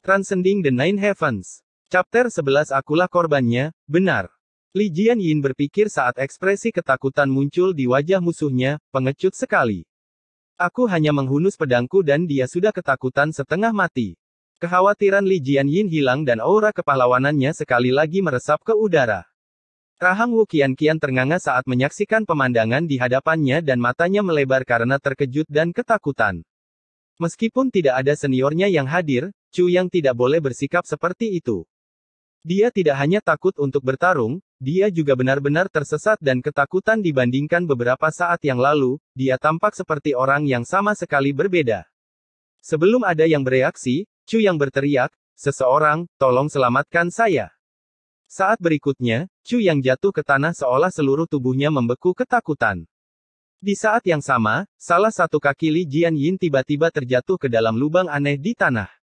Transcending the Nine Heavens. Chapter 11 Akulah korbannya, benar. Li Jian Yin berpikir saat ekspresi ketakutan muncul di wajah musuhnya, pengecut sekali. Aku hanya menghunus pedangku dan dia sudah ketakutan setengah mati. Kekhawatiran Li Jian Yin hilang dan aura kepahlawanannya sekali lagi meresap ke udara. Rahang Wu Kian Kian ternganga saat menyaksikan pemandangan di hadapannya dan matanya melebar karena terkejut dan ketakutan. Meskipun tidak ada seniornya yang hadir, Chu Yang tidak boleh bersikap seperti itu. Dia tidak hanya takut untuk bertarung, dia juga benar-benar tersesat dan ketakutan dibandingkan beberapa saat yang lalu, dia tampak seperti orang yang sama sekali berbeda. Sebelum ada yang bereaksi, Chu Yang berteriak, seseorang, tolong selamatkan saya. Saat berikutnya, Chu Yang jatuh ke tanah seolah seluruh tubuhnya membeku ketakutan. Di saat yang sama, salah satu kaki Li Jian Yin tiba-tiba terjatuh ke dalam lubang aneh di tanah.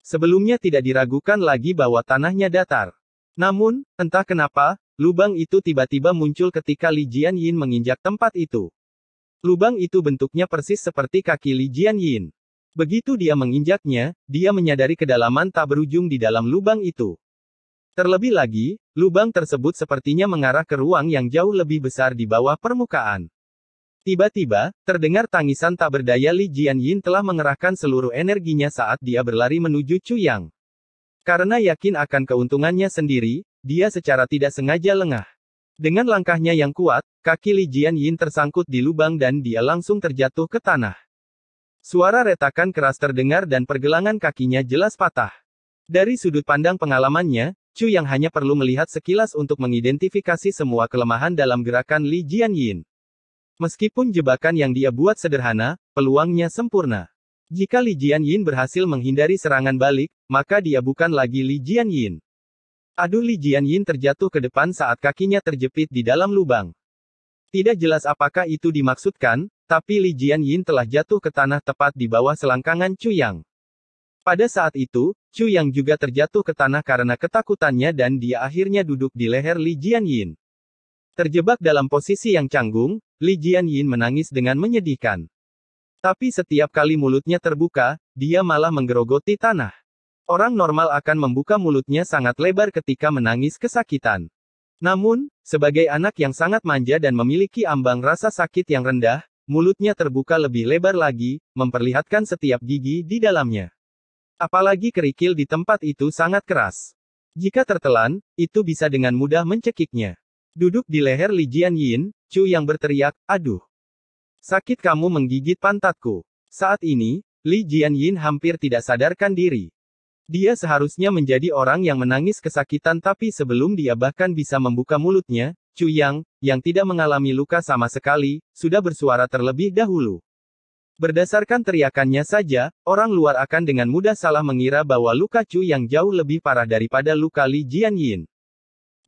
Sebelumnya tidak diragukan lagi bahwa tanahnya datar. Namun, entah kenapa, lubang itu tiba-tiba muncul ketika Li Jian Yin menginjak tempat itu. Lubang itu bentuknya persis seperti kaki Li Jian Yin. Begitu dia menginjaknya, dia menyadari kedalaman tak berujung di dalam lubang itu. Terlebih lagi, lubang tersebut sepertinya mengarah ke ruang yang jauh lebih besar di bawah permukaan. Tiba-tiba, terdengar tangisan tak berdaya Li Jianyin telah mengerahkan seluruh energinya saat dia berlari menuju Chu Yang. Karena yakin akan keuntungannya sendiri, dia secara tidak sengaja lengah. Dengan langkahnya yang kuat, kaki Li Jianyin tersangkut di lubang dan dia langsung terjatuh ke tanah. Suara retakan keras terdengar dan pergelangan kakinya jelas patah. Dari sudut pandang pengalamannya, Chu yang hanya perlu melihat sekilas untuk mengidentifikasi semua kelemahan dalam gerakan Li Jianyin. Meskipun jebakan yang dia buat sederhana, peluangnya sempurna. Jika Li Yin berhasil menghindari serangan balik, maka dia bukan lagi Li Yin. Aduh Li Yin terjatuh ke depan saat kakinya terjepit di dalam lubang. Tidak jelas apakah itu dimaksudkan, tapi Li Yin telah jatuh ke tanah tepat di bawah selangkangan Chu Yang. Pada saat itu, Chu Yang juga terjatuh ke tanah karena ketakutannya dan dia akhirnya duduk di leher Li Yin. Terjebak dalam posisi yang canggung, Li Jianyin menangis dengan menyedihkan. Tapi setiap kali mulutnya terbuka, dia malah menggerogoti tanah. Orang normal akan membuka mulutnya sangat lebar ketika menangis kesakitan. Namun, sebagai anak yang sangat manja dan memiliki ambang rasa sakit yang rendah, mulutnya terbuka lebih lebar lagi, memperlihatkan setiap gigi di dalamnya. Apalagi kerikil di tempat itu sangat keras. Jika tertelan, itu bisa dengan mudah mencekiknya. Duduk di leher Li Jian Yin, Chu yang berteriak, aduh. Sakit kamu menggigit pantatku. Saat ini, Li Jian Yin hampir tidak sadarkan diri. Dia seharusnya menjadi orang yang menangis kesakitan tapi sebelum dia bahkan bisa membuka mulutnya, Chu Yang, yang tidak mengalami luka sama sekali, sudah bersuara terlebih dahulu. Berdasarkan teriakannya saja, orang luar akan dengan mudah salah mengira bahwa luka Chu yang jauh lebih parah daripada luka Li Jianyin.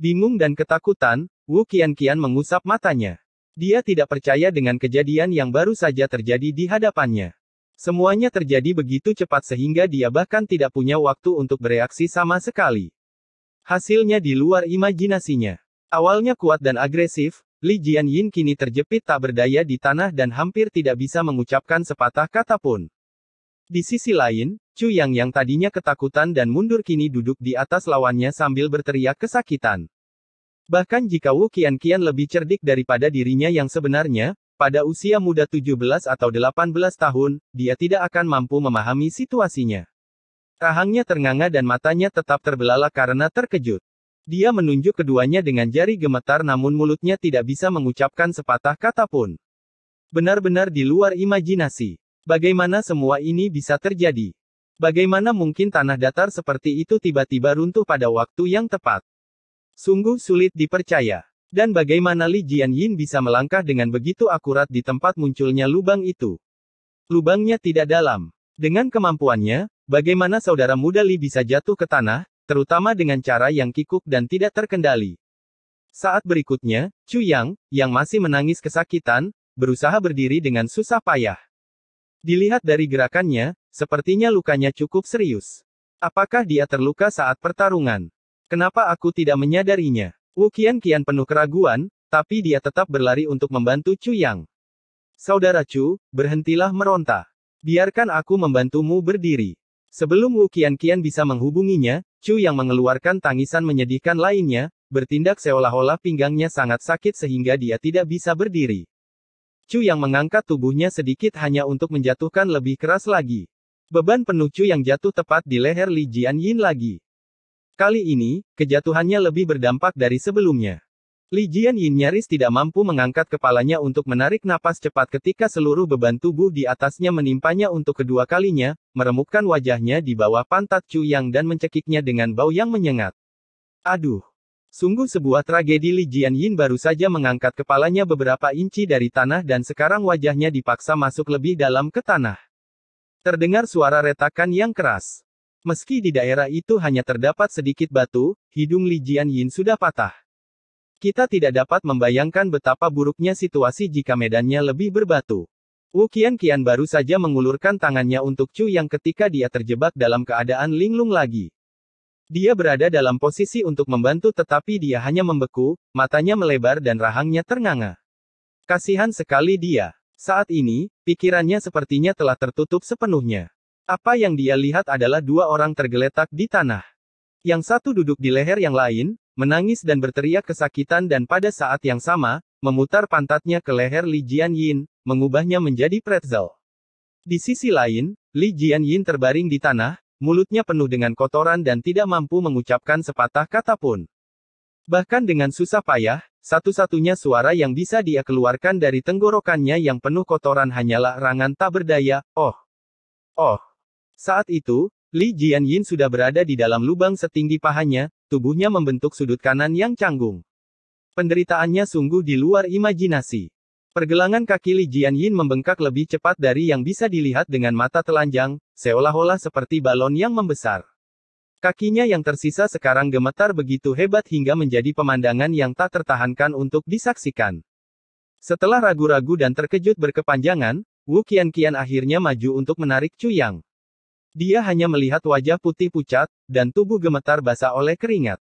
Bingung dan ketakutan, Wu Qianqian mengusap matanya. Dia tidak percaya dengan kejadian yang baru saja terjadi di hadapannya. Semuanya terjadi begitu cepat sehingga dia bahkan tidak punya waktu untuk bereaksi sama sekali. Hasilnya di luar imajinasinya. Awalnya kuat dan agresif, Li Jianyin kini terjepit tak berdaya di tanah dan hampir tidak bisa mengucapkan sepatah kata pun. Di sisi lain, Chu Yang yang tadinya ketakutan dan mundur kini duduk di atas lawannya sambil berteriak kesakitan. Bahkan jika Wu Qian-Qian lebih cerdik daripada dirinya yang sebenarnya, pada usia muda 17 atau 18 tahun, dia tidak akan mampu memahami situasinya. Rahangnya ternganga dan matanya tetap terbelalak karena terkejut. Dia menunjuk keduanya dengan jari gemetar namun mulutnya tidak bisa mengucapkan sepatah kata pun. Benar-benar di luar imajinasi. Bagaimana semua ini bisa terjadi? Bagaimana mungkin tanah datar seperti itu tiba-tiba runtuh pada waktu yang tepat? Sungguh sulit dipercaya. Dan bagaimana Li Jianyin bisa melangkah dengan begitu akurat di tempat munculnya lubang itu? Lubangnya tidak dalam. Dengan kemampuannya, bagaimana saudara muda Li bisa jatuh ke tanah, terutama dengan cara yang kikuk dan tidak terkendali? Saat berikutnya, Chu Yang, yang masih menangis kesakitan, berusaha berdiri dengan susah payah. Dilihat dari gerakannya, Sepertinya lukanya cukup serius. Apakah dia terluka saat pertarungan? Kenapa aku tidak menyadarinya? Wu Qian Qian penuh keraguan, tapi dia tetap berlari untuk membantu Chu Yang. Saudara Chu, berhentilah meronta. Biarkan aku membantumu berdiri. Sebelum Wu Qian Qian bisa menghubunginya, Chu Yang mengeluarkan tangisan menyedihkan lainnya, bertindak seolah-olah pinggangnya sangat sakit sehingga dia tidak bisa berdiri. Chu Yang mengangkat tubuhnya sedikit hanya untuk menjatuhkan lebih keras lagi. Beban penucu yang jatuh tepat di leher Li Jianyin lagi. Kali ini, kejatuhannya lebih berdampak dari sebelumnya. Li Jianyin nyaris tidak mampu mengangkat kepalanya untuk menarik napas cepat ketika seluruh beban tubuh di atasnya menimpanya untuk kedua kalinya, meremukkan wajahnya di bawah pantat Chu Yang dan mencekiknya dengan bau yang menyengat. Aduh! Sungguh sebuah tragedi Li Jianyin baru saja mengangkat kepalanya beberapa inci dari tanah dan sekarang wajahnya dipaksa masuk lebih dalam ke tanah. Terdengar suara retakan yang keras. Meski di daerah itu hanya terdapat sedikit batu, hidung Li Yin sudah patah. Kita tidak dapat membayangkan betapa buruknya situasi jika medannya lebih berbatu. Wu Qian Qian baru saja mengulurkan tangannya untuk Chu yang ketika dia terjebak dalam keadaan linglung lagi. Dia berada dalam posisi untuk membantu tetapi dia hanya membeku, matanya melebar dan rahangnya ternganga. Kasihan sekali dia. Saat ini, pikirannya sepertinya telah tertutup sepenuhnya. Apa yang dia lihat adalah dua orang tergeletak di tanah. Yang satu duduk di leher yang lain, menangis dan berteriak kesakitan dan pada saat yang sama, memutar pantatnya ke leher Li Yin, mengubahnya menjadi pretzel. Di sisi lain, Li Yin terbaring di tanah, mulutnya penuh dengan kotoran dan tidak mampu mengucapkan sepatah kata pun. Bahkan dengan susah payah, satu-satunya suara yang bisa dia keluarkan dari tenggorokannya yang penuh kotoran hanyalah rangan tak berdaya, oh. Oh. Saat itu, Li Jianyin sudah berada di dalam lubang setinggi pahanya, tubuhnya membentuk sudut kanan yang canggung. Penderitaannya sungguh di luar imajinasi. Pergelangan kaki Li Jianyin membengkak lebih cepat dari yang bisa dilihat dengan mata telanjang, seolah-olah seperti balon yang membesar. Kakinya yang tersisa sekarang gemetar begitu hebat hingga menjadi pemandangan yang tak tertahankan untuk disaksikan. Setelah ragu-ragu dan terkejut berkepanjangan, Wu Qianqian akhirnya maju untuk menarik Chu Yang. Dia hanya melihat wajah putih pucat, dan tubuh gemetar basah oleh keringat.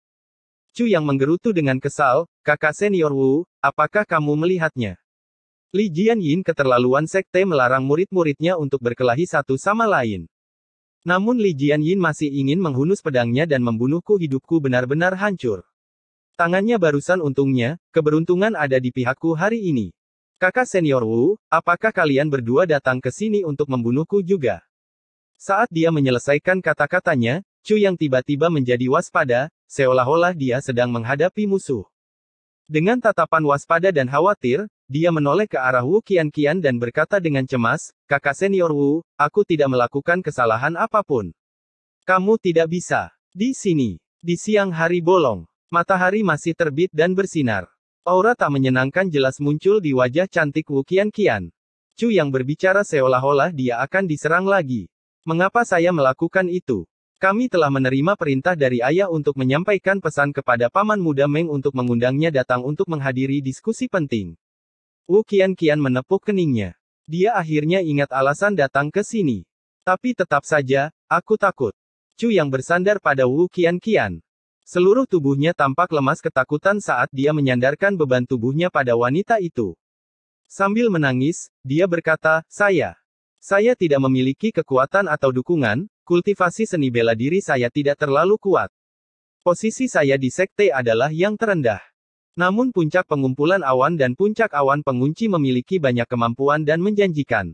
Chu Yang menggerutu dengan kesal, kakak senior Wu, apakah kamu melihatnya? Li Jianyin keterlaluan sekte melarang murid-muridnya untuk berkelahi satu sama lain. Namun Li Jianyin masih ingin menghunus pedangnya dan membunuhku hidupku benar-benar hancur. Tangannya barusan untungnya, keberuntungan ada di pihakku hari ini. Kakak senior Wu, apakah kalian berdua datang ke sini untuk membunuhku juga? Saat dia menyelesaikan kata-katanya, Chu yang tiba-tiba menjadi waspada, seolah-olah dia sedang menghadapi musuh. Dengan tatapan waspada dan khawatir, dia menoleh ke arah Wu qian dan berkata dengan cemas, kakak senior Wu, aku tidak melakukan kesalahan apapun. Kamu tidak bisa. Di sini, di siang hari bolong, matahari masih terbit dan bersinar. Aura tak menyenangkan jelas muncul di wajah cantik Wu qian Chu yang berbicara seolah-olah dia akan diserang lagi. Mengapa saya melakukan itu? Kami telah menerima perintah dari ayah untuk menyampaikan pesan kepada paman muda Meng untuk mengundangnya datang untuk menghadiri diskusi penting. Wu Qian-Qian menepuk keningnya. Dia akhirnya ingat alasan datang ke sini. Tapi tetap saja, aku takut. Chu yang bersandar pada Wu Qian-Qian. Seluruh tubuhnya tampak lemas ketakutan saat dia menyandarkan beban tubuhnya pada wanita itu. Sambil menangis, dia berkata, saya. Saya tidak memiliki kekuatan atau dukungan, Kultivasi seni bela diri saya tidak terlalu kuat. Posisi saya di sekte adalah yang terendah. Namun puncak pengumpulan awan dan puncak awan pengunci memiliki banyak kemampuan dan menjanjikan.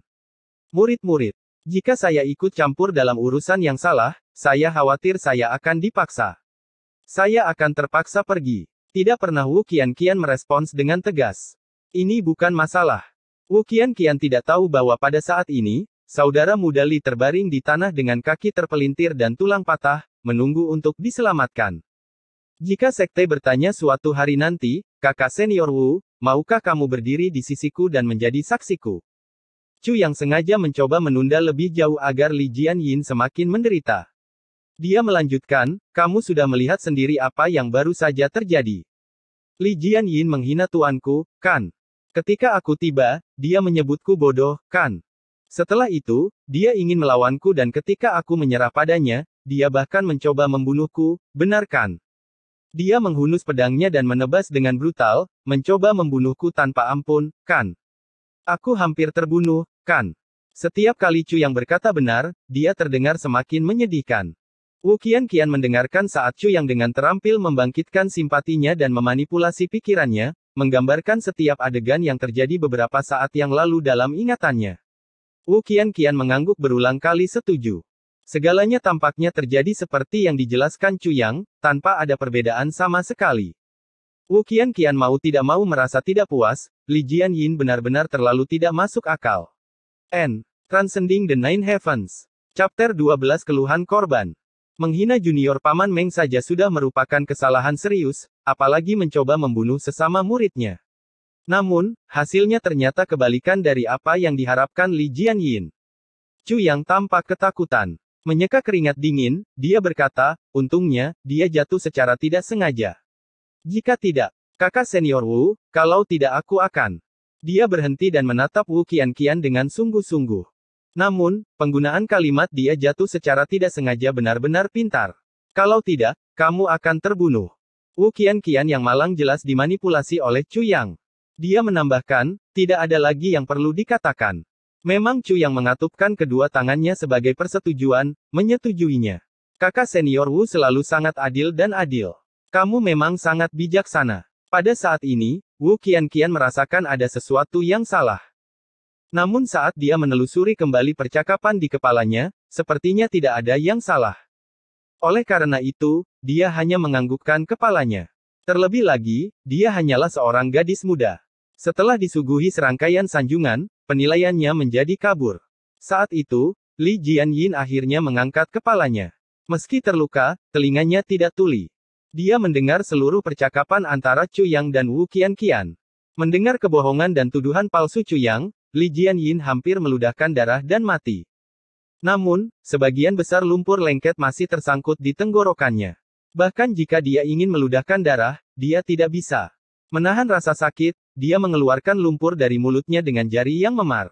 Murid-murid, jika saya ikut campur dalam urusan yang salah, saya khawatir saya akan dipaksa. Saya akan terpaksa pergi. Tidak pernah Wu Qian-Qian merespons dengan tegas. Ini bukan masalah. Wu Qian-Qian tidak tahu bahwa pada saat ini, Saudara muda Li terbaring di tanah dengan kaki terpelintir dan tulang patah, menunggu untuk diselamatkan. Jika sekte bertanya suatu hari nanti, kakak senior Wu, maukah kamu berdiri di sisiku dan menjadi saksiku? Chu yang sengaja mencoba menunda lebih jauh agar Li Jian Yin semakin menderita. Dia melanjutkan, kamu sudah melihat sendiri apa yang baru saja terjadi. Li Jian Yin menghina tuanku, kan? Ketika aku tiba, dia menyebutku bodoh, kan? Setelah itu, dia ingin melawanku dan ketika aku menyerah padanya, dia bahkan mencoba membunuhku, benarkan? Dia menghunus pedangnya dan menebas dengan brutal, mencoba membunuhku tanpa ampun, kan? Aku hampir terbunuh, kan? Setiap kali Chu yang berkata benar, dia terdengar semakin menyedihkan. Wu Qian Qian mendengarkan saat Chu yang dengan terampil membangkitkan simpatinya dan memanipulasi pikirannya, menggambarkan setiap adegan yang terjadi beberapa saat yang lalu dalam ingatannya. Wu kian qian mengangguk berulang kali setuju. Segalanya tampaknya terjadi seperti yang dijelaskan Chu Yang, tanpa ada perbedaan sama sekali. Wu kian qian mau tidak mau merasa tidak puas, Li Jian Yin benar-benar terlalu tidak masuk akal. N. Transcending the Nine Heavens. Chapter 12 Keluhan Korban. Menghina junior paman Meng saja sudah merupakan kesalahan serius, apalagi mencoba membunuh sesama muridnya. Namun, hasilnya ternyata kebalikan dari apa yang diharapkan Li Jianyin. Chu Yang tampak ketakutan. Menyeka keringat dingin, dia berkata, untungnya, dia jatuh secara tidak sengaja. Jika tidak, kakak senior Wu, kalau tidak aku akan. Dia berhenti dan menatap Wu Qian-Qian dengan sungguh-sungguh. Namun, penggunaan kalimat dia jatuh secara tidak sengaja benar-benar pintar. Kalau tidak, kamu akan terbunuh. Wu Qian-Qian yang malang jelas dimanipulasi oleh Chu Yang. Dia menambahkan, tidak ada lagi yang perlu dikatakan. Memang Chu yang mengatupkan kedua tangannya sebagai persetujuan, menyetujuinya. Kakak senior Wu selalu sangat adil dan adil. Kamu memang sangat bijaksana. Pada saat ini, Wu kian-kian merasakan ada sesuatu yang salah. Namun saat dia menelusuri kembali percakapan di kepalanya, sepertinya tidak ada yang salah. Oleh karena itu, dia hanya menganggukkan kepalanya. Terlebih lagi, dia hanyalah seorang gadis muda. Setelah disuguhi serangkaian sanjungan, penilaiannya menjadi kabur. Saat itu, Li Jianyin akhirnya mengangkat kepalanya. Meski terluka, telinganya tidak tuli. Dia mendengar seluruh percakapan antara Chu Yang dan Wu Qianqian. Mendengar kebohongan dan tuduhan palsu Chu Yang, Li Jianyin hampir meludahkan darah dan mati. Namun, sebagian besar lumpur lengket masih tersangkut di tenggorokannya. Bahkan jika dia ingin meludahkan darah, dia tidak bisa. Menahan rasa sakit, dia mengeluarkan lumpur dari mulutnya dengan jari yang memar.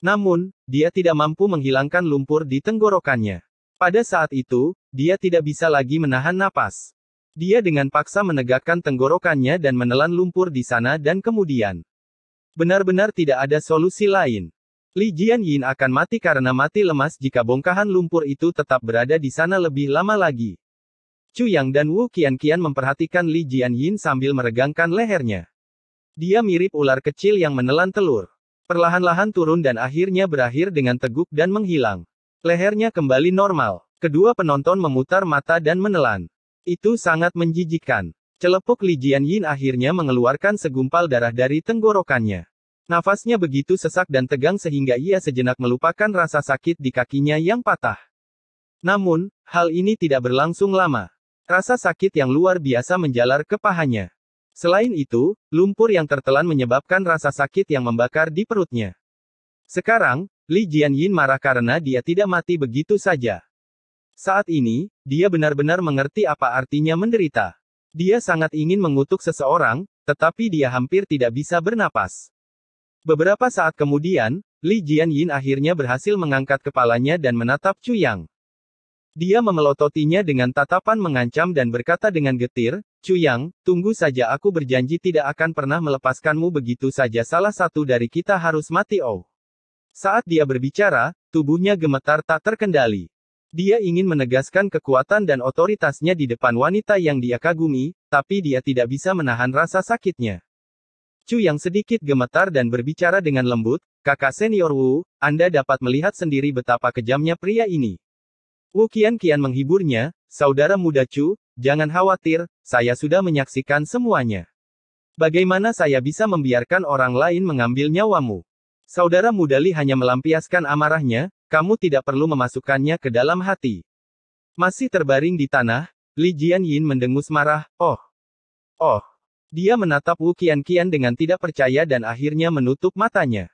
Namun, dia tidak mampu menghilangkan lumpur di tenggorokannya. Pada saat itu, dia tidak bisa lagi menahan napas. Dia dengan paksa menegakkan tenggorokannya dan menelan lumpur di sana dan kemudian. Benar-benar tidak ada solusi lain. Li Yin akan mati karena mati lemas jika bongkahan lumpur itu tetap berada di sana lebih lama lagi. Chu Yang dan Wu Qian-Qian memperhatikan Li Jianyin sambil meregangkan lehernya. Dia mirip ular kecil yang menelan telur. Perlahan-lahan turun dan akhirnya berakhir dengan teguk dan menghilang. Lehernya kembali normal. Kedua penonton memutar mata dan menelan. Itu sangat menjijikan. Celepuk Li Jianyin akhirnya mengeluarkan segumpal darah dari tenggorokannya. Nafasnya begitu sesak dan tegang sehingga ia sejenak melupakan rasa sakit di kakinya yang patah. Namun, hal ini tidak berlangsung lama. Rasa sakit yang luar biasa menjalar ke pahanya. Selain itu, lumpur yang tertelan menyebabkan rasa sakit yang membakar di perutnya. Sekarang, Li Jianyin marah karena dia tidak mati begitu saja. Saat ini, dia benar-benar mengerti apa artinya menderita. Dia sangat ingin mengutuk seseorang, tetapi dia hampir tidak bisa bernapas. Beberapa saat kemudian, Li Jianyin akhirnya berhasil mengangkat kepalanya dan menatap Chu Yang. Dia memelototinya dengan tatapan mengancam dan berkata dengan getir, Cuyang, tunggu saja aku berjanji tidak akan pernah melepaskanmu begitu saja salah satu dari kita harus mati oh. Saat dia berbicara, tubuhnya gemetar tak terkendali. Dia ingin menegaskan kekuatan dan otoritasnya di depan wanita yang dia kagumi, tapi dia tidak bisa menahan rasa sakitnya. Chu yang sedikit gemetar dan berbicara dengan lembut, kakak senior Wu, Anda dapat melihat sendiri betapa kejamnya pria ini. Wu Qian-Qian menghiburnya, saudara muda Chu, jangan khawatir, saya sudah menyaksikan semuanya. Bagaimana saya bisa membiarkan orang lain mengambil nyawamu? Saudara muda Li hanya melampiaskan amarahnya, kamu tidak perlu memasukkannya ke dalam hati. Masih terbaring di tanah, Li Yin mendengus marah, oh. Oh. Dia menatap Wu Qian-Qian dengan tidak percaya dan akhirnya menutup matanya.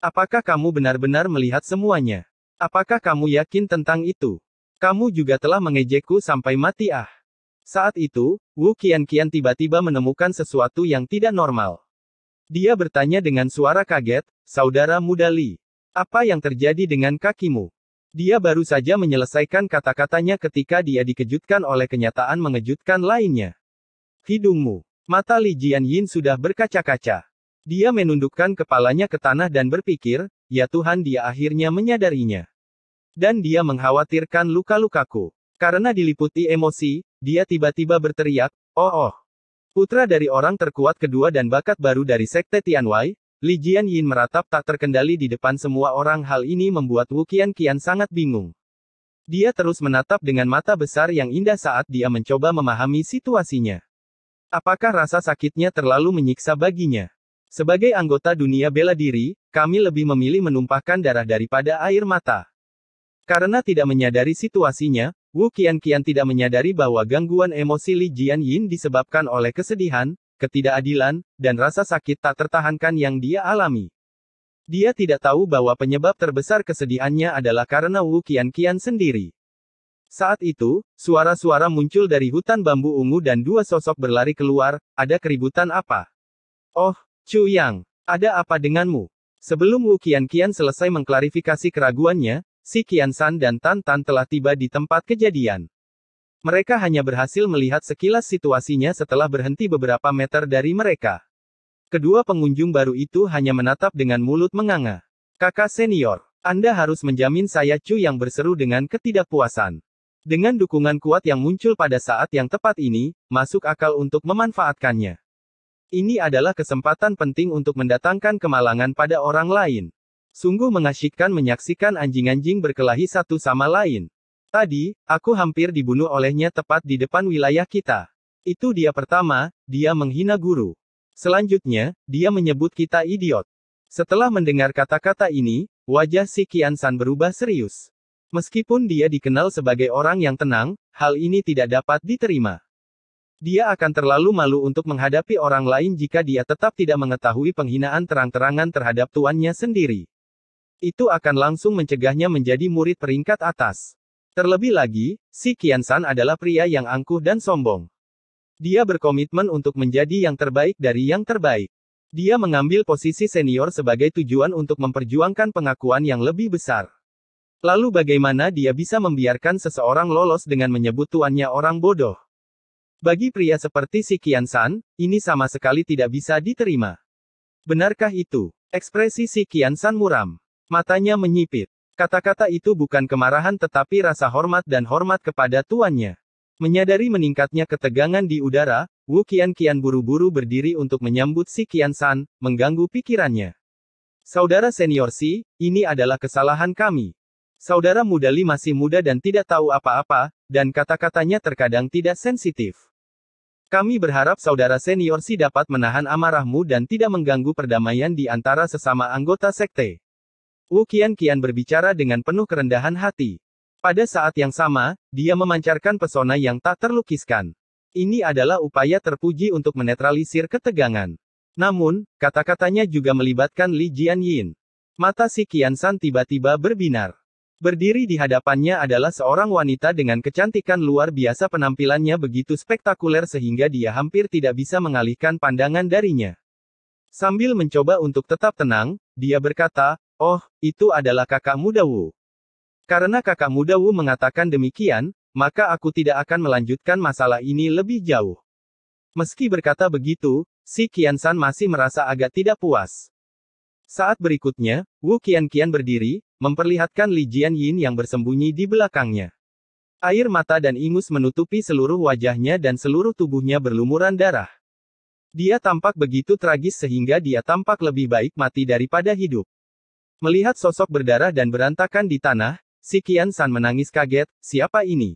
Apakah kamu benar-benar melihat semuanya? Apakah kamu yakin tentang itu? Kamu juga telah mengejekku sampai mati ah. Saat itu, Wu Qianqian tiba-tiba menemukan sesuatu yang tidak normal. Dia bertanya dengan suara kaget, Saudara muda Li, apa yang terjadi dengan kakimu? Dia baru saja menyelesaikan kata-katanya ketika dia dikejutkan oleh kenyataan mengejutkan lainnya. Hidungmu, mata Li Jianyin sudah berkaca-kaca. Dia menundukkan kepalanya ke tanah dan berpikir, ya Tuhan dia akhirnya menyadarinya. Dan dia mengkhawatirkan luka-lukaku. Karena diliputi emosi, dia tiba-tiba berteriak, Oh oh. Putra dari orang terkuat kedua dan bakat baru dari Sekte Tianwei, Li Jian Yin meratap tak terkendali di depan semua orang hal ini membuat Wu Qian Qian sangat bingung. Dia terus menatap dengan mata besar yang indah saat dia mencoba memahami situasinya. Apakah rasa sakitnya terlalu menyiksa baginya? Sebagai anggota dunia bela diri, kami lebih memilih menumpahkan darah daripada air mata. Karena tidak menyadari situasinya, Wu Qianqian tidak menyadari bahwa gangguan emosi Li Jianyin disebabkan oleh kesedihan, ketidakadilan, dan rasa sakit tak tertahankan yang dia alami. Dia tidak tahu bahwa penyebab terbesar kesedihannya adalah karena Wu Qianqian sendiri. Saat itu, suara-suara muncul dari hutan bambu ungu dan dua sosok berlari keluar, ada keributan apa? Oh, Chu Yang, ada apa denganmu? Sebelum Wu Qianqian selesai mengklarifikasi keraguannya, si Kian San dan Tan Tan telah tiba di tempat kejadian. Mereka hanya berhasil melihat sekilas situasinya setelah berhenti beberapa meter dari mereka. Kedua pengunjung baru itu hanya menatap dengan mulut menganga. Kakak senior, Anda harus menjamin saya Chu yang berseru dengan ketidakpuasan. Dengan dukungan kuat yang muncul pada saat yang tepat ini, masuk akal untuk memanfaatkannya. Ini adalah kesempatan penting untuk mendatangkan kemalangan pada orang lain. Sungguh mengasyikkan menyaksikan anjing-anjing berkelahi satu sama lain. Tadi, aku hampir dibunuh olehnya tepat di depan wilayah kita. Itu dia pertama, dia menghina guru. Selanjutnya, dia menyebut kita idiot. Setelah mendengar kata-kata ini, wajah si Kian San berubah serius. Meskipun dia dikenal sebagai orang yang tenang, hal ini tidak dapat diterima. Dia akan terlalu malu untuk menghadapi orang lain jika dia tetap tidak mengetahui penghinaan terang-terangan terhadap tuannya sendiri. Itu akan langsung mencegahnya menjadi murid peringkat atas. Terlebih lagi, si San adalah pria yang angkuh dan sombong. Dia berkomitmen untuk menjadi yang terbaik dari yang terbaik. Dia mengambil posisi senior sebagai tujuan untuk memperjuangkan pengakuan yang lebih besar. Lalu bagaimana dia bisa membiarkan seseorang lolos dengan menyebut tuannya orang bodoh? Bagi pria seperti si Kian San, ini sama sekali tidak bisa diterima. Benarkah itu? Ekspresi si Kian San muram. Matanya menyipit. Kata-kata itu bukan kemarahan tetapi rasa hormat dan hormat kepada tuannya. Menyadari meningkatnya ketegangan di udara, Wu Qian-Qian buru-buru berdiri untuk menyambut si Qian San, mengganggu pikirannya. Saudara senior Si, ini adalah kesalahan kami. Saudara muda Li masih muda dan tidak tahu apa-apa, dan kata-katanya terkadang tidak sensitif. Kami berharap saudara senior Si dapat menahan amarahmu dan tidak mengganggu perdamaian di antara sesama anggota sekte. Wu Qian-Qian berbicara dengan penuh kerendahan hati. Pada saat yang sama, dia memancarkan pesona yang tak terlukiskan. Ini adalah upaya terpuji untuk menetralisir ketegangan. Namun, kata-katanya juga melibatkan Li Jianyin. Mata si Qian San tiba-tiba berbinar. Berdiri di hadapannya adalah seorang wanita dengan kecantikan luar biasa penampilannya begitu spektakuler sehingga dia hampir tidak bisa mengalihkan pandangan darinya. Sambil mencoba untuk tetap tenang, dia berkata, Oh, itu adalah kakak muda Wu. Karena kakak muda Wu mengatakan demikian, maka aku tidak akan melanjutkan masalah ini lebih jauh. Meski berkata begitu, si Kian San masih merasa agak tidak puas. Saat berikutnya, Wu Kian Kian berdiri, memperlihatkan Li Jian Yin yang bersembunyi di belakangnya. Air mata dan ingus menutupi seluruh wajahnya dan seluruh tubuhnya berlumuran darah. Dia tampak begitu tragis sehingga dia tampak lebih baik mati daripada hidup. Melihat sosok berdarah dan berantakan di tanah, si Kian San menangis kaget, siapa ini?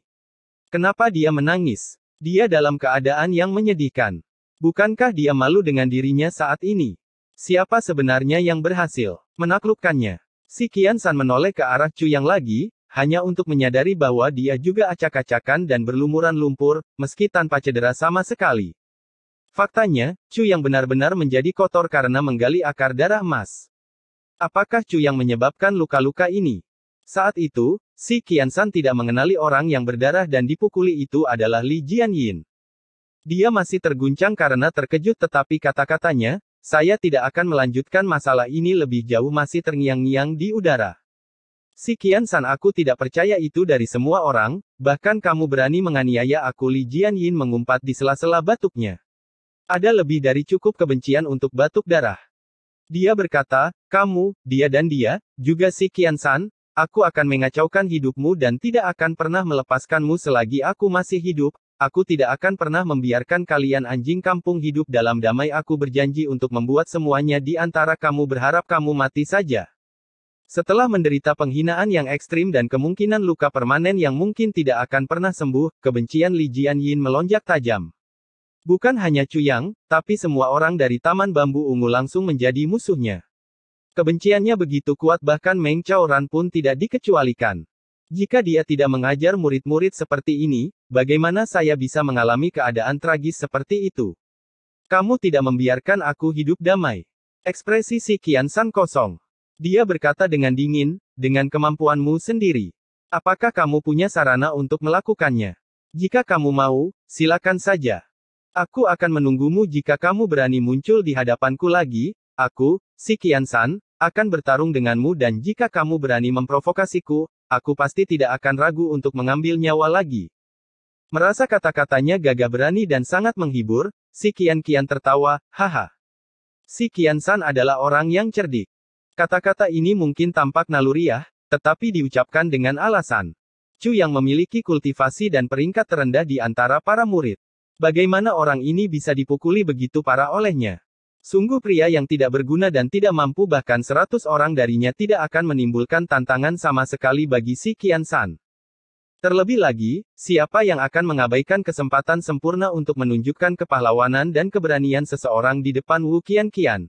Kenapa dia menangis? Dia dalam keadaan yang menyedihkan. Bukankah dia malu dengan dirinya saat ini? Siapa sebenarnya yang berhasil menaklukkannya? Si Kian San menoleh ke arah Chu Yang lagi, hanya untuk menyadari bahwa dia juga acak-acakan dan berlumuran lumpur, meski tanpa cedera sama sekali. Faktanya, Chu yang benar-benar menjadi kotor karena menggali akar darah emas. Apakah Chu yang menyebabkan luka-luka ini? Saat itu, si Kian San tidak mengenali orang yang berdarah dan dipukuli itu adalah Li Jianyin. Dia masih terguncang karena terkejut tetapi kata-katanya, saya tidak akan melanjutkan masalah ini lebih jauh masih terngiang-ngiang di udara. Si Kian San aku tidak percaya itu dari semua orang, bahkan kamu berani menganiaya aku Li Jianyin mengumpat di sela-sela batuknya. Ada lebih dari cukup kebencian untuk batuk darah. Dia berkata, kamu, dia dan dia, juga si Kian San, aku akan mengacaukan hidupmu dan tidak akan pernah melepaskanmu selagi aku masih hidup, aku tidak akan pernah membiarkan kalian anjing kampung hidup dalam damai aku berjanji untuk membuat semuanya di antara kamu berharap kamu mati saja. Setelah menderita penghinaan yang ekstrim dan kemungkinan luka permanen yang mungkin tidak akan pernah sembuh, kebencian Li Jianyin melonjak tajam. Bukan hanya Cuyang, tapi semua orang dari Taman Bambu Ungu langsung menjadi musuhnya. Kebenciannya begitu kuat bahkan Meng Chao Ran pun tidak dikecualikan. Jika dia tidak mengajar murid-murid seperti ini, bagaimana saya bisa mengalami keadaan tragis seperti itu? Kamu tidak membiarkan aku hidup damai. Ekspresi si Kian San kosong. Dia berkata dengan dingin, dengan kemampuanmu sendiri. Apakah kamu punya sarana untuk melakukannya? Jika kamu mau, silakan saja. Aku akan menunggumu jika kamu berani muncul di hadapanku lagi, aku, si Kian San, akan bertarung denganmu dan jika kamu berani memprovokasiku, aku pasti tidak akan ragu untuk mengambil nyawa lagi. Merasa kata-katanya gagah berani dan sangat menghibur, si Kian Kian tertawa, haha. Si Kian San adalah orang yang cerdik. Kata-kata ini mungkin tampak naluriah, ya, tetapi diucapkan dengan alasan. Chu yang memiliki kultivasi dan peringkat terendah di antara para murid. Bagaimana orang ini bisa dipukuli begitu parah olehnya? Sungguh pria yang tidak berguna dan tidak mampu bahkan seratus orang darinya tidak akan menimbulkan tantangan sama sekali bagi si Kian San. Terlebih lagi, siapa yang akan mengabaikan kesempatan sempurna untuk menunjukkan kepahlawanan dan keberanian seseorang di depan Wu Kian Kian?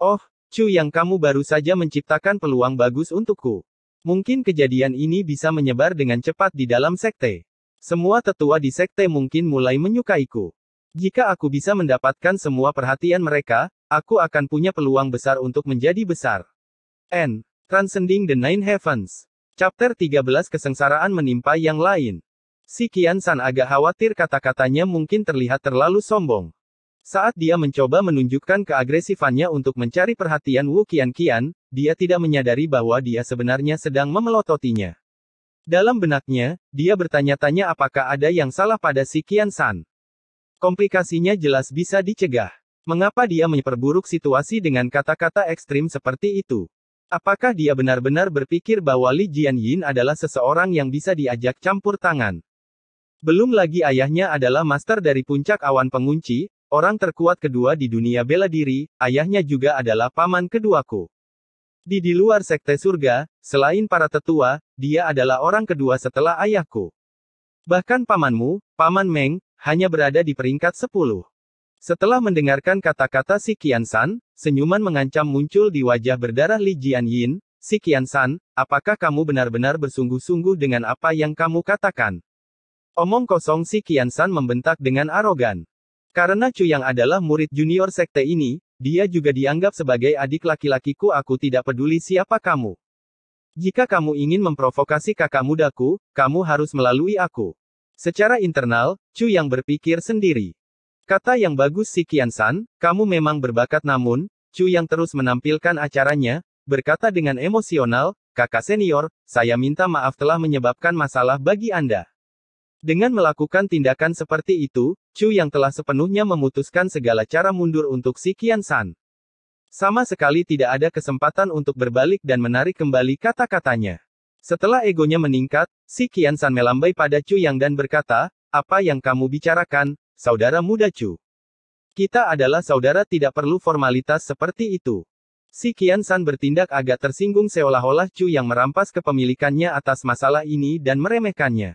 Oh, Chu yang kamu baru saja menciptakan peluang bagus untukku. Mungkin kejadian ini bisa menyebar dengan cepat di dalam sekte. Semua tetua di sekte mungkin mulai menyukaiku. Jika aku bisa mendapatkan semua perhatian mereka, aku akan punya peluang besar untuk menjadi besar. N. Transcending the Nine Heavens. Chapter 13 Kesengsaraan menimpa yang lain. Si Kian San agak khawatir kata-katanya mungkin terlihat terlalu sombong. Saat dia mencoba menunjukkan keagresifannya untuk mencari perhatian Wu Qian Qian, dia tidak menyadari bahwa dia sebenarnya sedang memelototinya. Dalam benaknya, dia bertanya-tanya apakah ada yang salah pada si Kian San. Komplikasinya jelas bisa dicegah. Mengapa dia memperburuk situasi dengan kata-kata ekstrim seperti itu? Apakah dia benar-benar berpikir bahwa Li Jianyin adalah seseorang yang bisa diajak campur tangan? Belum lagi ayahnya adalah master dari puncak awan pengunci, orang terkuat kedua di dunia bela diri, ayahnya juga adalah paman keduaku. Di di luar sekte surga, selain para tetua, dia adalah orang kedua setelah ayahku. Bahkan pamanmu, Paman Meng, hanya berada di peringkat 10. Setelah mendengarkan kata-kata si Qian San, senyuman mengancam muncul di wajah berdarah Li Jian Yin, si Qian San, apakah kamu benar-benar bersungguh-sungguh dengan apa yang kamu katakan? Omong kosong si Qian San membentak dengan arogan. Karena Chu yang adalah murid junior sekte ini, dia juga dianggap sebagai adik laki-lakiku aku tidak peduli siapa kamu. Jika kamu ingin memprovokasi kakak mudaku, kamu harus melalui aku. Secara internal, Chu yang berpikir sendiri. Kata yang bagus si Kian San, kamu memang berbakat namun, Chu yang terus menampilkan acaranya, berkata dengan emosional, kakak senior, saya minta maaf telah menyebabkan masalah bagi Anda. Dengan melakukan tindakan seperti itu, Chu yang telah sepenuhnya memutuskan segala cara mundur untuk si Kian San. Sama sekali tidak ada kesempatan untuk berbalik dan menarik kembali kata-katanya. Setelah egonya meningkat, si Kian San melambai pada Chu Yang dan berkata, apa yang kamu bicarakan, saudara muda Chu? Kita adalah saudara tidak perlu formalitas seperti itu. Si Kian San bertindak agak tersinggung seolah-olah Chu Yang merampas kepemilikannya atas masalah ini dan meremehkannya.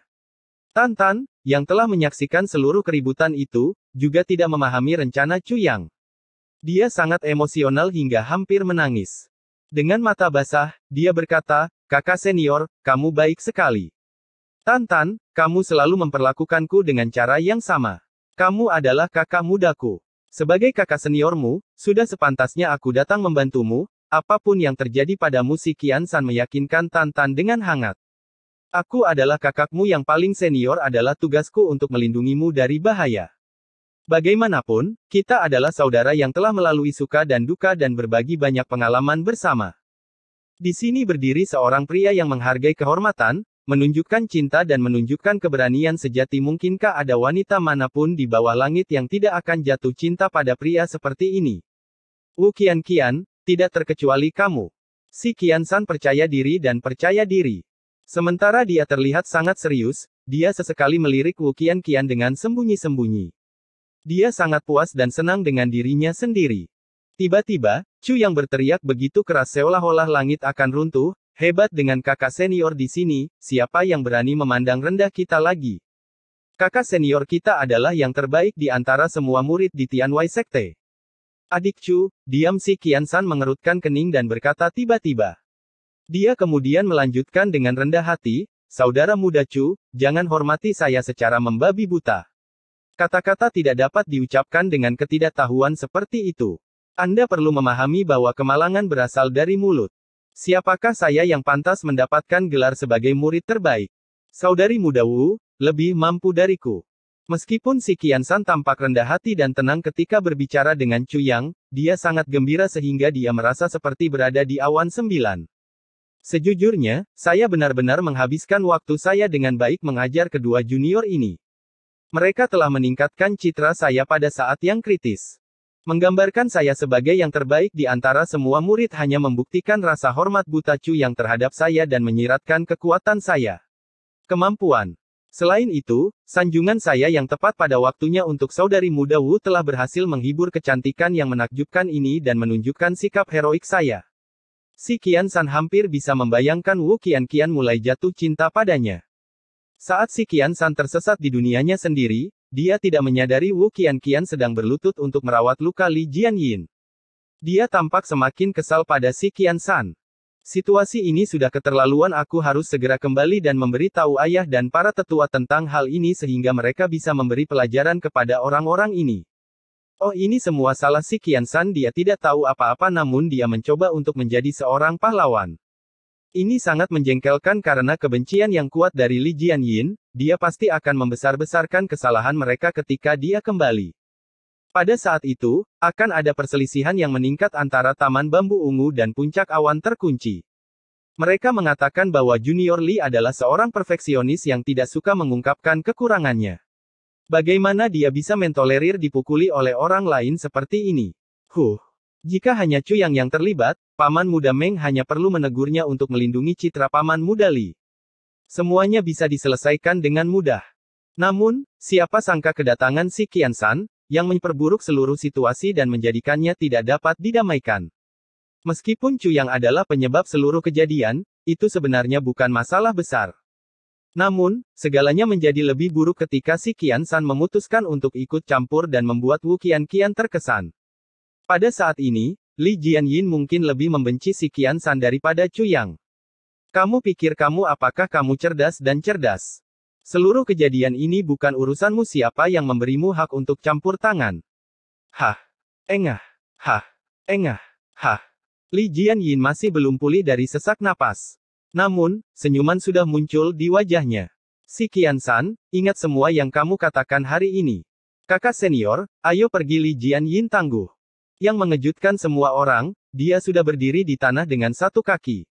Tantan, yang telah menyaksikan seluruh keributan itu, juga tidak memahami rencana Cuyang. Dia sangat emosional hingga hampir menangis. Dengan mata basah, dia berkata, kakak senior, kamu baik sekali. Tantan, kamu selalu memperlakukanku dengan cara yang sama. Kamu adalah kakak mudaku. Sebagai kakak seniormu, sudah sepantasnya aku datang membantumu, apapun yang terjadi padamu si Kian San meyakinkan Tantan dengan hangat. Aku adalah kakakmu yang paling senior adalah tugasku untuk melindungimu dari bahaya. Bagaimanapun, kita adalah saudara yang telah melalui suka dan duka dan berbagi banyak pengalaman bersama. Di sini berdiri seorang pria yang menghargai kehormatan, menunjukkan cinta dan menunjukkan keberanian sejati mungkinkah ada wanita manapun di bawah langit yang tidak akan jatuh cinta pada pria seperti ini. Wu Kian Kian, tidak terkecuali kamu. Si Kian San percaya diri dan percaya diri. Sementara dia terlihat sangat serius, dia sesekali melirik Wu Qian dengan sembunyi-sembunyi. Dia sangat puas dan senang dengan dirinya sendiri. Tiba-tiba, Chu yang berteriak begitu keras seolah-olah langit akan runtuh, hebat dengan kakak senior di sini, siapa yang berani memandang rendah kita lagi? Kakak senior kita adalah yang terbaik di antara semua murid di Tianwei Sekte. Adik Chu, diam si Kian San mengerutkan kening dan berkata tiba-tiba. Dia kemudian melanjutkan dengan rendah hati, Saudara muda Chu, jangan hormati saya secara membabi buta. Kata-kata tidak dapat diucapkan dengan ketidaktahuan seperti itu. Anda perlu memahami bahwa kemalangan berasal dari mulut. Siapakah saya yang pantas mendapatkan gelar sebagai murid terbaik? Saudari muda Wu, lebih mampu dariku. Meskipun si Kian San tampak rendah hati dan tenang ketika berbicara dengan Chu Yang, dia sangat gembira sehingga dia merasa seperti berada di awan sembilan. Sejujurnya, saya benar-benar menghabiskan waktu saya dengan baik mengajar kedua junior ini. Mereka telah meningkatkan citra saya pada saat yang kritis. Menggambarkan saya sebagai yang terbaik di antara semua murid hanya membuktikan rasa hormat Butacu yang terhadap saya dan menyiratkan kekuatan saya. Kemampuan. Selain itu, sanjungan saya yang tepat pada waktunya untuk saudari muda Wu telah berhasil menghibur kecantikan yang menakjubkan ini dan menunjukkan sikap heroik saya. Si Qian San hampir bisa membayangkan Wu Qian Qian mulai jatuh cinta padanya. Saat si Qian San tersesat di dunianya sendiri, dia tidak menyadari Wu Qian Qian sedang berlutut untuk merawat luka Li Jian Yin. Dia tampak semakin kesal pada si Qian San. Situasi ini sudah keterlaluan aku harus segera kembali dan memberi tahu ayah dan para tetua tentang hal ini sehingga mereka bisa memberi pelajaran kepada orang-orang ini. Oh ini semua salah si Kian San dia tidak tahu apa-apa namun dia mencoba untuk menjadi seorang pahlawan. Ini sangat menjengkelkan karena kebencian yang kuat dari Li Jian Yin, dia pasti akan membesar-besarkan kesalahan mereka ketika dia kembali. Pada saat itu, akan ada perselisihan yang meningkat antara Taman Bambu Ungu dan Puncak Awan Terkunci. Mereka mengatakan bahwa Junior Li adalah seorang perfeksionis yang tidak suka mengungkapkan kekurangannya. Bagaimana dia bisa mentolerir dipukuli oleh orang lain seperti ini? Huh. Jika hanya Chu yang yang terlibat, Paman Muda Meng hanya perlu menegurnya untuk melindungi citra Paman Muda Li. Semuanya bisa diselesaikan dengan mudah. Namun, siapa sangka kedatangan si Kian San, yang memperburuk seluruh situasi dan menjadikannya tidak dapat didamaikan. Meskipun Yang adalah penyebab seluruh kejadian, itu sebenarnya bukan masalah besar. Namun, segalanya menjadi lebih buruk ketika si Kian San memutuskan untuk ikut campur dan membuat Wu Qian Qian terkesan. Pada saat ini, Li Jian Yin mungkin lebih membenci si Kian San daripada Chu Yang. Kamu pikir kamu apakah kamu cerdas dan cerdas? Seluruh kejadian ini bukan urusanmu siapa yang memberimu hak untuk campur tangan. Hah. Engah. Hah. Engah. Hah. Li Jian Yin masih belum pulih dari sesak napas. Namun, senyuman sudah muncul di wajahnya. Si Kian San, ingat semua yang kamu katakan hari ini. Kakak senior, ayo pergi Li Jian Yin tangguh. Yang mengejutkan semua orang, dia sudah berdiri di tanah dengan satu kaki.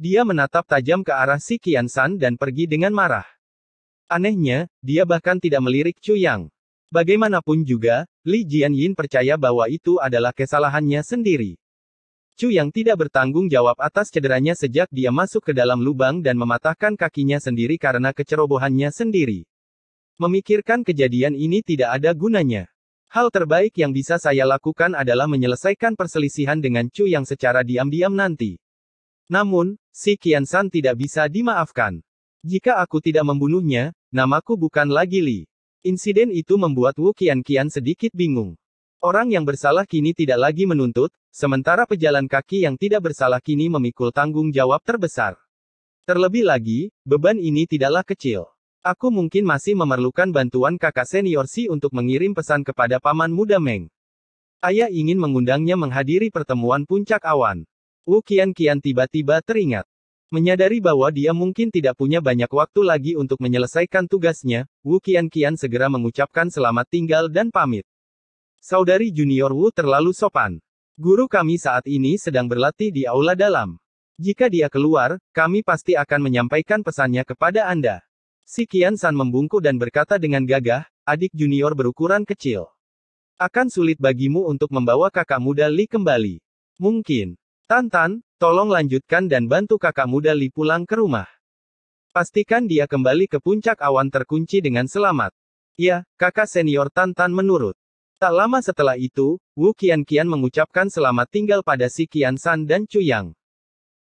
Dia menatap tajam ke arah si Kian San dan pergi dengan marah. Anehnya, dia bahkan tidak melirik Chu Yang. Bagaimanapun juga, Li Jian Yin percaya bahwa itu adalah kesalahannya sendiri. Chu yang tidak bertanggung jawab atas cederanya sejak dia masuk ke dalam lubang dan mematahkan kakinya sendiri karena kecerobohannya sendiri. Memikirkan kejadian ini tidak ada gunanya. Hal terbaik yang bisa saya lakukan adalah menyelesaikan perselisihan dengan Chu yang secara diam-diam nanti. Namun, si Kian San tidak bisa dimaafkan. Jika aku tidak membunuhnya, namaku bukan lagi Li. Insiden itu membuat Wu Kian Kian sedikit bingung. Orang yang bersalah kini tidak lagi menuntut, sementara pejalan kaki yang tidak bersalah kini memikul tanggung jawab terbesar. Terlebih lagi, beban ini tidaklah kecil. Aku mungkin masih memerlukan bantuan kakak senior si untuk mengirim pesan kepada paman muda Meng. Ayah ingin mengundangnya menghadiri pertemuan puncak awan. Wu Qian Qian tiba-tiba teringat. Menyadari bahwa dia mungkin tidak punya banyak waktu lagi untuk menyelesaikan tugasnya, Wu Qian Qian segera mengucapkan selamat tinggal dan pamit. Saudari Junior Wu terlalu sopan. Guru kami saat ini sedang berlatih di aula dalam. Jika dia keluar, kami pasti akan menyampaikan pesannya kepada Anda. Si Kian San membungkuk dan berkata dengan gagah, adik junior berukuran kecil. Akan sulit bagimu untuk membawa kakak muda Li kembali. Mungkin. Tantan, tolong lanjutkan dan bantu kakak muda Li pulang ke rumah. Pastikan dia kembali ke puncak awan terkunci dengan selamat. Ya, kakak senior Tantan menurut. Tak lama setelah itu, Wu Qianqian mengucapkan selamat tinggal pada si Qian San dan Chu Yang.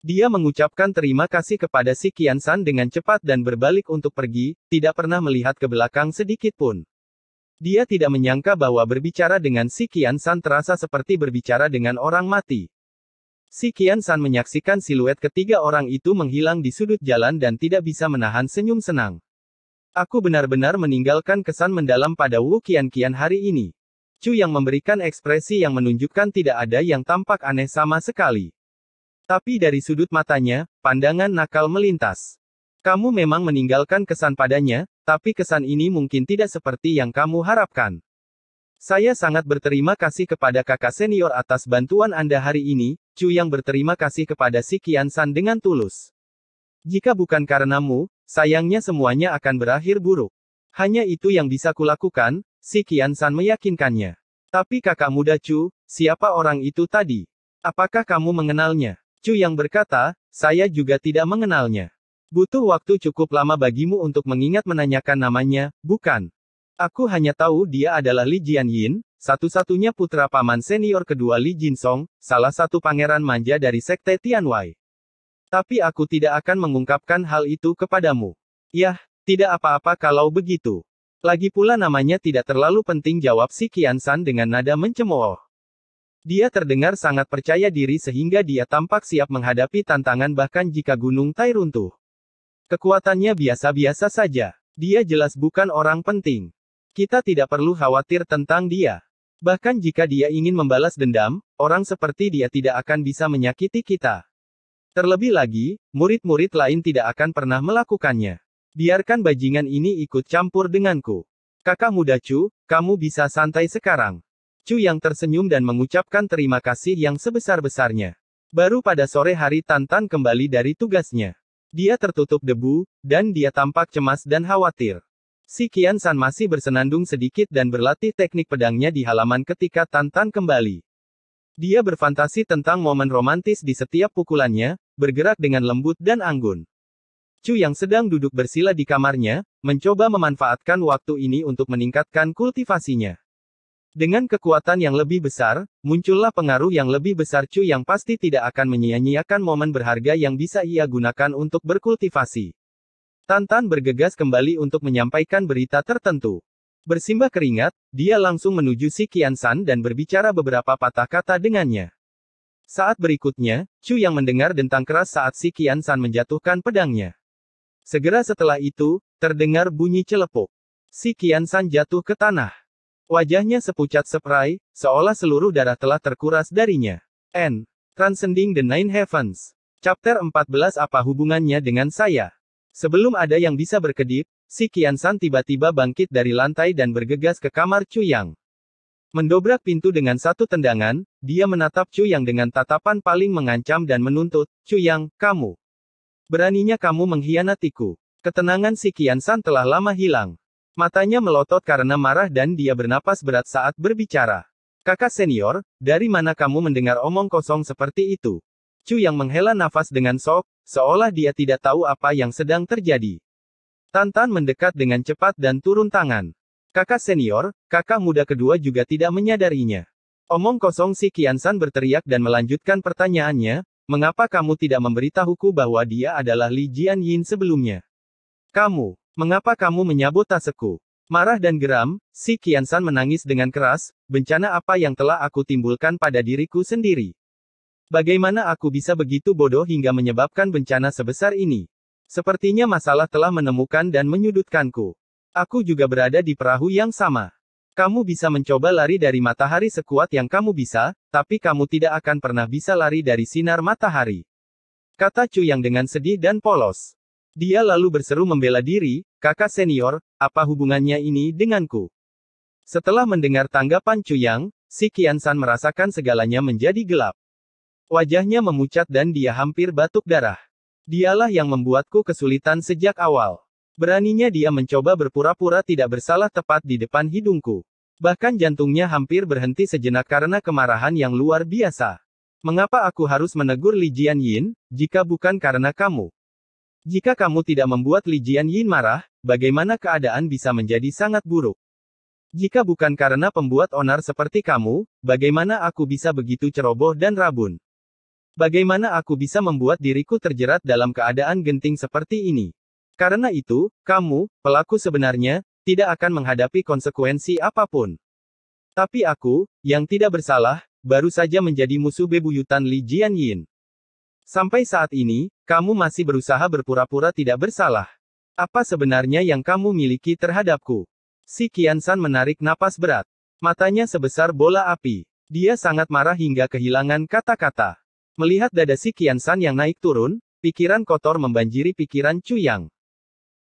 Dia mengucapkan terima kasih kepada si Qian San dengan cepat dan berbalik untuk pergi, tidak pernah melihat ke belakang sedikit pun. Dia tidak menyangka bahwa berbicara dengan si Qian San terasa seperti berbicara dengan orang mati. Si Qian San menyaksikan siluet ketiga orang itu menghilang di sudut jalan dan tidak bisa menahan senyum senang. Aku benar-benar meninggalkan kesan mendalam pada Wu Qianqian hari ini. Chu yang memberikan ekspresi yang menunjukkan tidak ada yang tampak aneh sama sekali. Tapi dari sudut matanya, pandangan nakal melintas. Kamu memang meninggalkan kesan padanya, tapi kesan ini mungkin tidak seperti yang kamu harapkan. Saya sangat berterima kasih kepada kakak senior atas bantuan Anda hari ini, Chu yang berterima kasih kepada si Kian San dengan tulus. Jika bukan karenamu, sayangnya semuanya akan berakhir buruk. Hanya itu yang bisa kulakukan, Si Kian San meyakinkannya. Tapi kakak muda Chu, siapa orang itu tadi? Apakah kamu mengenalnya? Chu yang berkata, saya juga tidak mengenalnya. Butuh waktu cukup lama bagimu untuk mengingat menanyakan namanya, bukan? Aku hanya tahu dia adalah Li Jianyin, satu-satunya putra paman senior kedua Li Jin Song, salah satu pangeran manja dari sekte Tian Tianwei. Tapi aku tidak akan mengungkapkan hal itu kepadamu. Yah, tidak apa-apa kalau begitu. Lagi pula namanya tidak terlalu penting jawab si Kian San dengan nada mencemooh. Dia terdengar sangat percaya diri sehingga dia tampak siap menghadapi tantangan bahkan jika gunung Tai runtuh. Kekuatannya biasa-biasa saja. Dia jelas bukan orang penting. Kita tidak perlu khawatir tentang dia. Bahkan jika dia ingin membalas dendam, orang seperti dia tidak akan bisa menyakiti kita. Terlebih lagi, murid-murid lain tidak akan pernah melakukannya. Biarkan bajingan ini ikut campur denganku. Kakak muda Chu, kamu bisa santai sekarang. Chu yang tersenyum dan mengucapkan terima kasih yang sebesar-besarnya. Baru pada sore hari Tantan kembali dari tugasnya. Dia tertutup debu, dan dia tampak cemas dan khawatir. Si Kian San masih bersenandung sedikit dan berlatih teknik pedangnya di halaman ketika Tantan kembali. Dia berfantasi tentang momen romantis di setiap pukulannya, bergerak dengan lembut dan anggun. Chu yang sedang duduk bersila di kamarnya, mencoba memanfaatkan waktu ini untuk meningkatkan kultivasinya. Dengan kekuatan yang lebih besar, muncullah pengaruh yang lebih besar Chu yang pasti tidak akan menyia-nyiakan momen berharga yang bisa ia gunakan untuk berkultivasi. Tantan bergegas kembali untuk menyampaikan berita tertentu. Bersimbah keringat, dia langsung menuju si Kian San dan berbicara beberapa patah kata dengannya. Saat berikutnya, Chu yang mendengar dentang keras saat si Kian San menjatuhkan pedangnya. Segera setelah itu, terdengar bunyi celepuk. Si Kian San jatuh ke tanah. Wajahnya sepucat seprai, seolah seluruh darah telah terkuras darinya. N. Transcending the Nine Heavens. Chapter 14 Apa hubungannya dengan saya? Sebelum ada yang bisa berkedip, si Kian San tiba-tiba bangkit dari lantai dan bergegas ke kamar Chu Yang. Mendobrak pintu dengan satu tendangan, dia menatap Chu Yang dengan tatapan paling mengancam dan menuntut, Chu Yang, kamu. Beraninya kamu mengkhianatiku. Ketenangan si Kian San telah lama hilang. Matanya melotot karena marah dan dia bernapas berat saat berbicara. Kakak senior, dari mana kamu mendengar omong kosong seperti itu? Chu yang menghela nafas dengan sok, seolah dia tidak tahu apa yang sedang terjadi. Tantan mendekat dengan cepat dan turun tangan. Kakak senior, kakak muda kedua juga tidak menyadarinya. Omong kosong si Kian San berteriak dan melanjutkan pertanyaannya, Mengapa kamu tidak memberitahuku bahwa dia adalah Li Jian Yin sebelumnya? Kamu, mengapa kamu menyabotaseku? Marah dan geram, si Kian menangis dengan keras, bencana apa yang telah aku timbulkan pada diriku sendiri? Bagaimana aku bisa begitu bodoh hingga menyebabkan bencana sebesar ini? Sepertinya masalah telah menemukan dan menyudutkanku. Aku juga berada di perahu yang sama. Kamu bisa mencoba lari dari matahari sekuat yang kamu bisa, tapi kamu tidak akan pernah bisa lari dari sinar matahari. Kata Chu yang dengan sedih dan polos. Dia lalu berseru membela diri, kakak senior, apa hubungannya ini denganku? Setelah mendengar tanggapan Chu Yang, si Kian San merasakan segalanya menjadi gelap. Wajahnya memucat dan dia hampir batuk darah. Dialah yang membuatku kesulitan sejak awal. Beraninya dia mencoba berpura-pura tidak bersalah tepat di depan hidungku. Bahkan jantungnya hampir berhenti sejenak karena kemarahan yang luar biasa. Mengapa aku harus menegur Li Jian Yin, jika bukan karena kamu? Jika kamu tidak membuat Li Jian Yin marah, bagaimana keadaan bisa menjadi sangat buruk? Jika bukan karena pembuat onar seperti kamu, bagaimana aku bisa begitu ceroboh dan rabun? Bagaimana aku bisa membuat diriku terjerat dalam keadaan genting seperti ini? Karena itu, kamu, pelaku sebenarnya, tidak akan menghadapi konsekuensi apapun. Tapi aku, yang tidak bersalah, baru saja menjadi musuh bebuyutan Li Jianyin. Sampai saat ini, kamu masih berusaha berpura-pura tidak bersalah. Apa sebenarnya yang kamu miliki terhadapku? Si Kian San menarik napas berat. Matanya sebesar bola api. Dia sangat marah hingga kehilangan kata-kata. Melihat dada si Kian San yang naik turun, pikiran kotor membanjiri pikiran Cuyang.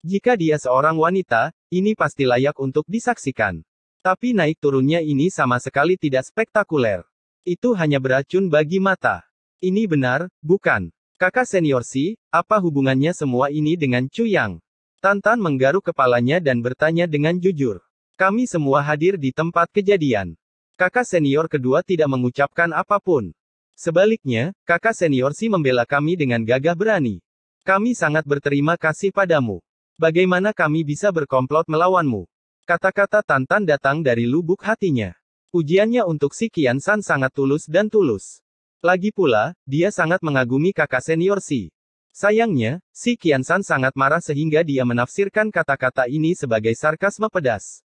Jika dia seorang wanita, ini pasti layak untuk disaksikan. Tapi naik turunnya ini sama sekali tidak spektakuler. Itu hanya beracun bagi mata. Ini benar, bukan. Kakak senior si, apa hubungannya semua ini dengan Cuyang? Tantan menggaruk kepalanya dan bertanya dengan jujur. Kami semua hadir di tempat kejadian. Kakak senior kedua tidak mengucapkan apapun. Sebaliknya, kakak senior si membela kami dengan gagah berani. Kami sangat berterima kasih padamu. Bagaimana kami bisa berkomplot melawanmu? Kata-kata Tantan datang dari lubuk hatinya. Ujiannya untuk si Kian San sangat tulus dan tulus. Lagi pula, dia sangat mengagumi kakak senior Si. Sayangnya, si Kian San sangat marah sehingga dia menafsirkan kata-kata ini sebagai sarkasme pedas.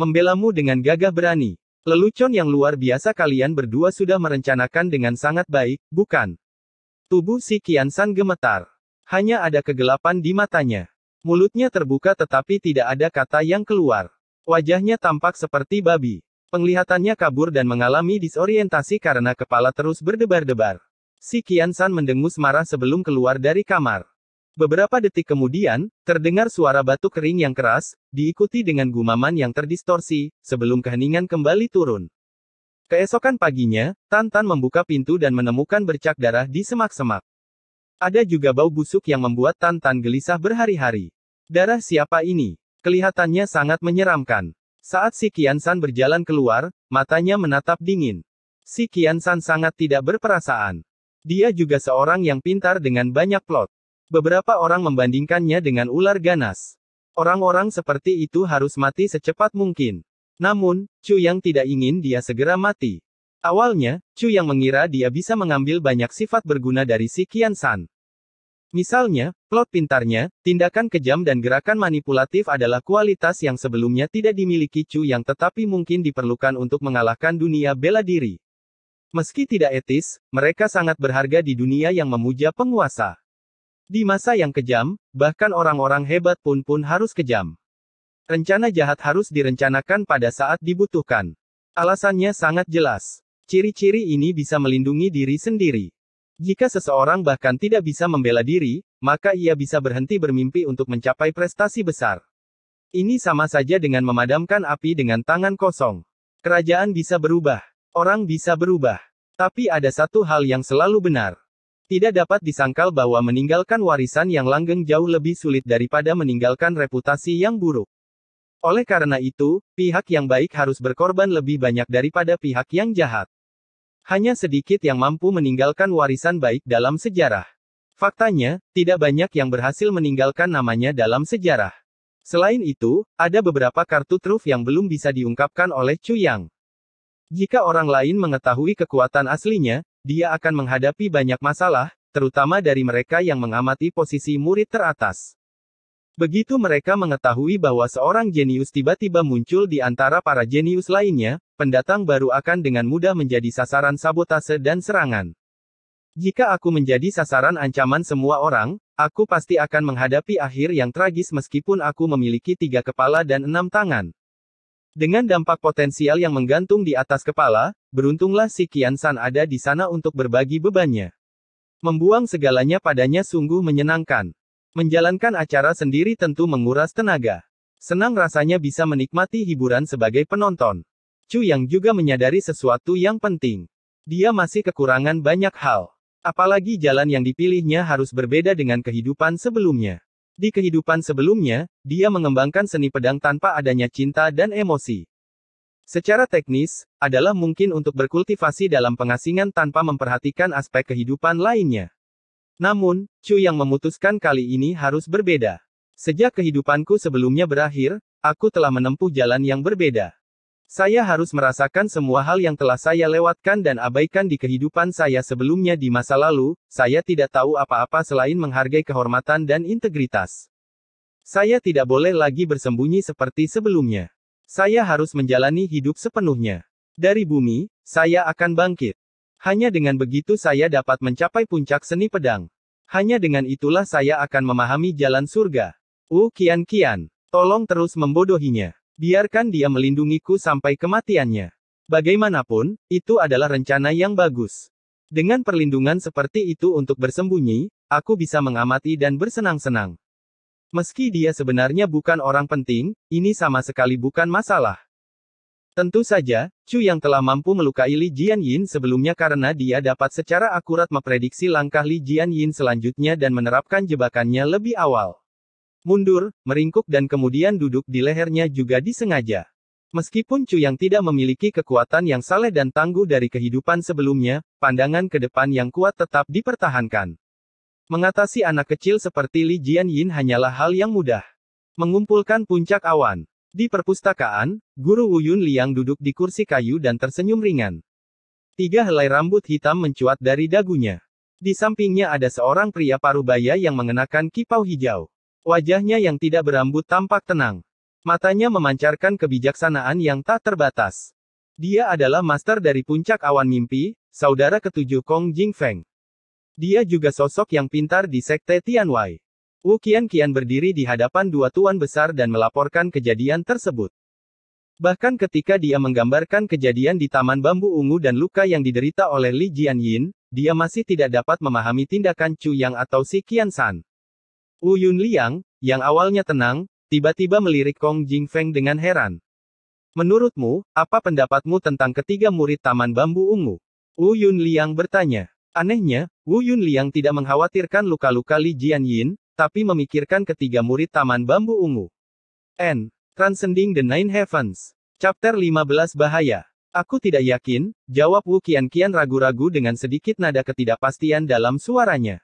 Membelamu dengan gagah berani. Lelucon yang luar biasa kalian berdua sudah merencanakan dengan sangat baik, bukan? Tubuh si Kian San gemetar. Hanya ada kegelapan di matanya. Mulutnya terbuka tetapi tidak ada kata yang keluar. Wajahnya tampak seperti babi. Penglihatannya kabur dan mengalami disorientasi karena kepala terus berdebar-debar. Si Kian San mendengus marah sebelum keluar dari kamar. Beberapa detik kemudian, terdengar suara batu kering yang keras, diikuti dengan gumaman yang terdistorsi, sebelum keheningan kembali turun. Keesokan paginya, Tantan membuka pintu dan menemukan bercak darah di semak-semak. Ada juga bau busuk yang membuat Tan Tan gelisah berhari-hari. Darah siapa ini? Kelihatannya sangat menyeramkan. Saat si Kian San berjalan keluar, matanya menatap dingin. Si Kian San sangat tidak berperasaan. Dia juga seorang yang pintar dengan banyak plot. Beberapa orang membandingkannya dengan ular ganas. Orang-orang seperti itu harus mati secepat mungkin. Namun, Chu yang tidak ingin dia segera mati. Awalnya, Chu yang mengira dia bisa mengambil banyak sifat berguna dari si Kian San. Misalnya, plot pintarnya, tindakan kejam dan gerakan manipulatif adalah kualitas yang sebelumnya tidak dimiliki Chu yang tetapi mungkin diperlukan untuk mengalahkan dunia bela diri. Meski tidak etis, mereka sangat berharga di dunia yang memuja penguasa. Di masa yang kejam, bahkan orang-orang hebat pun pun harus kejam. Rencana jahat harus direncanakan pada saat dibutuhkan. Alasannya sangat jelas. Ciri-ciri ini bisa melindungi diri sendiri. Jika seseorang bahkan tidak bisa membela diri, maka ia bisa berhenti bermimpi untuk mencapai prestasi besar. Ini sama saja dengan memadamkan api dengan tangan kosong. Kerajaan bisa berubah, orang bisa berubah, tapi ada satu hal yang selalu benar. Tidak dapat disangkal bahwa meninggalkan warisan yang langgeng jauh lebih sulit daripada meninggalkan reputasi yang buruk. Oleh karena itu, pihak yang baik harus berkorban lebih banyak daripada pihak yang jahat. Hanya sedikit yang mampu meninggalkan warisan baik dalam sejarah. Faktanya, tidak banyak yang berhasil meninggalkan namanya dalam sejarah. Selain itu, ada beberapa kartu truf yang belum bisa diungkapkan oleh Chu Yang. Jika orang lain mengetahui kekuatan aslinya, dia akan menghadapi banyak masalah, terutama dari mereka yang mengamati posisi murid teratas. Begitu mereka mengetahui bahwa seorang jenius tiba-tiba muncul di antara para jenius lainnya, pendatang baru akan dengan mudah menjadi sasaran sabotase dan serangan. Jika aku menjadi sasaran ancaman semua orang, aku pasti akan menghadapi akhir yang tragis meskipun aku memiliki tiga kepala dan enam tangan. Dengan dampak potensial yang menggantung di atas kepala, beruntunglah si Kian San ada di sana untuk berbagi bebannya. Membuang segalanya padanya sungguh menyenangkan. Menjalankan acara sendiri tentu menguras tenaga. Senang rasanya bisa menikmati hiburan sebagai penonton. Chu yang juga menyadari sesuatu yang penting. Dia masih kekurangan banyak hal. Apalagi jalan yang dipilihnya harus berbeda dengan kehidupan sebelumnya. Di kehidupan sebelumnya, dia mengembangkan seni pedang tanpa adanya cinta dan emosi. Secara teknis, adalah mungkin untuk berkultivasi dalam pengasingan tanpa memperhatikan aspek kehidupan lainnya. Namun, Chu yang memutuskan kali ini harus berbeda. Sejak kehidupanku sebelumnya berakhir, aku telah menempuh jalan yang berbeda. Saya harus merasakan semua hal yang telah saya lewatkan dan abaikan di kehidupan saya sebelumnya di masa lalu, saya tidak tahu apa-apa selain menghargai kehormatan dan integritas. Saya tidak boleh lagi bersembunyi seperti sebelumnya. Saya harus menjalani hidup sepenuhnya. Dari bumi, saya akan bangkit. Hanya dengan begitu saya dapat mencapai puncak seni pedang. Hanya dengan itulah saya akan memahami jalan surga. Wu uh, Kian Kian, tolong terus membodohinya. Biarkan dia melindungiku sampai kematiannya. Bagaimanapun, itu adalah rencana yang bagus. Dengan perlindungan seperti itu untuk bersembunyi, aku bisa mengamati dan bersenang-senang. Meski dia sebenarnya bukan orang penting, ini sama sekali bukan masalah. Tentu saja, Chu yang telah mampu melukai Li Jianyin sebelumnya karena dia dapat secara akurat memprediksi langkah Li Jianyin selanjutnya dan menerapkan jebakannya lebih awal. Mundur, meringkuk dan kemudian duduk di lehernya juga disengaja. Meskipun Chu yang tidak memiliki kekuatan yang saleh dan tangguh dari kehidupan sebelumnya, pandangan ke depan yang kuat tetap dipertahankan. Mengatasi anak kecil seperti Li Yin hanyalah hal yang mudah. Mengumpulkan puncak awan. Di perpustakaan, Guru Yun Liang duduk di kursi kayu dan tersenyum ringan. Tiga helai rambut hitam mencuat dari dagunya. Di sampingnya ada seorang pria parubaya yang mengenakan kipau hijau. Wajahnya yang tidak berambut tampak tenang. Matanya memancarkan kebijaksanaan yang tak terbatas. Dia adalah master dari puncak awan mimpi, saudara ketujuh Kong Jing Feng. Dia juga sosok yang pintar di sekte Tian Tianwei. Wu Qianqian berdiri di hadapan dua tuan besar dan melaporkan kejadian tersebut. Bahkan ketika dia menggambarkan kejadian di Taman Bambu Ungu dan luka yang diderita oleh Li Jianyin, dia masih tidak dapat memahami tindakan Chu Yang atau Si Qian San. Wu Liang, yang awalnya tenang, tiba-tiba melirik Kong Jing Feng dengan heran. Menurutmu, apa pendapatmu tentang ketiga murid Taman Bambu Ungu? Wu Liang bertanya. Anehnya, Wu Liang tidak mengkhawatirkan luka-luka Li Jian Yin, tapi memikirkan ketiga murid Taman Bambu Ungu. N. Transcending the Nine Heavens. Chapter 15 Bahaya. Aku tidak yakin, jawab Wu Qianqian ragu-ragu dengan sedikit nada ketidakpastian dalam suaranya.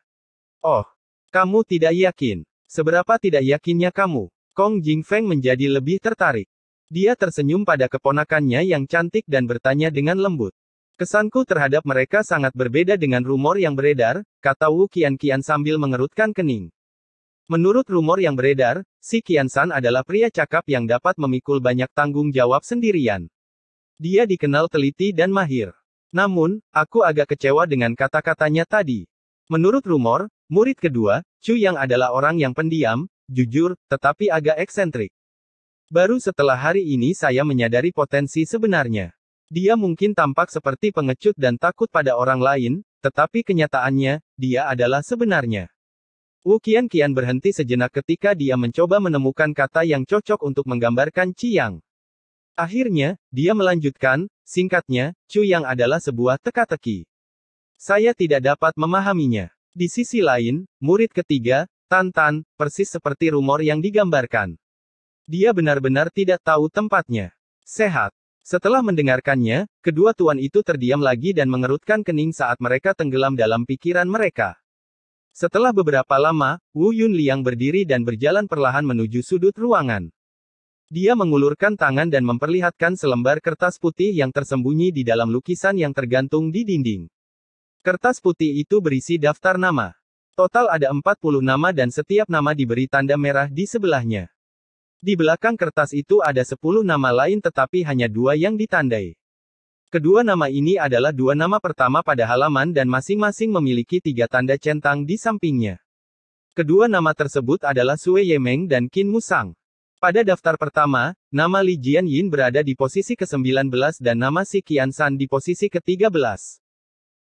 Oh, kamu tidak yakin. Seberapa tidak yakinnya kamu? Kong Jingfeng menjadi lebih tertarik. Dia tersenyum pada keponakannya yang cantik dan bertanya dengan lembut. Kesanku terhadap mereka sangat berbeda dengan rumor yang beredar, kata Wu Qianqian sambil mengerutkan kening. Menurut rumor yang beredar, si Qian-San adalah pria cakap yang dapat memikul banyak tanggung jawab sendirian. Dia dikenal teliti dan mahir. Namun, aku agak kecewa dengan kata-katanya tadi. Menurut rumor, murid kedua, Chu Yang adalah orang yang pendiam, jujur, tetapi agak eksentrik. Baru setelah hari ini saya menyadari potensi sebenarnya. Dia mungkin tampak seperti pengecut dan takut pada orang lain, tetapi kenyataannya, dia adalah sebenarnya. Wu Qian Qian berhenti sejenak ketika dia mencoba menemukan kata yang cocok untuk menggambarkan Yang. Akhirnya, dia melanjutkan, singkatnya, Chu Yang adalah sebuah teka-teki. Saya tidak dapat memahaminya. Di sisi lain, murid ketiga, Tantan, persis seperti rumor yang digambarkan. Dia benar-benar tidak tahu tempatnya. Sehat. Setelah mendengarkannya, kedua tuan itu terdiam lagi dan mengerutkan kening saat mereka tenggelam dalam pikiran mereka. Setelah beberapa lama, Wu Yun Liang berdiri dan berjalan perlahan menuju sudut ruangan. Dia mengulurkan tangan dan memperlihatkan selembar kertas putih yang tersembunyi di dalam lukisan yang tergantung di dinding. Kertas putih itu berisi daftar nama. Total ada 40 nama dan setiap nama diberi tanda merah di sebelahnya. Di belakang kertas itu ada 10 nama lain tetapi hanya dua yang ditandai. Kedua nama ini adalah dua nama pertama pada halaman dan masing-masing memiliki tiga tanda centang di sampingnya. Kedua nama tersebut adalah Sue Yemeng dan Kin Musang. Pada daftar pertama, nama Li Jianyin berada di posisi ke-19 dan nama Si Qian San di posisi ke-13.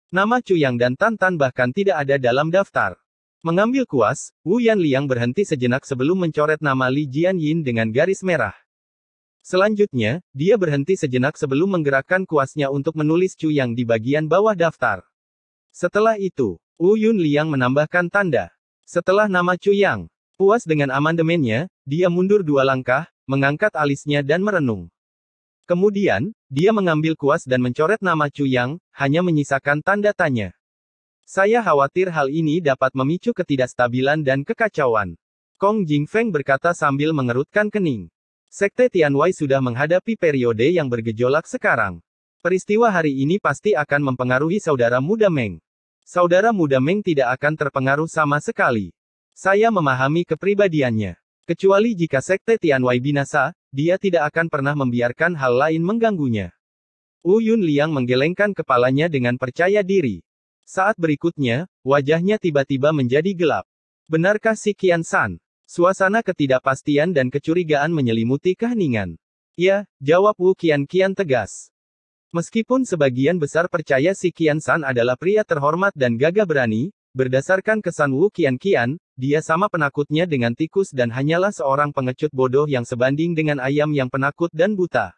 Nama Cuyang dan Tan Tan bahkan tidak ada dalam daftar. Mengambil kuas, Wu Liang berhenti sejenak sebelum mencoret nama Li Jian Yin dengan garis merah. Selanjutnya, dia berhenti sejenak sebelum menggerakkan kuasnya untuk menulis Cuyang di bagian bawah daftar. Setelah itu, Wu Liang menambahkan tanda. Setelah nama Cuyang, puas dengan amandemennya, dia mundur dua langkah, mengangkat alisnya dan merenung. Kemudian, dia mengambil kuas dan mencoret nama Chu Yang, hanya menyisakan tanda tanya. Saya khawatir hal ini dapat memicu ketidakstabilan dan kekacauan. Kong Jing Feng berkata sambil mengerutkan kening. Sekte Tian Tianwei sudah menghadapi periode yang bergejolak sekarang. Peristiwa hari ini pasti akan mempengaruhi saudara muda Meng. Saudara muda Meng tidak akan terpengaruh sama sekali. Saya memahami kepribadiannya. Kecuali jika Sekte Tian Tianwei binasa, dia tidak akan pernah membiarkan hal lain mengganggunya. Uyun Liang menggelengkan kepalanya dengan percaya diri. Saat berikutnya, wajahnya tiba-tiba menjadi gelap. Benarkah si Kian San? Suasana ketidakpastian dan kecurigaan menyelimuti keheningan. Ya, jawab Wu Kian Kian tegas. Meskipun sebagian besar percaya si Kian San adalah pria terhormat dan gagah berani, berdasarkan kesan Wu Kian Kian, dia sama penakutnya dengan tikus dan hanyalah seorang pengecut bodoh yang sebanding dengan ayam yang penakut dan buta.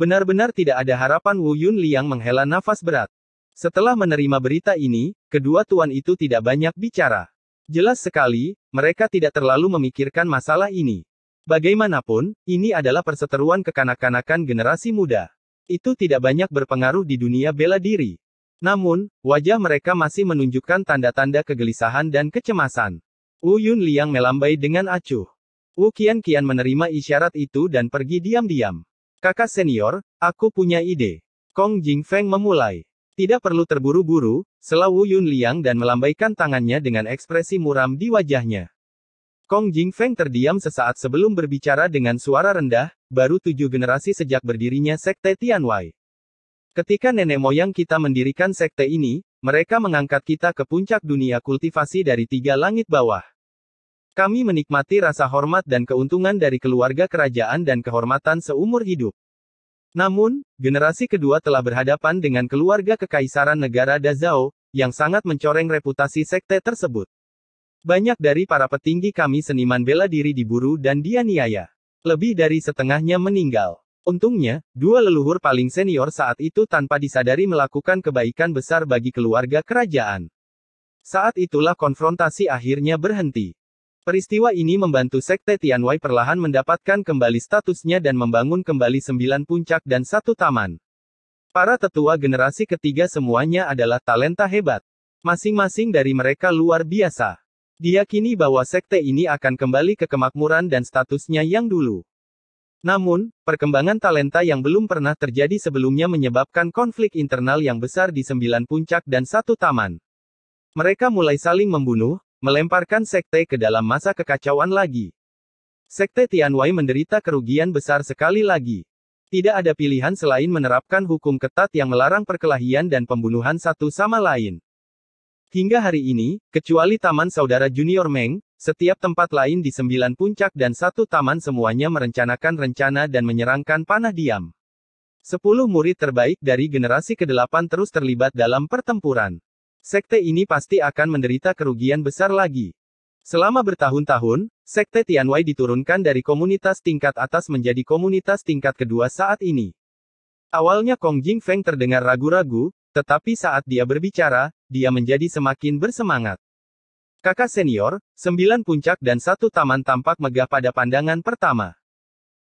Benar-benar tidak ada harapan Wu Yun Liang menghela nafas berat. Setelah menerima berita ini, kedua tuan itu tidak banyak bicara. Jelas sekali, mereka tidak terlalu memikirkan masalah ini. Bagaimanapun, ini adalah perseteruan kekanak-kanakan generasi muda. Itu tidak banyak berpengaruh di dunia bela diri. Namun, wajah mereka masih menunjukkan tanda-tanda kegelisahan dan kecemasan. Wu Yun Liang melambai dengan acuh. Wu Qian Qian menerima isyarat itu dan pergi diam-diam. Kakak senior, aku punya ide. Kong Jing Feng memulai. Tidak perlu terburu-buru, selau Wu Yun Liang dan melambaikan tangannya dengan ekspresi muram di wajahnya. Kong Jing Feng terdiam sesaat sebelum berbicara dengan suara rendah, baru tujuh generasi sejak berdirinya Sekte Tian Tianwei. Ketika nenek moyang kita mendirikan sekte ini, mereka mengangkat kita ke puncak dunia kultivasi dari tiga langit bawah. Kami menikmati rasa hormat dan keuntungan dari keluarga kerajaan dan kehormatan seumur hidup. Namun, generasi kedua telah berhadapan dengan keluarga kekaisaran negara Dazao, yang sangat mencoreng reputasi sekte tersebut. Banyak dari para petinggi kami seniman bela diri diburu dan dianiaya. Lebih dari setengahnya meninggal. Untungnya, dua leluhur paling senior saat itu tanpa disadari melakukan kebaikan besar bagi keluarga kerajaan. Saat itulah konfrontasi akhirnya berhenti. Peristiwa ini membantu Sekte Tianwei perlahan mendapatkan kembali statusnya dan membangun kembali sembilan puncak dan satu taman. Para tetua generasi ketiga semuanya adalah talenta hebat. Masing-masing dari mereka luar biasa. Dia kini bahwa sekte ini akan kembali ke kemakmuran dan statusnya yang dulu. Namun, perkembangan talenta yang belum pernah terjadi sebelumnya menyebabkan konflik internal yang besar di sembilan puncak dan satu taman. Mereka mulai saling membunuh, melemparkan sekte ke dalam masa kekacauan lagi. Sekte Tianwei menderita kerugian besar sekali lagi. Tidak ada pilihan selain menerapkan hukum ketat yang melarang perkelahian dan pembunuhan satu sama lain. Hingga hari ini, kecuali Taman Saudara Junior Meng, setiap tempat lain di sembilan puncak dan satu taman semuanya merencanakan rencana dan menyerangkan panah diam. Sepuluh murid terbaik dari generasi ke-8 terus terlibat dalam pertempuran. Sekte ini pasti akan menderita kerugian besar lagi. Selama bertahun-tahun, Sekte Tianwei diturunkan dari komunitas tingkat atas menjadi komunitas tingkat kedua saat ini. Awalnya Kong Jing Feng terdengar ragu-ragu, tetapi saat dia berbicara, dia menjadi semakin bersemangat. Kakak senior, sembilan puncak dan satu taman tampak megah pada pandangan pertama.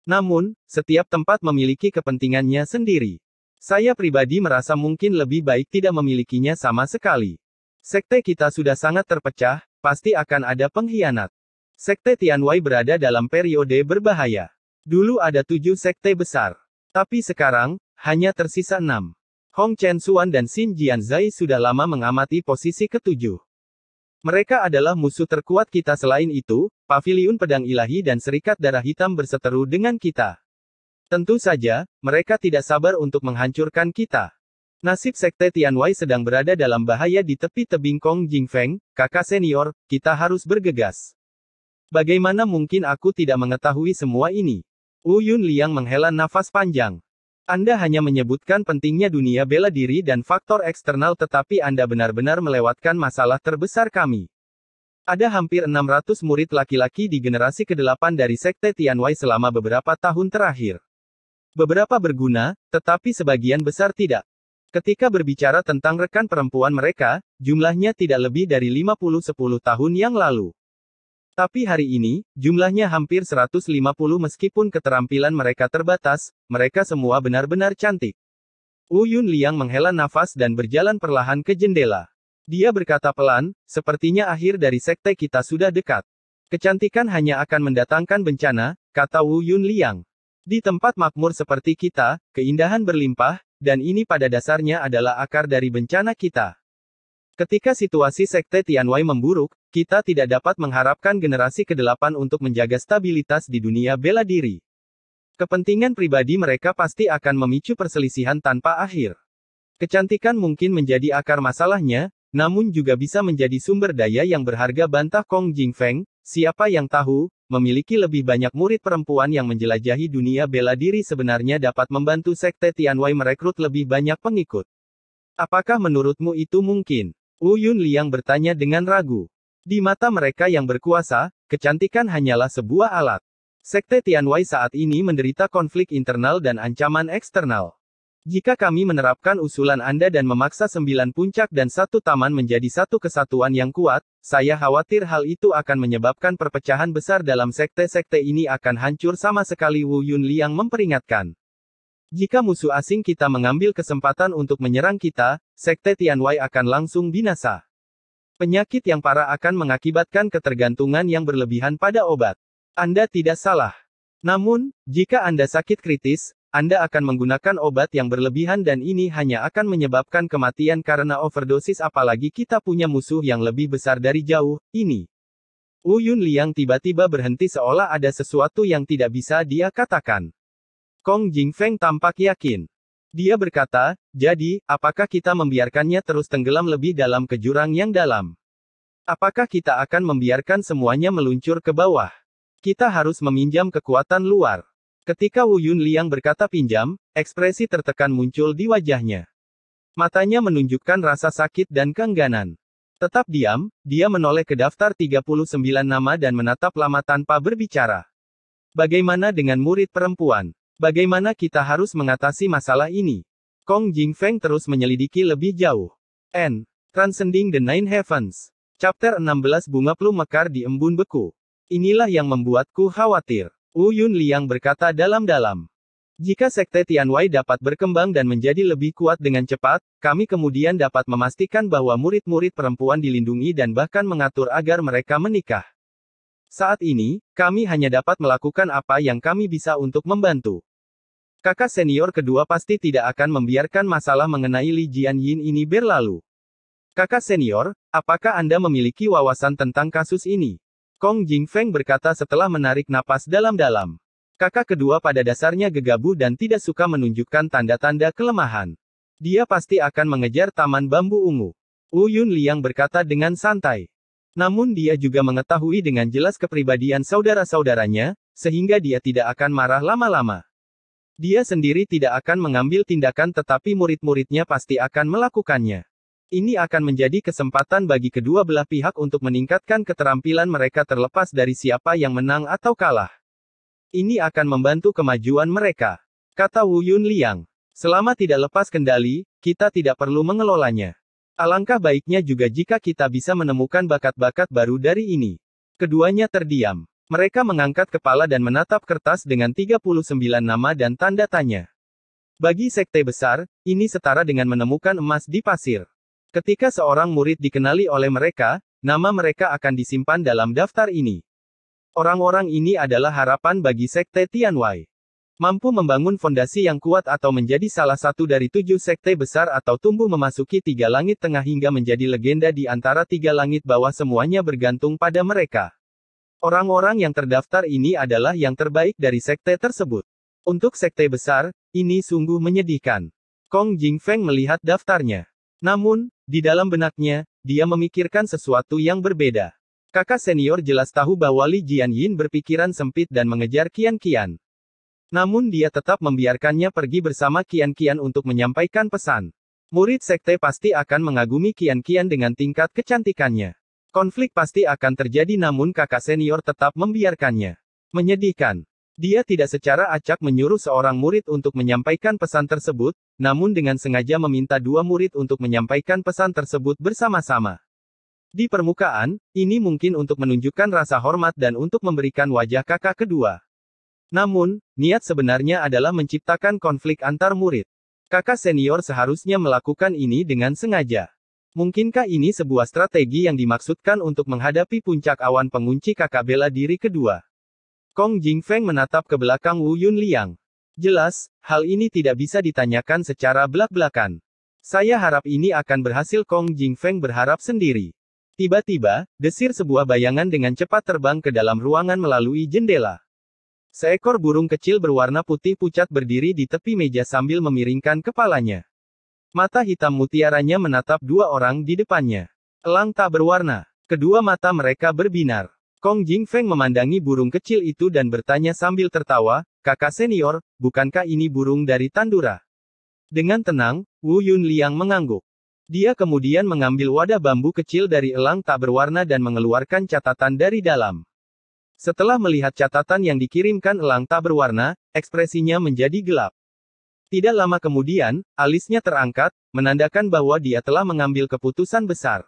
Namun, setiap tempat memiliki kepentingannya sendiri. Saya pribadi merasa mungkin lebih baik tidak memilikinya sama sekali. Sekte kita sudah sangat terpecah, pasti akan ada pengkhianat. Sekte Tianwei berada dalam periode berbahaya. Dulu ada tujuh sekte besar. Tapi sekarang, hanya tersisa enam. Hong Chen Suan dan Xin Jianzai sudah lama mengamati posisi ketujuh. Mereka adalah musuh terkuat kita selain itu, Paviliun Pedang Ilahi dan Serikat Darah Hitam berseteru dengan kita. Tentu saja, mereka tidak sabar untuk menghancurkan kita. Nasib Sekte Tianwei sedang berada dalam bahaya di tepi tebing Kong Jingfeng, kakak senior, kita harus bergegas. Bagaimana mungkin aku tidak mengetahui semua ini? Wu Yun Liang menghela nafas panjang. Anda hanya menyebutkan pentingnya dunia bela diri dan faktor eksternal tetapi Anda benar-benar melewatkan masalah terbesar kami. Ada hampir 600 murid laki-laki di generasi ke-8 dari Sekte Tianwei selama beberapa tahun terakhir. Beberapa berguna, tetapi sebagian besar tidak. Ketika berbicara tentang rekan perempuan mereka, jumlahnya tidak lebih dari 50-10 tahun yang lalu. Tapi hari ini, jumlahnya hampir 150 meskipun keterampilan mereka terbatas, mereka semua benar-benar cantik. Uyun Liang menghela nafas dan berjalan perlahan ke jendela. Dia berkata pelan, sepertinya akhir dari sekte kita sudah dekat. Kecantikan hanya akan mendatangkan bencana, kata Wu Yun Liang. Di tempat makmur seperti kita, keindahan berlimpah, dan ini pada dasarnya adalah akar dari bencana kita. Ketika situasi Sekte Tianwei memburuk, kita tidak dapat mengharapkan generasi ke-8 untuk menjaga stabilitas di dunia bela diri. Kepentingan pribadi mereka pasti akan memicu perselisihan tanpa akhir. Kecantikan mungkin menjadi akar masalahnya, namun juga bisa menjadi sumber daya yang berharga bantah Kong Jingfeng, siapa yang tahu, memiliki lebih banyak murid perempuan yang menjelajahi dunia bela diri sebenarnya dapat membantu Sekte Tianwei merekrut lebih banyak pengikut. Apakah menurutmu itu mungkin? Wu Yun Liang bertanya dengan ragu. Di mata mereka yang berkuasa, kecantikan hanyalah sebuah alat. Sekte Tianwei saat ini menderita konflik internal dan ancaman eksternal. Jika kami menerapkan usulan Anda dan memaksa sembilan puncak dan satu taman menjadi satu kesatuan yang kuat, saya khawatir hal itu akan menyebabkan perpecahan besar dalam sekte-sekte ini akan hancur sama sekali Wu Yun Liang memperingatkan. Jika musuh asing kita mengambil kesempatan untuk menyerang kita, Sekte Tianwei akan langsung binasa. Penyakit yang parah akan mengakibatkan ketergantungan yang berlebihan pada obat. Anda tidak salah. Namun, jika Anda sakit kritis, Anda akan menggunakan obat yang berlebihan dan ini hanya akan menyebabkan kematian karena overdosis apalagi kita punya musuh yang lebih besar dari jauh, ini. Uyun Liang tiba-tiba berhenti seolah ada sesuatu yang tidak bisa dia katakan. Kong Jing Feng tampak yakin. Dia berkata, jadi, apakah kita membiarkannya terus tenggelam lebih dalam ke jurang yang dalam? Apakah kita akan membiarkan semuanya meluncur ke bawah? Kita harus meminjam kekuatan luar. Ketika Wu Yun Liang berkata pinjam, ekspresi tertekan muncul di wajahnya. Matanya menunjukkan rasa sakit dan keengganan. Tetap diam, dia menoleh ke daftar 39 nama dan menatap lama tanpa berbicara. Bagaimana dengan murid perempuan? Bagaimana kita harus mengatasi masalah ini? Kong Jing Feng terus menyelidiki lebih jauh. N. Transcending the Nine Heavens. Chapter 16 Bunga plum Mekar di Embun Beku. Inilah yang membuatku khawatir. Wu Yun Liang berkata dalam-dalam. Jika Sekte Wei dapat berkembang dan menjadi lebih kuat dengan cepat, kami kemudian dapat memastikan bahwa murid-murid perempuan dilindungi dan bahkan mengatur agar mereka menikah. Saat ini, kami hanya dapat melakukan apa yang kami bisa untuk membantu. Kakak senior kedua pasti tidak akan membiarkan masalah mengenai Li Yin ini berlalu. Kakak senior, apakah Anda memiliki wawasan tentang kasus ini? Kong Jing Feng berkata setelah menarik napas dalam-dalam. Kakak kedua pada dasarnya gegabah dan tidak suka menunjukkan tanda-tanda kelemahan. Dia pasti akan mengejar taman bambu ungu. Uyun Liang berkata dengan santai. Namun dia juga mengetahui dengan jelas kepribadian saudara-saudaranya, sehingga dia tidak akan marah lama-lama. Dia sendiri tidak akan mengambil tindakan tetapi murid-muridnya pasti akan melakukannya. Ini akan menjadi kesempatan bagi kedua belah pihak untuk meningkatkan keterampilan mereka terlepas dari siapa yang menang atau kalah. Ini akan membantu kemajuan mereka. Kata Wu Yun Liang. Selama tidak lepas kendali, kita tidak perlu mengelolanya. Alangkah baiknya juga jika kita bisa menemukan bakat-bakat baru dari ini. Keduanya terdiam. Mereka mengangkat kepala dan menatap kertas dengan 39 nama dan tanda tanya. Bagi sekte besar, ini setara dengan menemukan emas di pasir. Ketika seorang murid dikenali oleh mereka, nama mereka akan disimpan dalam daftar ini. Orang-orang ini adalah harapan bagi sekte Tianwei. Mampu membangun fondasi yang kuat atau menjadi salah satu dari tujuh sekte besar atau tumbuh memasuki tiga langit tengah hingga menjadi legenda di antara tiga langit bawah semuanya bergantung pada mereka. Orang-orang yang terdaftar ini adalah yang terbaik dari sekte tersebut. Untuk sekte besar, ini sungguh menyedihkan. Kong Jing Feng melihat daftarnya. Namun, di dalam benaknya, dia memikirkan sesuatu yang berbeda. Kakak senior jelas tahu bahwa Li Jian Yin berpikiran sempit dan mengejar kian-kian. Namun dia tetap membiarkannya pergi bersama kian-kian untuk menyampaikan pesan. Murid sekte pasti akan mengagumi kian-kian dengan tingkat kecantikannya. Konflik pasti akan terjadi namun kakak senior tetap membiarkannya. Menyedihkan. Dia tidak secara acak menyuruh seorang murid untuk menyampaikan pesan tersebut, namun dengan sengaja meminta dua murid untuk menyampaikan pesan tersebut bersama-sama. Di permukaan, ini mungkin untuk menunjukkan rasa hormat dan untuk memberikan wajah kakak kedua. Namun, niat sebenarnya adalah menciptakan konflik antar murid. Kakak senior seharusnya melakukan ini dengan sengaja. Mungkinkah ini sebuah strategi yang dimaksudkan untuk menghadapi puncak awan pengunci kakak bela diri kedua? Kong Jing Feng menatap ke belakang Wu Yunliang. Jelas, hal ini tidak bisa ditanyakan secara belak-belakan. Saya harap ini akan berhasil Kong Jing Feng berharap sendiri. Tiba-tiba, desir sebuah bayangan dengan cepat terbang ke dalam ruangan melalui jendela. Seekor burung kecil berwarna putih pucat berdiri di tepi meja sambil memiringkan kepalanya. Mata hitam mutiaranya menatap dua orang di depannya. Elang tak berwarna. Kedua mata mereka berbinar. Kong Jing Feng memandangi burung kecil itu dan bertanya sambil tertawa, kakak senior, bukankah ini burung dari Tandura? Dengan tenang, Wu Yun Liang mengangguk. Dia kemudian mengambil wadah bambu kecil dari elang tak berwarna dan mengeluarkan catatan dari dalam. Setelah melihat catatan yang dikirimkan elang tak berwarna, ekspresinya menjadi gelap. Tidak lama kemudian, alisnya terangkat, menandakan bahwa dia telah mengambil keputusan besar.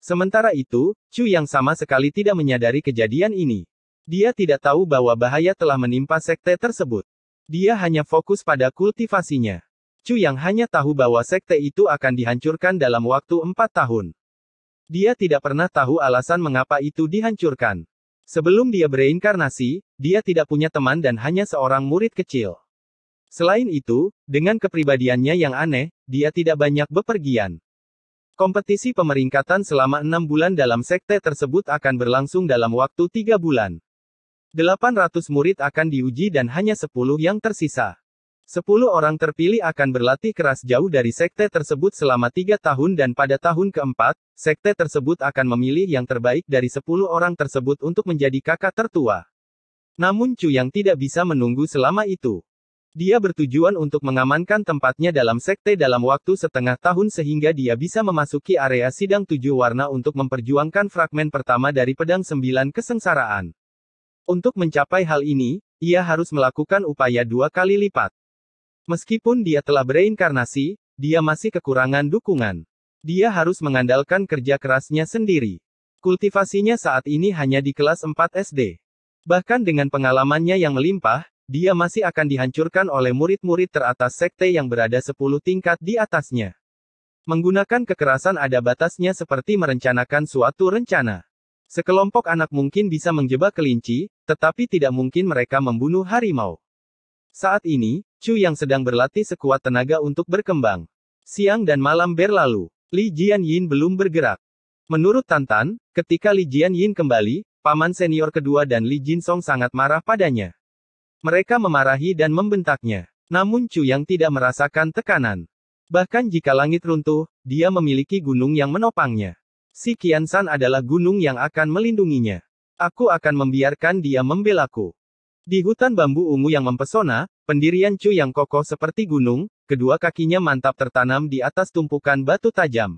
Sementara itu, Chu yang sama sekali tidak menyadari kejadian ini. Dia tidak tahu bahwa bahaya telah menimpa sekte tersebut. Dia hanya fokus pada kultivasinya. Chu yang hanya tahu bahwa sekte itu akan dihancurkan dalam waktu empat tahun. Dia tidak pernah tahu alasan mengapa itu dihancurkan. Sebelum dia bereinkarnasi, dia tidak punya teman dan hanya seorang murid kecil. Selain itu, dengan kepribadiannya yang aneh, dia tidak banyak bepergian. Kompetisi pemeringkatan selama enam bulan dalam sekte tersebut akan berlangsung dalam waktu tiga bulan. 800 murid akan diuji dan hanya 10 yang tersisa. 10 orang terpilih akan berlatih keras jauh dari sekte tersebut selama tiga tahun dan pada tahun keempat, sekte tersebut akan memilih yang terbaik dari 10 orang tersebut untuk menjadi kakak tertua. Namun Chu yang tidak bisa menunggu selama itu. Dia bertujuan untuk mengamankan tempatnya dalam sekte dalam waktu setengah tahun sehingga dia bisa memasuki area sidang tujuh warna untuk memperjuangkan fragmen pertama dari pedang sembilan kesengsaraan. Untuk mencapai hal ini, ia harus melakukan upaya dua kali lipat. Meskipun dia telah bereinkarnasi, dia masih kekurangan dukungan. Dia harus mengandalkan kerja kerasnya sendiri. Kultivasinya saat ini hanya di kelas 4 SD. Bahkan dengan pengalamannya yang melimpah, dia masih akan dihancurkan oleh murid-murid teratas sekte yang berada sepuluh tingkat di atasnya. Menggunakan kekerasan ada batasnya seperti merencanakan suatu rencana. Sekelompok anak mungkin bisa menjebak kelinci, tetapi tidak mungkin mereka membunuh harimau. Saat ini, Chu yang sedang berlatih sekuat tenaga untuk berkembang. Siang dan malam berlalu, Li Jianyin belum bergerak. Menurut Tantan, ketika Li Jianyin kembali, paman senior kedua dan Li Jin Song sangat marah padanya. Mereka memarahi dan membentaknya. Namun Chu yang tidak merasakan tekanan. Bahkan jika langit runtuh, dia memiliki gunung yang menopangnya. Si Kian San adalah gunung yang akan melindunginya. Aku akan membiarkan dia membelaku. Di hutan bambu ungu yang mempesona, pendirian Chu yang kokoh seperti gunung, kedua kakinya mantap tertanam di atas tumpukan batu tajam.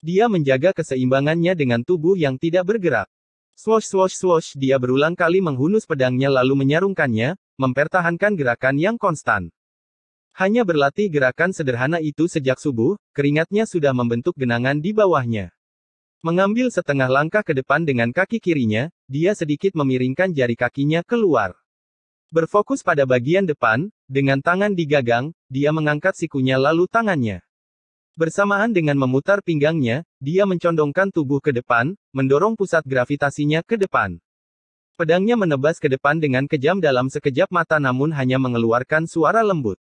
Dia menjaga keseimbangannya dengan tubuh yang tidak bergerak. Swosh swosh swosh, dia berulang kali menghunus pedangnya lalu menyarungkannya, mempertahankan gerakan yang konstan. Hanya berlatih gerakan sederhana itu sejak subuh, keringatnya sudah membentuk genangan di bawahnya. Mengambil setengah langkah ke depan dengan kaki kirinya, dia sedikit memiringkan jari kakinya keluar. Berfokus pada bagian depan, dengan tangan digagang, dia mengangkat sikunya lalu tangannya. Bersamaan dengan memutar pinggangnya, dia mencondongkan tubuh ke depan, mendorong pusat gravitasinya ke depan. Pedangnya menebas ke depan dengan kejam dalam sekejap mata namun hanya mengeluarkan suara lembut.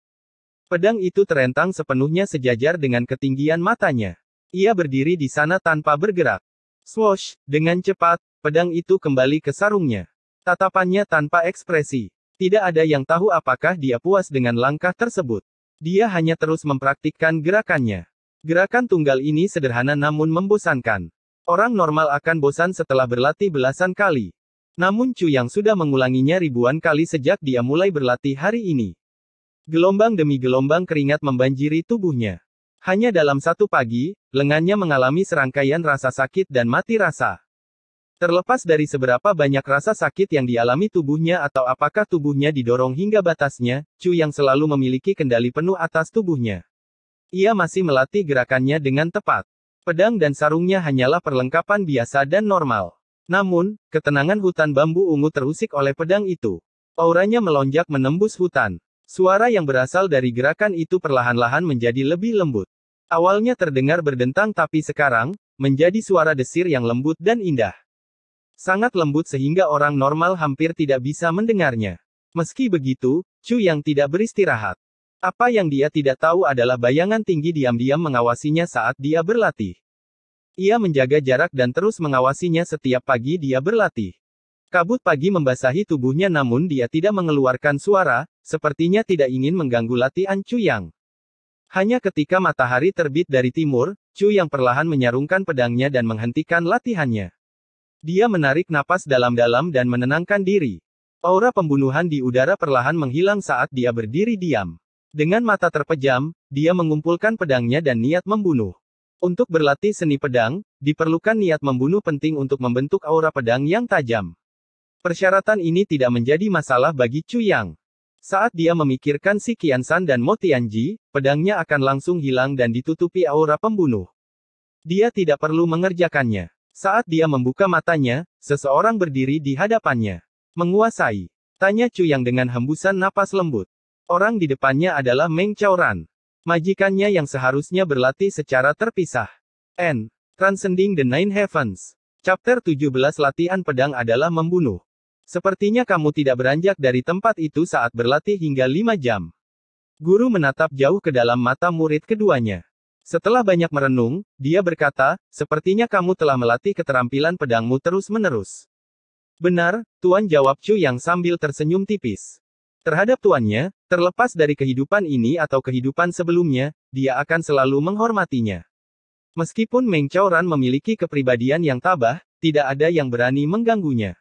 Pedang itu terentang sepenuhnya sejajar dengan ketinggian matanya. Ia berdiri di sana tanpa bergerak. Swosh, dengan cepat, pedang itu kembali ke sarungnya. Tatapannya tanpa ekspresi. Tidak ada yang tahu apakah dia puas dengan langkah tersebut. Dia hanya terus mempraktikkan gerakannya. Gerakan tunggal ini sederhana namun membosankan. Orang normal akan bosan setelah berlatih belasan kali. Namun Chu yang sudah mengulanginya ribuan kali sejak dia mulai berlatih hari ini. Gelombang demi gelombang keringat membanjiri tubuhnya. Hanya dalam satu pagi, lengannya mengalami serangkaian rasa sakit dan mati rasa. Terlepas dari seberapa banyak rasa sakit yang dialami tubuhnya atau apakah tubuhnya didorong hingga batasnya, Chu yang selalu memiliki kendali penuh atas tubuhnya. Ia masih melatih gerakannya dengan tepat. Pedang dan sarungnya hanyalah perlengkapan biasa dan normal. Namun, ketenangan hutan bambu ungu terusik oleh pedang itu. Auranya melonjak menembus hutan. Suara yang berasal dari gerakan itu perlahan-lahan menjadi lebih lembut. Awalnya terdengar berdentang tapi sekarang, menjadi suara desir yang lembut dan indah. Sangat lembut sehingga orang normal hampir tidak bisa mendengarnya. Meski begitu, Chu yang tidak beristirahat. Apa yang dia tidak tahu adalah bayangan tinggi diam-diam mengawasinya saat dia berlatih. Ia menjaga jarak dan terus mengawasinya setiap pagi dia berlatih. Kabut pagi membasahi tubuhnya namun dia tidak mengeluarkan suara, sepertinya tidak ingin mengganggu latihan Chu Yang. Hanya ketika matahari terbit dari timur, Chu Yang perlahan menyarungkan pedangnya dan menghentikan latihannya. Dia menarik napas dalam-dalam dan menenangkan diri. Aura pembunuhan di udara perlahan menghilang saat dia berdiri diam. Dengan mata terpejam, dia mengumpulkan pedangnya dan niat membunuh. Untuk berlatih seni pedang, diperlukan niat membunuh penting untuk membentuk aura pedang yang tajam. Persyaratan ini tidak menjadi masalah bagi Chu Yang. Saat dia memikirkan si Kiansan dan Mo Tianji, pedangnya akan langsung hilang dan ditutupi aura pembunuh. Dia tidak perlu mengerjakannya. Saat dia membuka matanya, seseorang berdiri di hadapannya. Menguasai. Tanya Chu Yang dengan hembusan napas lembut. Orang di depannya adalah Meng Chaoran. Majikannya yang seharusnya berlatih secara terpisah. N. Transcending the Nine Heavens. Chapter 17 Latihan Pedang adalah membunuh. Sepertinya kamu tidak beranjak dari tempat itu saat berlatih hingga 5 jam. Guru menatap jauh ke dalam mata murid keduanya. Setelah banyak merenung, dia berkata, sepertinya kamu telah melatih keterampilan pedangmu terus-menerus. Benar, Tuan jawab Chu yang sambil tersenyum tipis. Terhadap tuannya, terlepas dari kehidupan ini atau kehidupan sebelumnya, dia akan selalu menghormatinya. Meskipun Meng Chao Ran memiliki kepribadian yang tabah, tidak ada yang berani mengganggunya.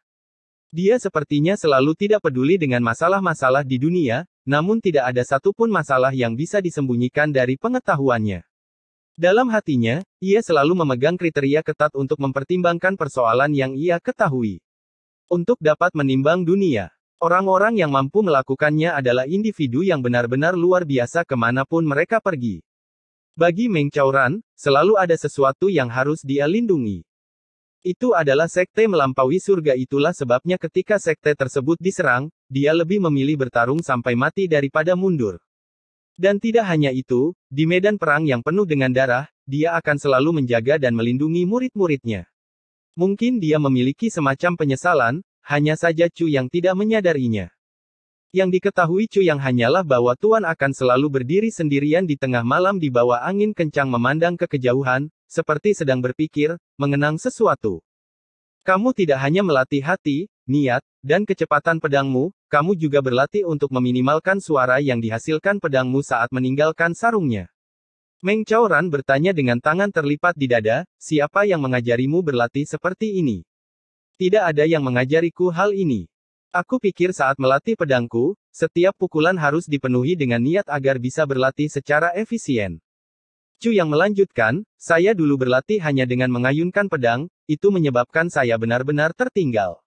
Dia sepertinya selalu tidak peduli dengan masalah-masalah di dunia, namun tidak ada satupun masalah yang bisa disembunyikan dari pengetahuannya. Dalam hatinya, ia selalu memegang kriteria ketat untuk mempertimbangkan persoalan yang ia ketahui. Untuk dapat menimbang dunia. Orang-orang yang mampu melakukannya adalah individu yang benar-benar luar biasa kemanapun mereka pergi. Bagi Meng Chauran, selalu ada sesuatu yang harus dia lindungi. Itu adalah sekte melampaui surga itulah sebabnya ketika sekte tersebut diserang, dia lebih memilih bertarung sampai mati daripada mundur. Dan tidak hanya itu, di medan perang yang penuh dengan darah, dia akan selalu menjaga dan melindungi murid-muridnya. Mungkin dia memiliki semacam penyesalan, hanya saja Chu yang tidak menyadarinya. Yang diketahui Chu yang hanyalah bahwa Tuan akan selalu berdiri sendirian di tengah malam di bawah angin kencang memandang ke kejauhan, seperti sedang berpikir, mengenang sesuatu. Kamu tidak hanya melatih hati, niat, dan kecepatan pedangmu, kamu juga berlatih untuk meminimalkan suara yang dihasilkan pedangmu saat meninggalkan sarungnya. Meng Chao Ran bertanya dengan tangan terlipat di dada, siapa yang mengajarimu berlatih seperti ini? Tidak ada yang mengajariku hal ini. Aku pikir saat melatih pedangku, setiap pukulan harus dipenuhi dengan niat agar bisa berlatih secara efisien. Chu yang melanjutkan, saya dulu berlatih hanya dengan mengayunkan pedang, itu menyebabkan saya benar-benar tertinggal.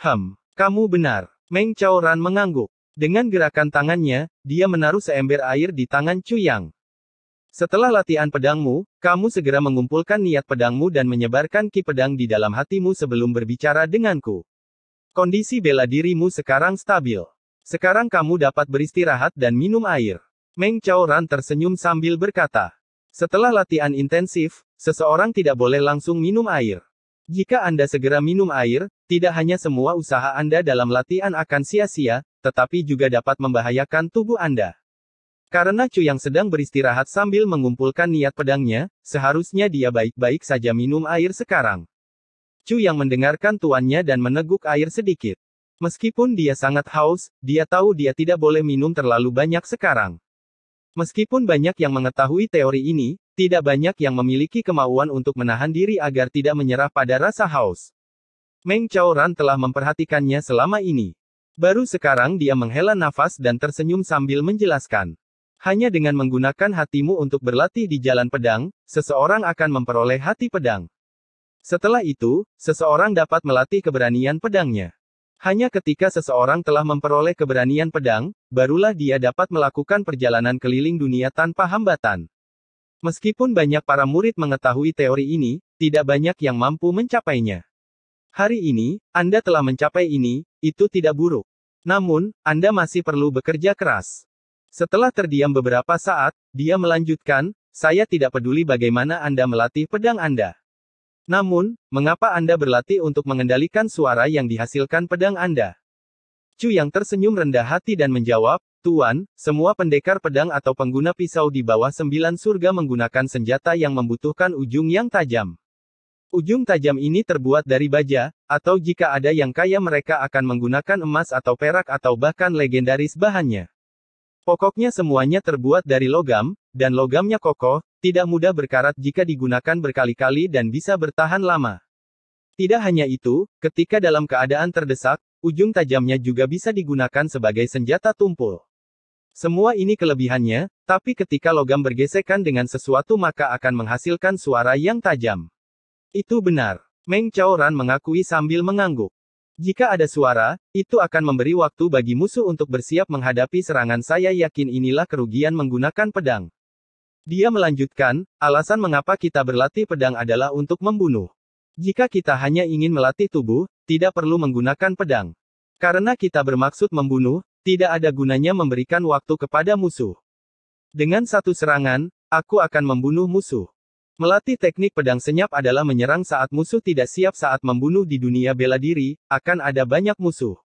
Hem, kamu benar. Meng Chao Ran mengangguk. Dengan gerakan tangannya, dia menaruh seember air di tangan Chu Yang. Setelah latihan pedangmu, kamu segera mengumpulkan niat pedangmu dan menyebarkan ki pedang di dalam hatimu sebelum berbicara denganku. Kondisi bela dirimu sekarang stabil. Sekarang kamu dapat beristirahat dan minum air. Meng Chao Ran tersenyum sambil berkata, setelah latihan intensif, seseorang tidak boleh langsung minum air. Jika Anda segera minum air, tidak hanya semua usaha Anda dalam latihan akan sia-sia, tetapi juga dapat membahayakan tubuh Anda. Karena Chu yang sedang beristirahat sambil mengumpulkan niat pedangnya, seharusnya dia baik-baik saja minum air sekarang. Chu yang mendengarkan tuannya dan meneguk air sedikit. Meskipun dia sangat haus, dia tahu dia tidak boleh minum terlalu banyak sekarang. Meskipun banyak yang mengetahui teori ini, tidak banyak yang memiliki kemauan untuk menahan diri agar tidak menyerah pada rasa haus. Meng Chao Ran telah memperhatikannya selama ini. Baru sekarang dia menghela nafas dan tersenyum sambil menjelaskan. Hanya dengan menggunakan hatimu untuk berlatih di jalan pedang, seseorang akan memperoleh hati pedang. Setelah itu, seseorang dapat melatih keberanian pedangnya. Hanya ketika seseorang telah memperoleh keberanian pedang, barulah dia dapat melakukan perjalanan keliling dunia tanpa hambatan. Meskipun banyak para murid mengetahui teori ini, tidak banyak yang mampu mencapainya. Hari ini, Anda telah mencapai ini, itu tidak buruk. Namun, Anda masih perlu bekerja keras. Setelah terdiam beberapa saat, dia melanjutkan, saya tidak peduli bagaimana Anda melatih pedang Anda. Namun, mengapa Anda berlatih untuk mengendalikan suara yang dihasilkan pedang Anda? Chu yang tersenyum rendah hati dan menjawab, Tuan, semua pendekar pedang atau pengguna pisau di bawah sembilan surga menggunakan senjata yang membutuhkan ujung yang tajam. Ujung tajam ini terbuat dari baja, atau jika ada yang kaya mereka akan menggunakan emas atau perak atau bahkan legendaris bahannya. Pokoknya semuanya terbuat dari logam, dan logamnya kokoh, tidak mudah berkarat jika digunakan berkali-kali dan bisa bertahan lama. Tidak hanya itu, ketika dalam keadaan terdesak, ujung tajamnya juga bisa digunakan sebagai senjata tumpul. Semua ini kelebihannya, tapi ketika logam bergesekan dengan sesuatu maka akan menghasilkan suara yang tajam. Itu benar. Meng Chao Ran mengakui sambil mengangguk. Jika ada suara, itu akan memberi waktu bagi musuh untuk bersiap menghadapi serangan saya yakin inilah kerugian menggunakan pedang. Dia melanjutkan, alasan mengapa kita berlatih pedang adalah untuk membunuh. Jika kita hanya ingin melatih tubuh, tidak perlu menggunakan pedang. Karena kita bermaksud membunuh, tidak ada gunanya memberikan waktu kepada musuh. Dengan satu serangan, aku akan membunuh musuh. Melatih teknik pedang senyap adalah menyerang saat musuh tidak siap saat membunuh di dunia bela diri, akan ada banyak musuh.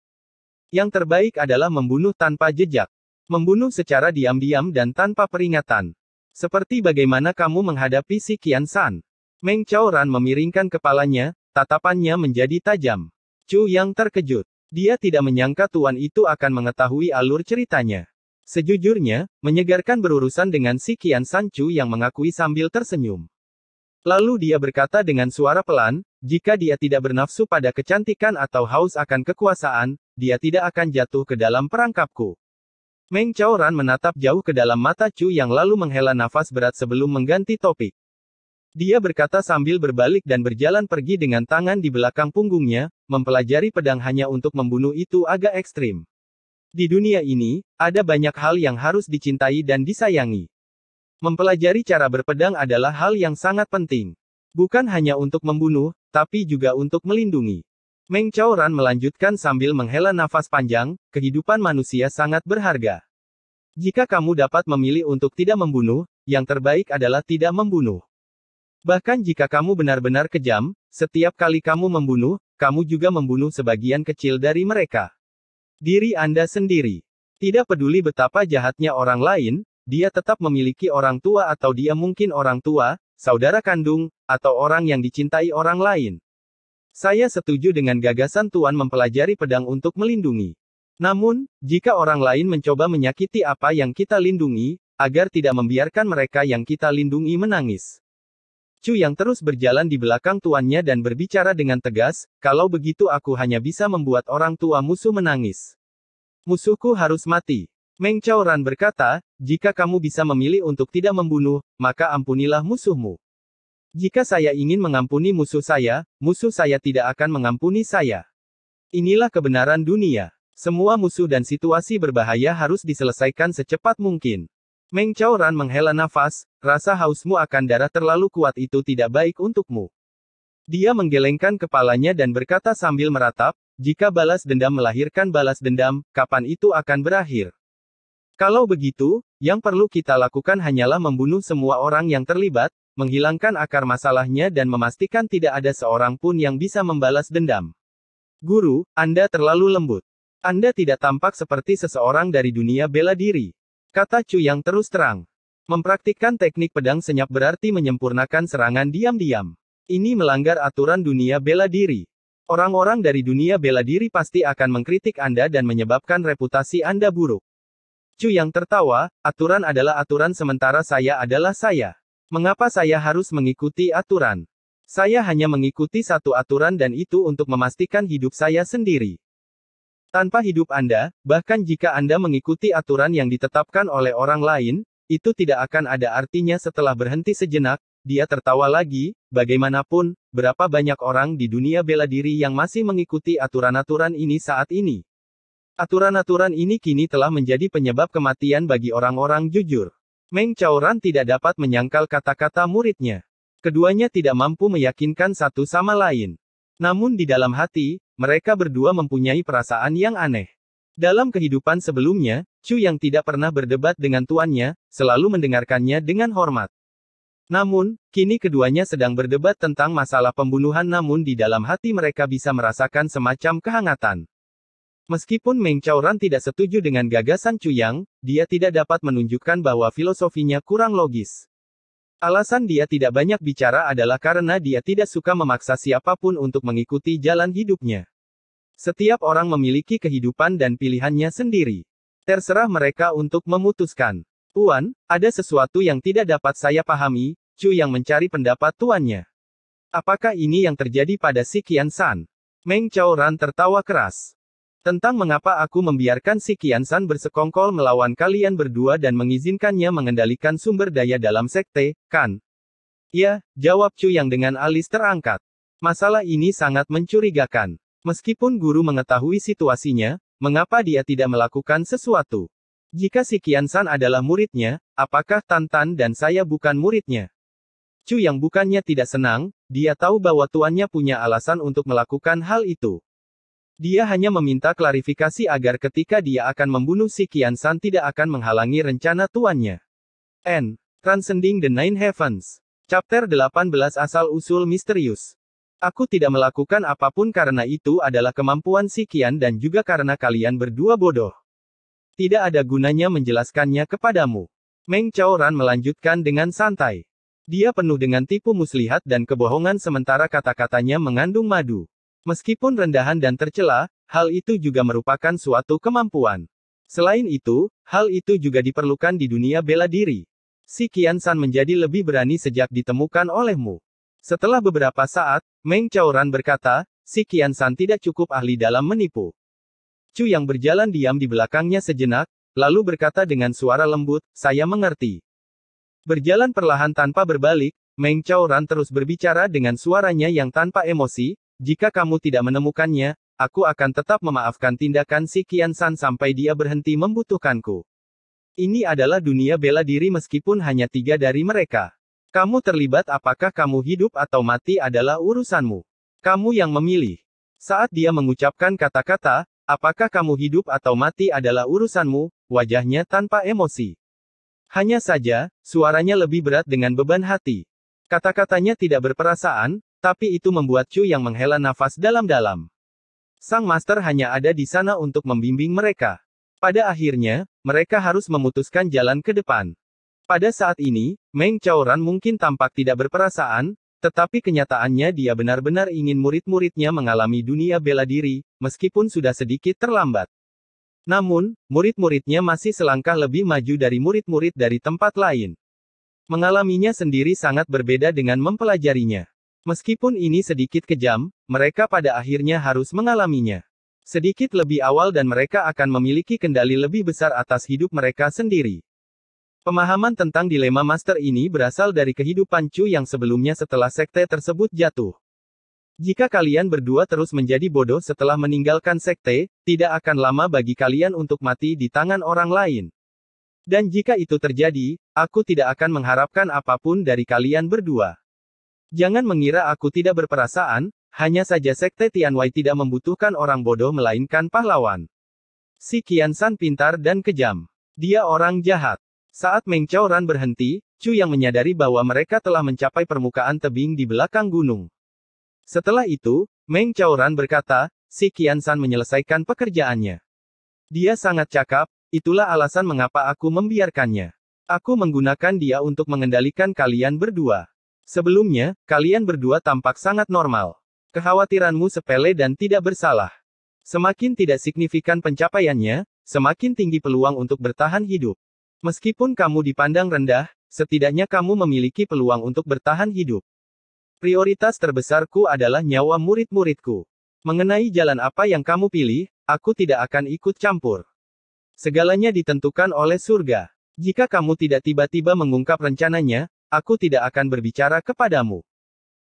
Yang terbaik adalah membunuh tanpa jejak. Membunuh secara diam-diam dan tanpa peringatan. Seperti bagaimana kamu menghadapi si Kian San. Meng Chao Ran memiringkan kepalanya, tatapannya menjadi tajam. Chu Yang terkejut. Dia tidak menyangka tuan itu akan mengetahui alur ceritanya. Sejujurnya, menyegarkan berurusan dengan si Kian San Chu yang mengakui sambil tersenyum. Lalu dia berkata dengan suara pelan, jika dia tidak bernafsu pada kecantikan atau haus akan kekuasaan, dia tidak akan jatuh ke dalam perangkapku. Meng Chaoran menatap jauh ke dalam mata Chu yang lalu menghela nafas berat sebelum mengganti topik. Dia berkata sambil berbalik dan berjalan pergi dengan tangan di belakang punggungnya, mempelajari pedang hanya untuk membunuh itu agak ekstrim. Di dunia ini, ada banyak hal yang harus dicintai dan disayangi. Mempelajari cara berpedang adalah hal yang sangat penting. Bukan hanya untuk membunuh, tapi juga untuk melindungi. Meng Chao Ran melanjutkan sambil menghela nafas panjang, kehidupan manusia sangat berharga. Jika kamu dapat memilih untuk tidak membunuh, yang terbaik adalah tidak membunuh. Bahkan jika kamu benar-benar kejam, setiap kali kamu membunuh, kamu juga membunuh sebagian kecil dari mereka. Diri Anda sendiri. Tidak peduli betapa jahatnya orang lain, dia tetap memiliki orang tua atau dia mungkin orang tua, saudara kandung, atau orang yang dicintai orang lain. Saya setuju dengan gagasan tuan mempelajari pedang untuk melindungi. Namun, jika orang lain mencoba menyakiti apa yang kita lindungi, agar tidak membiarkan mereka yang kita lindungi menangis. Chu yang terus berjalan di belakang tuannya dan berbicara dengan tegas, kalau begitu aku hanya bisa membuat orang tua musuh menangis. Musuhku harus mati. Meng Chao Ran berkata, jika kamu bisa memilih untuk tidak membunuh, maka ampunilah musuhmu. Jika saya ingin mengampuni musuh saya, musuh saya tidak akan mengampuni saya. Inilah kebenaran dunia. Semua musuh dan situasi berbahaya harus diselesaikan secepat mungkin. Meng Chao Ran menghela nafas, rasa hausmu akan darah terlalu kuat itu tidak baik untukmu. Dia menggelengkan kepalanya dan berkata sambil meratap, jika balas dendam melahirkan balas dendam, kapan itu akan berakhir? Kalau begitu, yang perlu kita lakukan hanyalah membunuh semua orang yang terlibat, menghilangkan akar masalahnya dan memastikan tidak ada seorang pun yang bisa membalas dendam. Guru, Anda terlalu lembut. Anda tidak tampak seperti seseorang dari dunia bela diri. Kata Chu yang terus terang. Mempraktikkan teknik pedang senyap berarti menyempurnakan serangan diam-diam. Ini melanggar aturan dunia bela diri. Orang-orang dari dunia bela diri pasti akan mengkritik Anda dan menyebabkan reputasi Anda buruk. Chu yang tertawa, aturan adalah aturan sementara saya adalah saya. Mengapa saya harus mengikuti aturan? Saya hanya mengikuti satu aturan dan itu untuk memastikan hidup saya sendiri. Tanpa hidup Anda, bahkan jika Anda mengikuti aturan yang ditetapkan oleh orang lain, itu tidak akan ada artinya setelah berhenti sejenak, dia tertawa lagi, bagaimanapun, berapa banyak orang di dunia bela diri yang masih mengikuti aturan-aturan ini saat ini. Aturan-aturan ini kini telah menjadi penyebab kematian bagi orang-orang jujur. Meng Chaoran tidak dapat menyangkal kata-kata muridnya. Keduanya tidak mampu meyakinkan satu sama lain. Namun di dalam hati, mereka berdua mempunyai perasaan yang aneh. Dalam kehidupan sebelumnya, Chu yang tidak pernah berdebat dengan tuannya, selalu mendengarkannya dengan hormat. Namun, kini keduanya sedang berdebat tentang masalah pembunuhan namun di dalam hati mereka bisa merasakan semacam kehangatan. Meskipun Meng Chao Ran tidak setuju dengan gagasan Chu Yang, dia tidak dapat menunjukkan bahwa filosofinya kurang logis. Alasan dia tidak banyak bicara adalah karena dia tidak suka memaksa siapapun untuk mengikuti jalan hidupnya. Setiap orang memiliki kehidupan dan pilihannya sendiri. Terserah mereka untuk memutuskan. Tuan, ada sesuatu yang tidak dapat saya pahami, Chu yang mencari pendapat tuannya. Apakah ini yang terjadi pada si Kian San? Meng Chao Ran tertawa keras. Tentang mengapa aku membiarkan si Kian San bersekongkol melawan kalian berdua dan mengizinkannya mengendalikan sumber daya dalam sekte, kan? Ya, jawab Chu yang dengan alis terangkat. Masalah ini sangat mencurigakan. Meskipun guru mengetahui situasinya, mengapa dia tidak melakukan sesuatu? Jika si Kian San adalah muridnya, apakah Tan Tan dan saya bukan muridnya? Chu yang bukannya tidak senang, dia tahu bahwa tuannya punya alasan untuk melakukan hal itu. Dia hanya meminta klarifikasi agar ketika dia akan membunuh si Kian San tidak akan menghalangi rencana tuannya. N. Transcending the Nine Heavens. Chapter 18 Asal-Usul Misterius. Aku tidak melakukan apapun karena itu adalah kemampuan si Kian dan juga karena kalian berdua bodoh. Tidak ada gunanya menjelaskannya kepadamu. Meng Chao Ran melanjutkan dengan santai. Dia penuh dengan tipu muslihat dan kebohongan sementara kata-katanya mengandung madu. Meskipun rendahan dan tercela, hal itu juga merupakan suatu kemampuan. Selain itu, hal itu juga diperlukan di dunia bela diri. Si Kian San menjadi lebih berani sejak ditemukan olehmu. Setelah beberapa saat, Meng Ran berkata, si Kian San tidak cukup ahli dalam menipu. Chu yang berjalan diam di belakangnya sejenak, lalu berkata dengan suara lembut, saya mengerti. Berjalan perlahan tanpa berbalik, Meng Ran terus berbicara dengan suaranya yang tanpa emosi, jika kamu tidak menemukannya, aku akan tetap memaafkan tindakan si Kian San sampai dia berhenti membutuhkanku. Ini adalah dunia bela diri meskipun hanya tiga dari mereka. Kamu terlibat apakah kamu hidup atau mati adalah urusanmu. Kamu yang memilih. Saat dia mengucapkan kata-kata, apakah kamu hidup atau mati adalah urusanmu, wajahnya tanpa emosi. Hanya saja, suaranya lebih berat dengan beban hati. Kata-katanya tidak berperasaan, tapi itu membuat Chu yang menghela nafas dalam-dalam. Sang master hanya ada di sana untuk membimbing mereka. Pada akhirnya, mereka harus memutuskan jalan ke depan. Pada saat ini, Meng Chaoran mungkin tampak tidak berperasaan, tetapi kenyataannya dia benar-benar ingin murid-muridnya mengalami dunia bela diri, meskipun sudah sedikit terlambat. Namun, murid-muridnya masih selangkah lebih maju dari murid-murid dari tempat lain. Mengalaminya sendiri sangat berbeda dengan mempelajarinya. Meskipun ini sedikit kejam, mereka pada akhirnya harus mengalaminya. Sedikit lebih awal dan mereka akan memiliki kendali lebih besar atas hidup mereka sendiri. Pemahaman tentang dilema master ini berasal dari kehidupan Chu yang sebelumnya setelah sekte tersebut jatuh. Jika kalian berdua terus menjadi bodoh setelah meninggalkan sekte, tidak akan lama bagi kalian untuk mati di tangan orang lain. Dan jika itu terjadi, aku tidak akan mengharapkan apapun dari kalian berdua. Jangan mengira aku tidak berperasaan, hanya saja sekte Tianwei tidak membutuhkan orang bodoh melainkan pahlawan. Si Qian San pintar dan kejam. Dia orang jahat. Saat Meng Chao Ran berhenti, Chu yang menyadari bahwa mereka telah mencapai permukaan tebing di belakang gunung. Setelah itu, Meng Chao Ran berkata, si Qian San menyelesaikan pekerjaannya. Dia sangat cakap, itulah alasan mengapa aku membiarkannya. Aku menggunakan dia untuk mengendalikan kalian berdua. Sebelumnya, kalian berdua tampak sangat normal. Kekhawatiranmu sepele dan tidak bersalah. Semakin tidak signifikan pencapaiannya, semakin tinggi peluang untuk bertahan hidup. Meskipun kamu dipandang rendah, setidaknya kamu memiliki peluang untuk bertahan hidup. Prioritas terbesarku adalah nyawa murid-muridku. Mengenai jalan apa yang kamu pilih, aku tidak akan ikut campur. Segalanya ditentukan oleh surga. Jika kamu tidak tiba-tiba mengungkap rencananya, aku tidak akan berbicara kepadamu.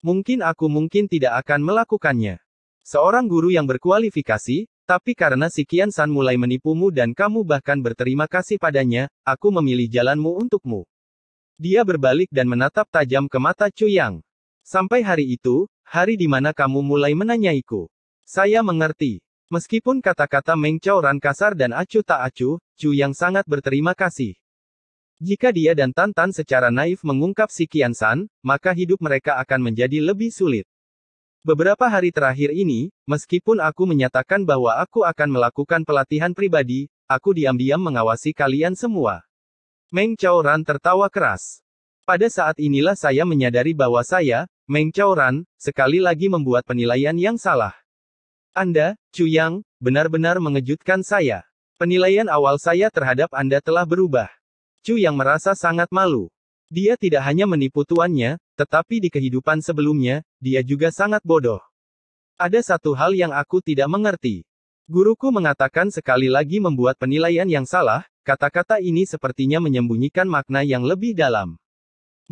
Mungkin aku mungkin tidak akan melakukannya. Seorang guru yang berkualifikasi, tapi karena si Kian San mulai menipumu dan kamu bahkan berterima kasih padanya, aku memilih jalanmu untukmu. Dia berbalik dan menatap tajam ke mata Chu yang. Sampai hari itu, hari di mana kamu mulai menanyaiku. Saya mengerti. Meskipun kata-kata Meng kasar dan acuh tak acuh, yang sangat berterima kasih. Jika dia dan Tan Tan secara naif mengungkap si Kian San, maka hidup mereka akan menjadi lebih sulit. Beberapa hari terakhir ini, meskipun aku menyatakan bahwa aku akan melakukan pelatihan pribadi, aku diam-diam mengawasi kalian semua. Meng Chao Ran tertawa keras. Pada saat inilah saya menyadari bahwa saya, Meng Chao Ran, sekali lagi membuat penilaian yang salah. Anda, Chu Yang, benar-benar mengejutkan saya. Penilaian awal saya terhadap Anda telah berubah. Chu yang merasa sangat malu. Dia tidak hanya menipu tuannya, tetapi di kehidupan sebelumnya, dia juga sangat bodoh. Ada satu hal yang aku tidak mengerti. Guruku mengatakan sekali lagi membuat penilaian yang salah, kata-kata ini sepertinya menyembunyikan makna yang lebih dalam.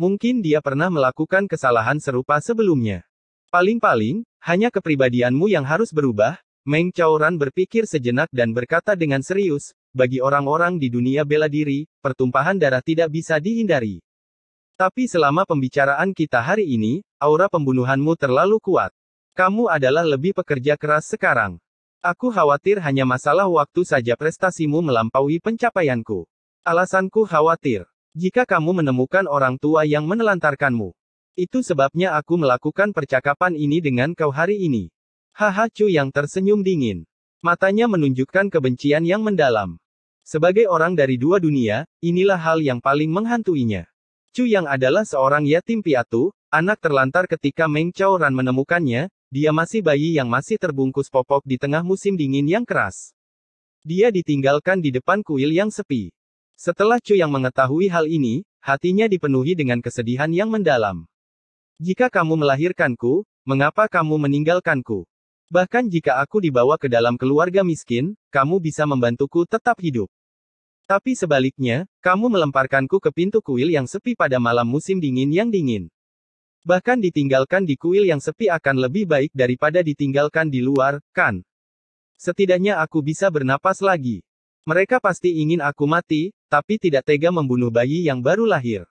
Mungkin dia pernah melakukan kesalahan serupa sebelumnya. Paling-paling, hanya kepribadianmu yang harus berubah, Meng Chauran berpikir sejenak dan berkata dengan serius, bagi orang-orang di dunia bela diri, pertumpahan darah tidak bisa dihindari. Tapi selama pembicaraan kita hari ini, aura pembunuhanmu terlalu kuat. Kamu adalah lebih pekerja keras sekarang. Aku khawatir hanya masalah waktu saja prestasimu melampaui pencapaianku. Alasanku khawatir. Jika kamu menemukan orang tua yang menelantarkanmu. Itu sebabnya aku melakukan percakapan ini dengan kau hari ini. Haha Chu yang tersenyum dingin. Matanya menunjukkan kebencian yang mendalam. Sebagai orang dari dua dunia, inilah hal yang paling menghantuinya. Chu yang adalah seorang yatim piatu, anak terlantar ketika Meng Chao Ran menemukannya, dia masih bayi yang masih terbungkus popok di tengah musim dingin yang keras. Dia ditinggalkan di depan kuil yang sepi. Setelah Chu yang mengetahui hal ini, hatinya dipenuhi dengan kesedihan yang mendalam. Jika kamu melahirkanku, mengapa kamu meninggalkanku? Bahkan jika aku dibawa ke dalam keluarga miskin, kamu bisa membantuku tetap hidup. Tapi sebaliknya, kamu melemparkanku ke pintu kuil yang sepi pada malam musim dingin yang dingin. Bahkan ditinggalkan di kuil yang sepi akan lebih baik daripada ditinggalkan di luar, kan? Setidaknya aku bisa bernapas lagi. Mereka pasti ingin aku mati, tapi tidak tega membunuh bayi yang baru lahir.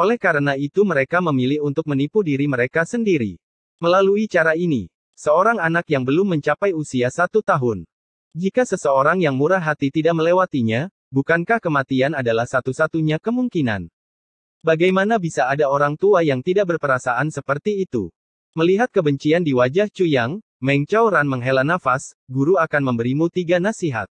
Oleh karena itu mereka memilih untuk menipu diri mereka sendiri. Melalui cara ini, Seorang anak yang belum mencapai usia satu tahun. Jika seseorang yang murah hati tidak melewatinya, bukankah kematian adalah satu-satunya kemungkinan? Bagaimana bisa ada orang tua yang tidak berperasaan seperti itu? Melihat kebencian di wajah Cuyang, Meng Chao Ran menghela nafas, guru akan memberimu tiga nasihat.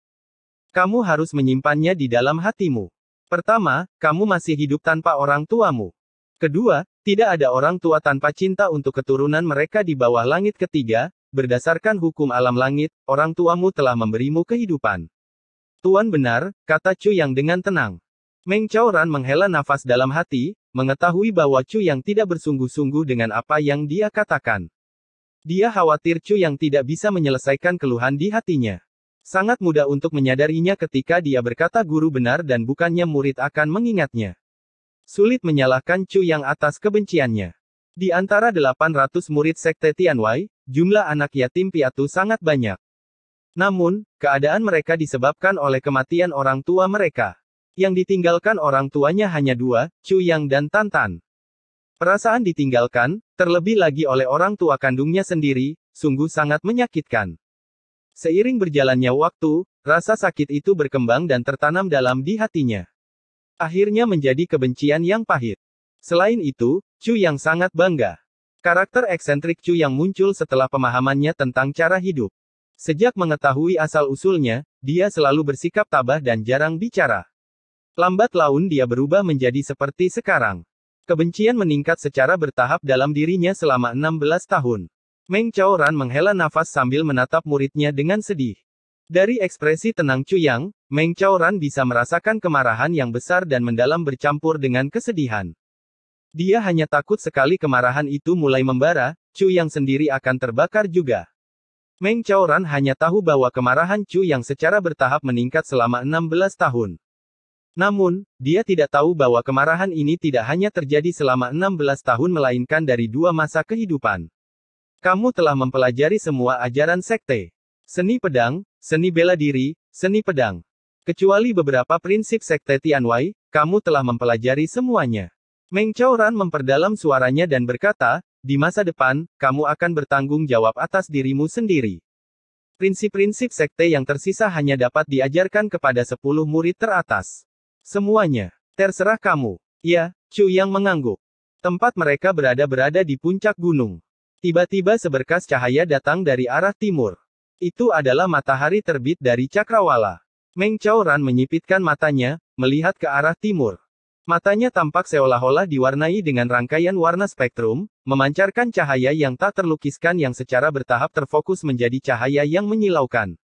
Kamu harus menyimpannya di dalam hatimu. Pertama, kamu masih hidup tanpa orang tuamu. Kedua, tidak ada orang tua tanpa cinta untuk keturunan mereka di bawah langit ketiga, berdasarkan hukum alam langit, orang tuamu telah memberimu kehidupan. Tuan benar, kata Chu Yang dengan tenang. Meng Chao Ran menghela nafas dalam hati, mengetahui bahwa Chu Yang tidak bersungguh-sungguh dengan apa yang dia katakan. Dia khawatir Chu Yang tidak bisa menyelesaikan keluhan di hatinya. Sangat mudah untuk menyadarinya ketika dia berkata guru benar dan bukannya murid akan mengingatnya. Sulit menyalahkan Chu Yang atas kebenciannya. Di antara 800 murid sekte Tianwei, jumlah anak yatim piatu sangat banyak. Namun, keadaan mereka disebabkan oleh kematian orang tua mereka. Yang ditinggalkan orang tuanya hanya dua, Chu Yang dan Tan Tan. Perasaan ditinggalkan, terlebih lagi oleh orang tua kandungnya sendiri, sungguh sangat menyakitkan. Seiring berjalannya waktu, rasa sakit itu berkembang dan tertanam dalam di hatinya akhirnya menjadi kebencian yang pahit. Selain itu, Chu yang sangat bangga. Karakter eksentrik Chu yang muncul setelah pemahamannya tentang cara hidup. Sejak mengetahui asal-usulnya, dia selalu bersikap tabah dan jarang bicara. Lambat laun dia berubah menjadi seperti sekarang. Kebencian meningkat secara bertahap dalam dirinya selama 16 tahun. Meng Chao Ran menghela nafas sambil menatap muridnya dengan sedih. Dari ekspresi tenang Cuyang, Meng Chao Ran bisa merasakan kemarahan yang besar dan mendalam bercampur dengan kesedihan. Dia hanya takut sekali kemarahan itu mulai membara, Chu yang sendiri akan terbakar juga. Meng Chao Ran hanya tahu bahwa kemarahan Chu yang secara bertahap meningkat selama 16 tahun. Namun, dia tidak tahu bahwa kemarahan ini tidak hanya terjadi selama 16 tahun melainkan dari dua masa kehidupan. Kamu telah mempelajari semua ajaran sekte. Seni pedang, seni bela diri, seni pedang. Kecuali beberapa prinsip sekte Tianwei, kamu telah mempelajari semuanya. Meng Ran memperdalam suaranya dan berkata, di masa depan, kamu akan bertanggung jawab atas dirimu sendiri. Prinsip-prinsip sekte yang tersisa hanya dapat diajarkan kepada sepuluh murid teratas. Semuanya, terserah kamu. Ya, Chu yang mengangguk. Tempat mereka berada berada di puncak gunung. Tiba-tiba seberkas cahaya datang dari arah timur. Itu adalah matahari terbit dari Cakrawala. Meng Chao Ran menyipitkan matanya, melihat ke arah timur. Matanya tampak seolah-olah diwarnai dengan rangkaian warna spektrum, memancarkan cahaya yang tak terlukiskan yang secara bertahap terfokus menjadi cahaya yang menyilaukan.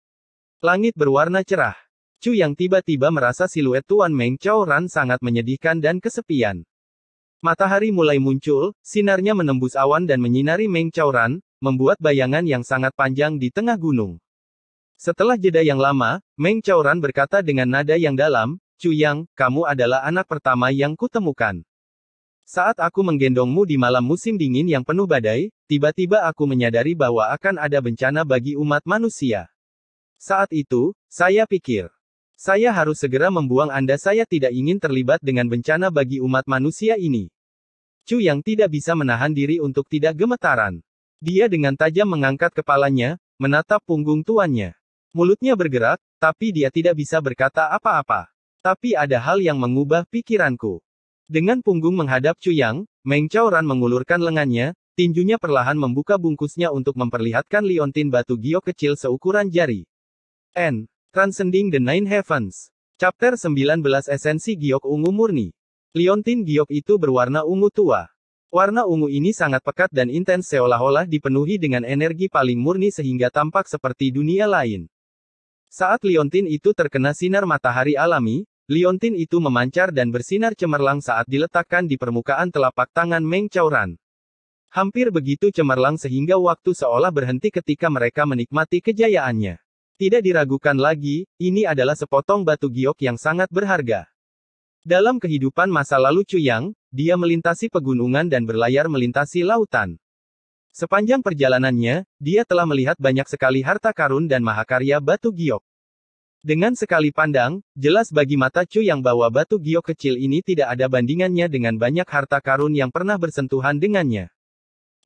Langit berwarna cerah. Chu yang tiba-tiba merasa siluet Tuan Meng Chao Ran sangat menyedihkan dan kesepian. Matahari mulai muncul, sinarnya menembus awan dan menyinari Meng Chao Ran, membuat bayangan yang sangat panjang di tengah gunung. Setelah jeda yang lama, Meng Chaoran berkata dengan nada yang dalam, Yang, kamu adalah anak pertama yang kutemukan. Saat aku menggendongmu di malam musim dingin yang penuh badai, tiba-tiba aku menyadari bahwa akan ada bencana bagi umat manusia. Saat itu, saya pikir, saya harus segera membuang Anda. Saya tidak ingin terlibat dengan bencana bagi umat manusia ini. Chu yang tidak bisa menahan diri untuk tidak gemetaran. Dia dengan tajam mengangkat kepalanya, menatap punggung tuannya. Mulutnya bergerak, tapi dia tidak bisa berkata apa-apa. Tapi ada hal yang mengubah pikiranku. Dengan punggung menghadap Cuyang, Meng Chao Ran mengulurkan lengannya, tinjunya perlahan membuka bungkusnya untuk memperlihatkan liontin batu giok kecil seukuran jari. N. Transcending the Nine Heavens. Chapter 19 Esensi Giok Ungu Murni. Liontin giok itu berwarna ungu tua. Warna ungu ini sangat pekat dan intens seolah-olah dipenuhi dengan energi paling murni sehingga tampak seperti dunia lain. Saat liontin itu terkena sinar matahari alami, liontin itu memancar dan bersinar cemerlang saat diletakkan di permukaan telapak tangan Meng Chauran. Hampir begitu cemerlang sehingga waktu seolah berhenti ketika mereka menikmati kejayaannya. Tidak diragukan lagi, ini adalah sepotong batu giok yang sangat berharga. Dalam kehidupan masa lalu Cuyang, dia melintasi pegunungan dan berlayar melintasi lautan. Sepanjang perjalanannya, dia telah melihat banyak sekali harta karun dan mahakarya batu giok. Dengan sekali pandang, jelas bagi mata Cuyang bahwa batu giok kecil ini tidak ada bandingannya dengan banyak harta karun yang pernah bersentuhan dengannya.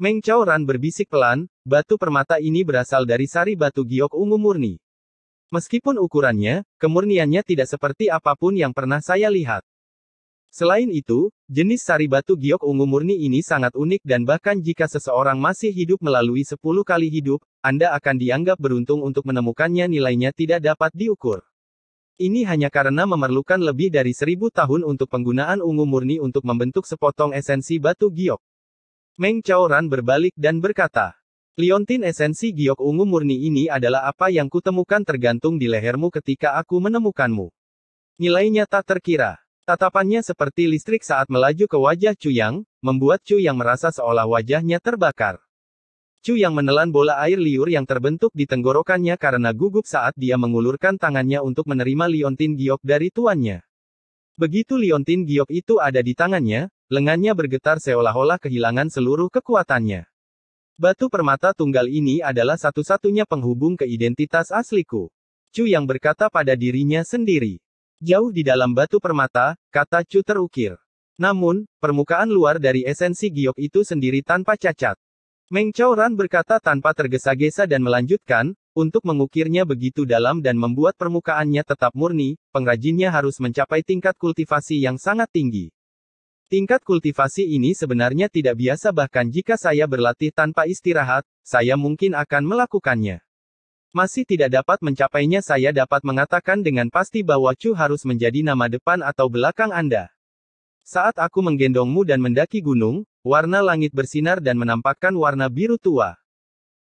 Meng Chao Ran berbisik pelan, batu permata ini berasal dari sari batu giok ungu murni. Meskipun ukurannya, kemurniannya tidak seperti apapun yang pernah saya lihat. Selain itu, jenis sari batu giok ungu murni ini sangat unik dan bahkan jika seseorang masih hidup melalui 10 kali hidup, Anda akan dianggap beruntung untuk menemukannya nilainya tidak dapat diukur. Ini hanya karena memerlukan lebih dari 1000 tahun untuk penggunaan ungu murni untuk membentuk sepotong esensi batu giok. Meng Chao Ran berbalik dan berkata, Liontin esensi giok ungu murni ini adalah apa yang kutemukan tergantung di lehermu ketika aku menemukanmu. Nilainya tak terkira. Tatapannya seperti listrik saat melaju ke wajah Chu Yang, membuat Chu Yang merasa seolah wajahnya terbakar. Chu Yang menelan bola air liur yang terbentuk di tenggorokannya karena gugup saat dia mengulurkan tangannya untuk menerima liontin giok dari tuannya. Begitu liontin giok itu ada di tangannya, lengannya bergetar seolah-olah kehilangan seluruh kekuatannya. Batu permata tunggal ini adalah satu-satunya penghubung ke identitas asliku. Chu yang berkata pada dirinya sendiri. Jauh di dalam batu permata, kata Chu terukir. Namun, permukaan luar dari esensi giok itu sendiri tanpa cacat. Meng Ran berkata tanpa tergesa-gesa dan melanjutkan, untuk mengukirnya begitu dalam dan membuat permukaannya tetap murni, pengrajinnya harus mencapai tingkat kultivasi yang sangat tinggi. Tingkat kultivasi ini sebenarnya tidak biasa bahkan jika saya berlatih tanpa istirahat, saya mungkin akan melakukannya. Masih tidak dapat mencapainya saya dapat mengatakan dengan pasti bahwa Chu harus menjadi nama depan atau belakang Anda. Saat aku menggendongmu dan mendaki gunung, warna langit bersinar dan menampakkan warna biru tua.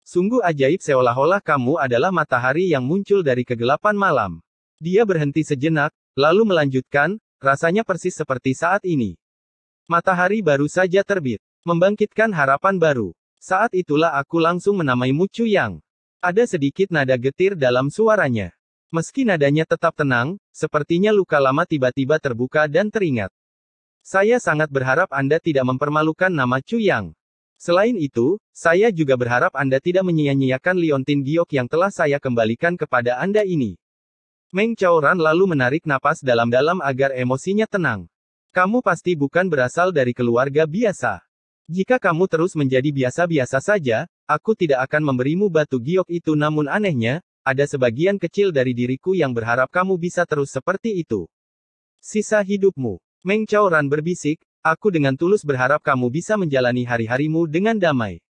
Sungguh ajaib seolah-olah kamu adalah matahari yang muncul dari kegelapan malam. Dia berhenti sejenak, lalu melanjutkan, rasanya persis seperti saat ini. Matahari baru saja terbit. Membangkitkan harapan baru. Saat itulah aku langsung menamai Mucu Yang. Ada sedikit nada getir dalam suaranya. Meski nadanya tetap tenang, sepertinya luka lama tiba-tiba terbuka dan teringat. Saya sangat berharap Anda tidak mempermalukan nama Chu Yang. Selain itu, saya juga berharap Anda tidak menyia-nyiakan Liontin Giok yang telah saya kembalikan kepada Anda ini. Meng Chao Ran lalu menarik napas dalam-dalam agar emosinya tenang. Kamu pasti bukan berasal dari keluarga biasa. Jika kamu terus menjadi biasa-biasa saja, aku tidak akan memberimu batu giok itu namun anehnya, ada sebagian kecil dari diriku yang berharap kamu bisa terus seperti itu. Sisa hidupmu. Meng Chao Ran berbisik, aku dengan tulus berharap kamu bisa menjalani hari-harimu dengan damai.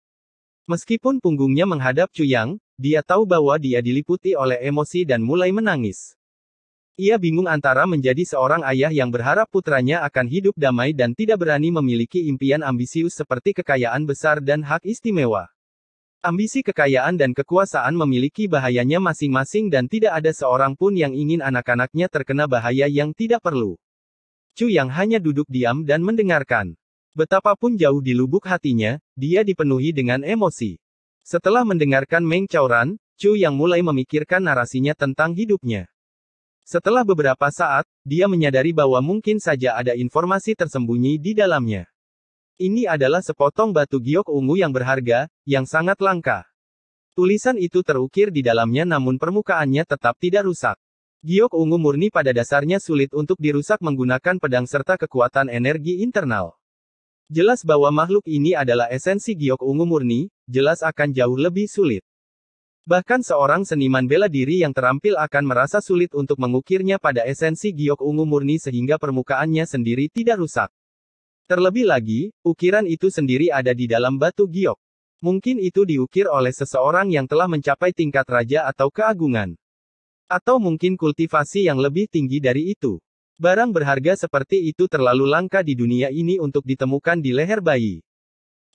Meskipun punggungnya menghadap Cuyang, dia tahu bahwa dia diliputi oleh emosi dan mulai menangis. Ia bingung antara menjadi seorang ayah yang berharap putranya akan hidup damai dan tidak berani memiliki impian ambisius seperti kekayaan besar dan hak istimewa. Ambisi kekayaan dan kekuasaan memiliki bahayanya masing-masing dan tidak ada seorang pun yang ingin anak-anaknya terkena bahaya yang tidak perlu. Chu yang hanya duduk diam dan mendengarkan. Betapapun jauh di lubuk hatinya, dia dipenuhi dengan emosi. Setelah mendengarkan Meng Chauran, Chu yang mulai memikirkan narasinya tentang hidupnya. Setelah beberapa saat, dia menyadari bahwa mungkin saja ada informasi tersembunyi di dalamnya. Ini adalah sepotong batu giok ungu yang berharga, yang sangat langka. Tulisan itu terukir di dalamnya namun permukaannya tetap tidak rusak. Giok ungu murni pada dasarnya sulit untuk dirusak menggunakan pedang serta kekuatan energi internal. Jelas bahwa makhluk ini adalah esensi giok ungu murni, jelas akan jauh lebih sulit. Bahkan seorang seniman bela diri yang terampil akan merasa sulit untuk mengukirnya pada esensi giok ungu murni sehingga permukaannya sendiri tidak rusak. Terlebih lagi, ukiran itu sendiri ada di dalam batu giok. Mungkin itu diukir oleh seseorang yang telah mencapai tingkat raja atau keagungan. Atau mungkin kultivasi yang lebih tinggi dari itu. Barang berharga seperti itu terlalu langka di dunia ini untuk ditemukan di leher bayi.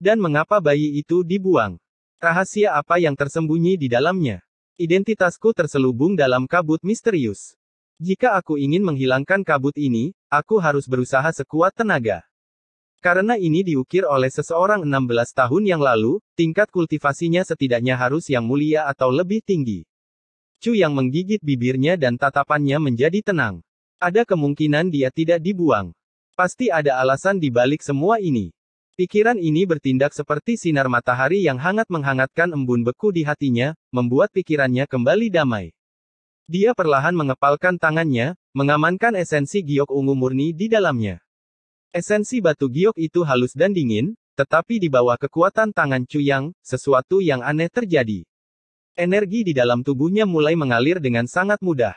Dan mengapa bayi itu dibuang? Rahasia apa yang tersembunyi di dalamnya? Identitasku terselubung dalam kabut misterius. Jika aku ingin menghilangkan kabut ini, aku harus berusaha sekuat tenaga. Karena ini diukir oleh seseorang 16 tahun yang lalu, tingkat kultivasinya setidaknya harus yang mulia atau lebih tinggi. Chu yang menggigit bibirnya dan tatapannya menjadi tenang. Ada kemungkinan dia tidak dibuang. Pasti ada alasan di balik semua ini. Pikiran ini bertindak seperti sinar matahari yang hangat menghangatkan embun beku di hatinya, membuat pikirannya kembali damai. Dia perlahan mengepalkan tangannya, mengamankan esensi giok ungu murni di dalamnya. Esensi batu giok itu halus dan dingin, tetapi di bawah kekuatan tangan Cuyang, sesuatu yang aneh terjadi. Energi di dalam tubuhnya mulai mengalir dengan sangat mudah.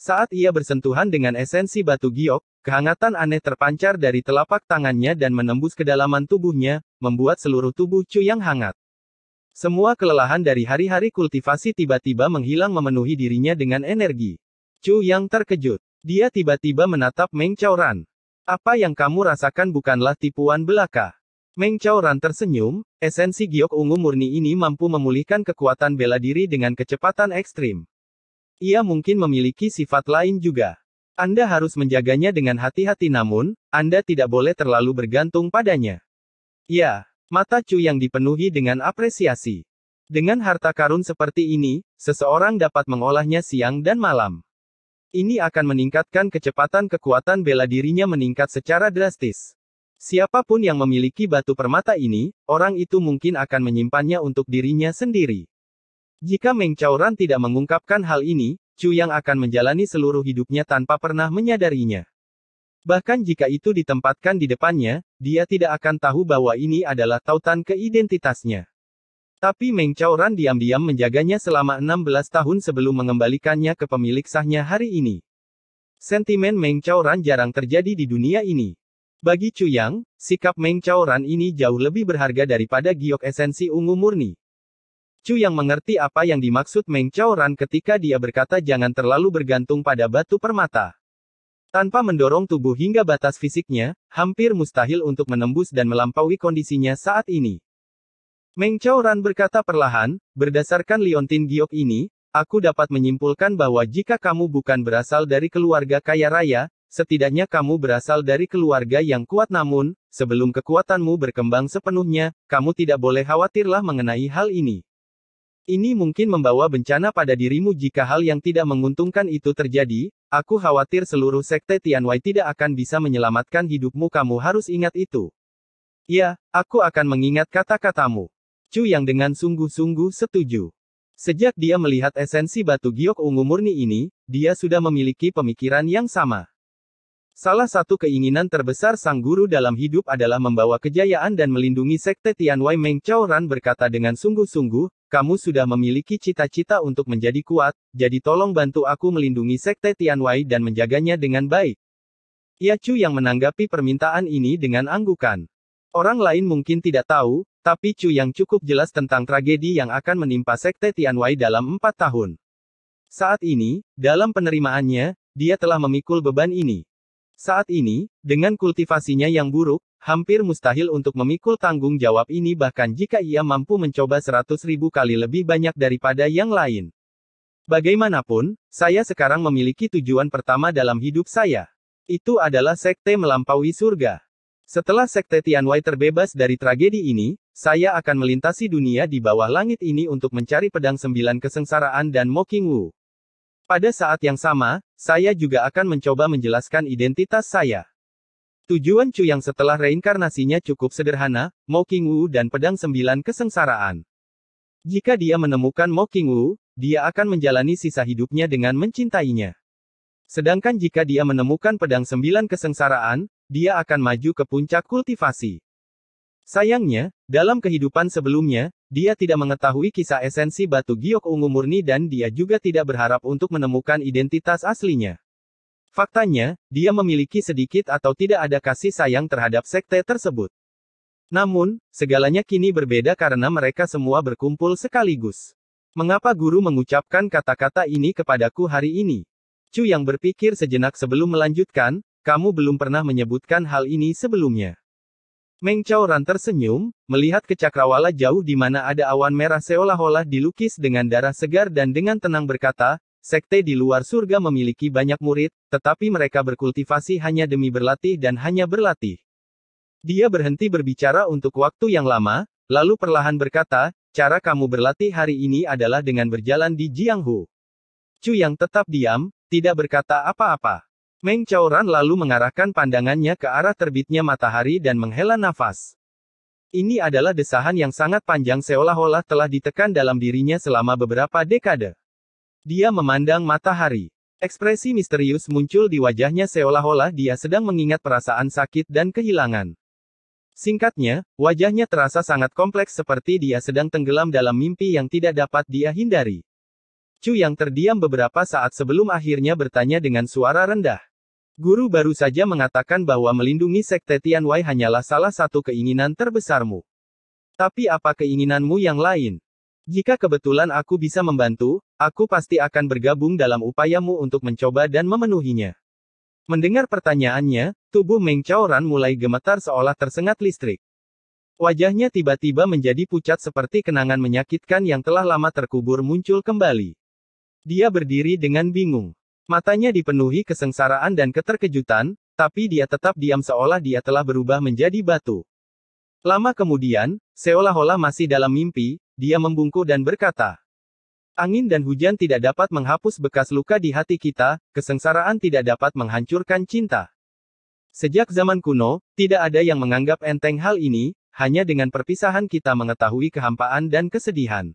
Saat ia bersentuhan dengan esensi batu giok, Kehangatan aneh terpancar dari telapak tangannya dan menembus kedalaman tubuhnya, membuat seluruh tubuh Chu yang hangat. Semua kelelahan dari hari-hari kultivasi tiba-tiba menghilang memenuhi dirinya dengan energi. Chu yang terkejut. Dia tiba-tiba menatap Meng Chao Ran. Apa yang kamu rasakan bukanlah tipuan belaka. Meng Chao Ran tersenyum, esensi giok ungu murni ini mampu memulihkan kekuatan bela diri dengan kecepatan ekstrim. Ia mungkin memiliki sifat lain juga. Anda harus menjaganya dengan hati-hati namun, Anda tidak boleh terlalu bergantung padanya. Ya, mata Chu yang dipenuhi dengan apresiasi. Dengan harta karun seperti ini, seseorang dapat mengolahnya siang dan malam. Ini akan meningkatkan kecepatan kekuatan bela dirinya meningkat secara drastis. Siapapun yang memiliki batu permata ini, orang itu mungkin akan menyimpannya untuk dirinya sendiri. Jika Meng Chao Ran tidak mengungkapkan hal ini, Chu yang akan menjalani seluruh hidupnya tanpa pernah menyadarinya. Bahkan jika itu ditempatkan di depannya, dia tidak akan tahu bahwa ini adalah tautan keidentitasnya. Tapi Meng Chao Ran diam-diam menjaganya selama 16 tahun sebelum mengembalikannya ke pemilik sahnya hari ini. Sentimen Meng Chao Ran jarang terjadi di dunia ini. Bagi Chu Yang, sikap Meng Chao Ran ini jauh lebih berharga daripada giok esensi ungu murni. Chu yang mengerti apa yang dimaksud Meng Chao Ran ketika dia berkata jangan terlalu bergantung pada batu permata. Tanpa mendorong tubuh hingga batas fisiknya, hampir mustahil untuk menembus dan melampaui kondisinya saat ini. Meng Chao Ran berkata perlahan, berdasarkan liontin giok ini, aku dapat menyimpulkan bahwa jika kamu bukan berasal dari keluarga kaya raya, setidaknya kamu berasal dari keluarga yang kuat namun, sebelum kekuatanmu berkembang sepenuhnya, kamu tidak boleh khawatirlah mengenai hal ini. Ini mungkin membawa bencana pada dirimu jika hal yang tidak menguntungkan itu terjadi. Aku khawatir seluruh sekte Tianwei tidak akan bisa menyelamatkan hidupmu. Kamu harus ingat itu. Ya, aku akan mengingat kata-katamu. Chu yang dengan sungguh-sungguh setuju. Sejak dia melihat esensi batu giok ungu murni ini, dia sudah memiliki pemikiran yang sama. Salah satu keinginan terbesar sang guru dalam hidup adalah membawa kejayaan dan melindungi sekte Tianwei Meng Chao Ran berkata dengan sungguh-sungguh, kamu sudah memiliki cita-cita untuk menjadi kuat, jadi tolong bantu aku melindungi Sekte Tianwei dan menjaganya dengan baik. Chu yang menanggapi permintaan ini dengan anggukan. Orang lain mungkin tidak tahu, tapi Chu yang cukup jelas tentang tragedi yang akan menimpa Sekte Tianwei dalam empat tahun. Saat ini, dalam penerimaannya, dia telah memikul beban ini. Saat ini, dengan kultivasinya yang buruk, hampir mustahil untuk memikul tanggung jawab ini bahkan jika ia mampu mencoba 100 ribu kali lebih banyak daripada yang lain. Bagaimanapun, saya sekarang memiliki tujuan pertama dalam hidup saya. Itu adalah sekte melampaui surga. Setelah sekte Tianwei terbebas dari tragedi ini, saya akan melintasi dunia di bawah langit ini untuk mencari pedang sembilan kesengsaraan dan Mokingwu. Pada saat yang sama, saya juga akan mencoba menjelaskan identitas saya. Tujuan Chu yang setelah reinkarnasinya cukup sederhana, Mo King Wu dan pedang sembilan kesengsaraan. Jika dia menemukan Mo King Wu, dia akan menjalani sisa hidupnya dengan mencintainya. Sedangkan jika dia menemukan pedang sembilan kesengsaraan, dia akan maju ke puncak kultivasi. Sayangnya, dalam kehidupan sebelumnya, dia tidak mengetahui kisah esensi batu giok ungu murni dan dia juga tidak berharap untuk menemukan identitas aslinya. Faktanya, dia memiliki sedikit atau tidak ada kasih sayang terhadap sekte tersebut. Namun, segalanya kini berbeda karena mereka semua berkumpul sekaligus. Mengapa guru mengucapkan kata-kata ini kepadaku hari ini? Chu yang berpikir sejenak sebelum melanjutkan, kamu belum pernah menyebutkan hal ini sebelumnya. Meng Ran tersenyum, melihat ke cakrawala jauh di mana ada awan merah seolah-olah dilukis dengan darah segar dan dengan tenang berkata, Sekte di luar surga memiliki banyak murid, tetapi mereka berkultivasi hanya demi berlatih dan hanya berlatih. Dia berhenti berbicara untuk waktu yang lama, lalu perlahan berkata, cara kamu berlatih hari ini adalah dengan berjalan di Jianghu. Chu yang tetap diam, tidak berkata apa-apa. Meng Chaoran lalu mengarahkan pandangannya ke arah terbitnya matahari dan menghela nafas. Ini adalah desahan yang sangat panjang seolah-olah telah ditekan dalam dirinya selama beberapa dekade. Dia memandang matahari. Ekspresi misterius muncul di wajahnya seolah-olah dia sedang mengingat perasaan sakit dan kehilangan. Singkatnya, wajahnya terasa sangat kompleks seperti dia sedang tenggelam dalam mimpi yang tidak dapat dia hindari. Chu yang terdiam beberapa saat sebelum akhirnya bertanya dengan suara rendah. Guru baru saja mengatakan bahwa melindungi sekte Wei hanyalah salah satu keinginan terbesarmu. Tapi apa keinginanmu yang lain? Jika kebetulan aku bisa membantu, aku pasti akan bergabung dalam upayamu untuk mencoba dan memenuhinya. Mendengar pertanyaannya, tubuh Meng Chaoran mulai gemetar seolah tersengat listrik. Wajahnya tiba-tiba menjadi pucat seperti kenangan menyakitkan yang telah lama terkubur muncul kembali. Dia berdiri dengan bingung. Matanya dipenuhi kesengsaraan dan keterkejutan, tapi dia tetap diam seolah dia telah berubah menjadi batu. Lama kemudian, seolah-olah masih dalam mimpi, dia membungkuk dan berkata, Angin dan hujan tidak dapat menghapus bekas luka di hati kita, kesengsaraan tidak dapat menghancurkan cinta. Sejak zaman kuno, tidak ada yang menganggap enteng hal ini, hanya dengan perpisahan kita mengetahui kehampaan dan kesedihan.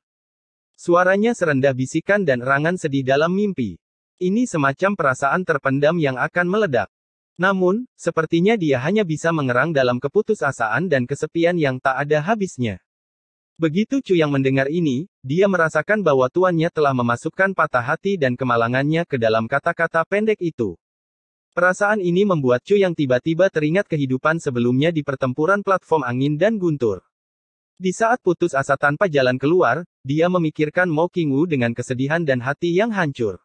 Suaranya serendah bisikan dan rangan sedih dalam mimpi. Ini semacam perasaan terpendam yang akan meledak. Namun, sepertinya dia hanya bisa mengerang dalam keputusasaan dan kesepian yang tak ada habisnya. Begitu Chu yang mendengar ini, dia merasakan bahwa tuannya telah memasukkan patah hati dan kemalangannya ke dalam kata-kata pendek itu. Perasaan ini membuat Chu yang tiba-tiba teringat kehidupan sebelumnya di pertempuran platform angin dan guntur. Di saat putus asa tanpa jalan keluar, dia memikirkan Mo Qingwu dengan kesedihan dan hati yang hancur.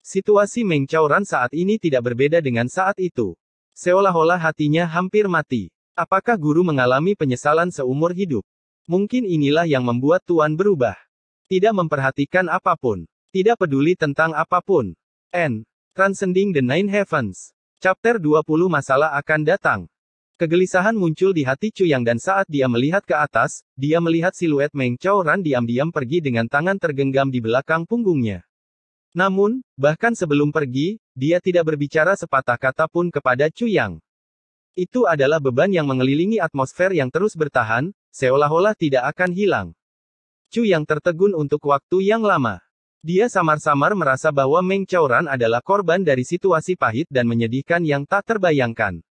Situasi Meng Ran saat ini tidak berbeda dengan saat itu. Seolah-olah hatinya hampir mati. Apakah guru mengalami penyesalan seumur hidup? Mungkin inilah yang membuat Tuan berubah. Tidak memperhatikan apapun. Tidak peduli tentang apapun. N. Transcending the Nine Heavens. Chapter 20 Masalah akan datang. Kegelisahan muncul di hati Yang dan saat dia melihat ke atas, dia melihat siluet Meng Ran diam-diam pergi dengan tangan tergenggam di belakang punggungnya. Namun, bahkan sebelum pergi, dia tidak berbicara sepatah kata pun kepada Chu Yang. Itu adalah beban yang mengelilingi atmosfer yang terus bertahan, seolah-olah tidak akan hilang. Chu Yang tertegun untuk waktu yang lama. Dia samar-samar merasa bahwa Meng Chauran adalah korban dari situasi pahit dan menyedihkan yang tak terbayangkan.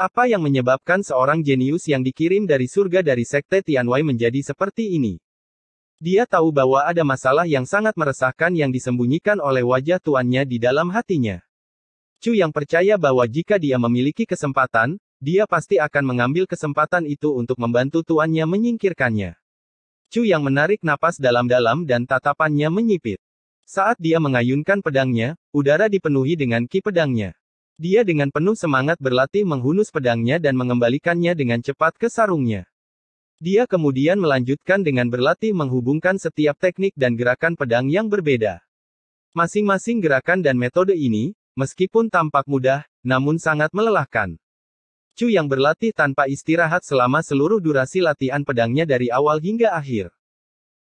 Apa yang menyebabkan seorang jenius yang dikirim dari surga dari sekte Tianwei menjadi seperti ini? Dia tahu bahwa ada masalah yang sangat meresahkan yang disembunyikan oleh wajah tuannya di dalam hatinya. Chu yang percaya bahwa jika dia memiliki kesempatan, dia pasti akan mengambil kesempatan itu untuk membantu tuannya menyingkirkannya. Chu yang menarik napas dalam-dalam dan tatapannya menyipit. Saat dia mengayunkan pedangnya, udara dipenuhi dengan ki pedangnya. Dia dengan penuh semangat berlatih menghunus pedangnya dan mengembalikannya dengan cepat ke sarungnya. Dia kemudian melanjutkan dengan berlatih menghubungkan setiap teknik dan gerakan pedang yang berbeda. Masing-masing gerakan dan metode ini, meskipun tampak mudah, namun sangat melelahkan. Chu yang berlatih tanpa istirahat selama seluruh durasi latihan pedangnya dari awal hingga akhir.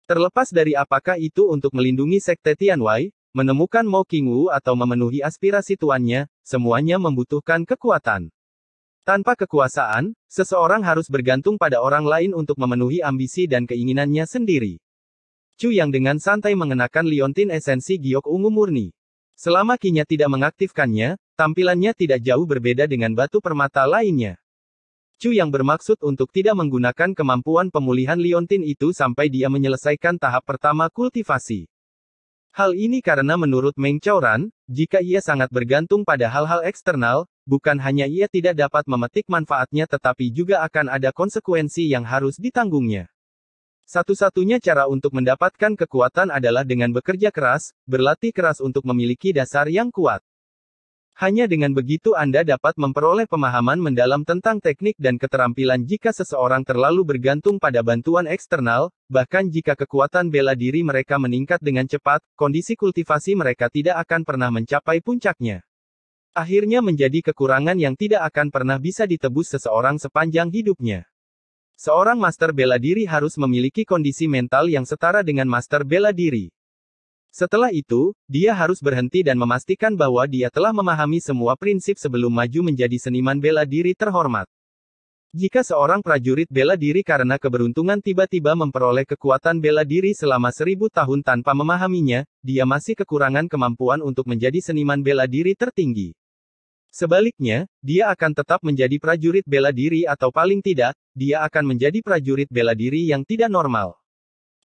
Terlepas dari apakah itu untuk melindungi sekte Tianwei, menemukan Mo Qingwu atau memenuhi aspirasi tuannya, semuanya membutuhkan kekuatan. Tanpa kekuasaan, seseorang harus bergantung pada orang lain untuk memenuhi ambisi dan keinginannya sendiri. Chu yang dengan santai mengenakan liontin esensi giok ungu murni. Selama Kinya tidak mengaktifkannya, tampilannya tidak jauh berbeda dengan batu permata lainnya. Chu yang bermaksud untuk tidak menggunakan kemampuan pemulihan liontin itu sampai dia menyelesaikan tahap pertama kultivasi. Hal ini karena menurut Meng Chauran, jika ia sangat bergantung pada hal-hal eksternal, bukan hanya ia tidak dapat memetik manfaatnya tetapi juga akan ada konsekuensi yang harus ditanggungnya. Satu-satunya cara untuk mendapatkan kekuatan adalah dengan bekerja keras, berlatih keras untuk memiliki dasar yang kuat. Hanya dengan begitu Anda dapat memperoleh pemahaman mendalam tentang teknik dan keterampilan jika seseorang terlalu bergantung pada bantuan eksternal, bahkan jika kekuatan bela diri mereka meningkat dengan cepat, kondisi kultivasi mereka tidak akan pernah mencapai puncaknya. Akhirnya menjadi kekurangan yang tidak akan pernah bisa ditebus seseorang sepanjang hidupnya. Seorang master bela diri harus memiliki kondisi mental yang setara dengan master bela diri. Setelah itu, dia harus berhenti dan memastikan bahwa dia telah memahami semua prinsip sebelum maju menjadi seniman bela diri terhormat. Jika seorang prajurit bela diri karena keberuntungan tiba-tiba memperoleh kekuatan bela diri selama seribu tahun tanpa memahaminya, dia masih kekurangan kemampuan untuk menjadi seniman bela diri tertinggi. Sebaliknya, dia akan tetap menjadi prajurit bela diri atau paling tidak, dia akan menjadi prajurit bela diri yang tidak normal.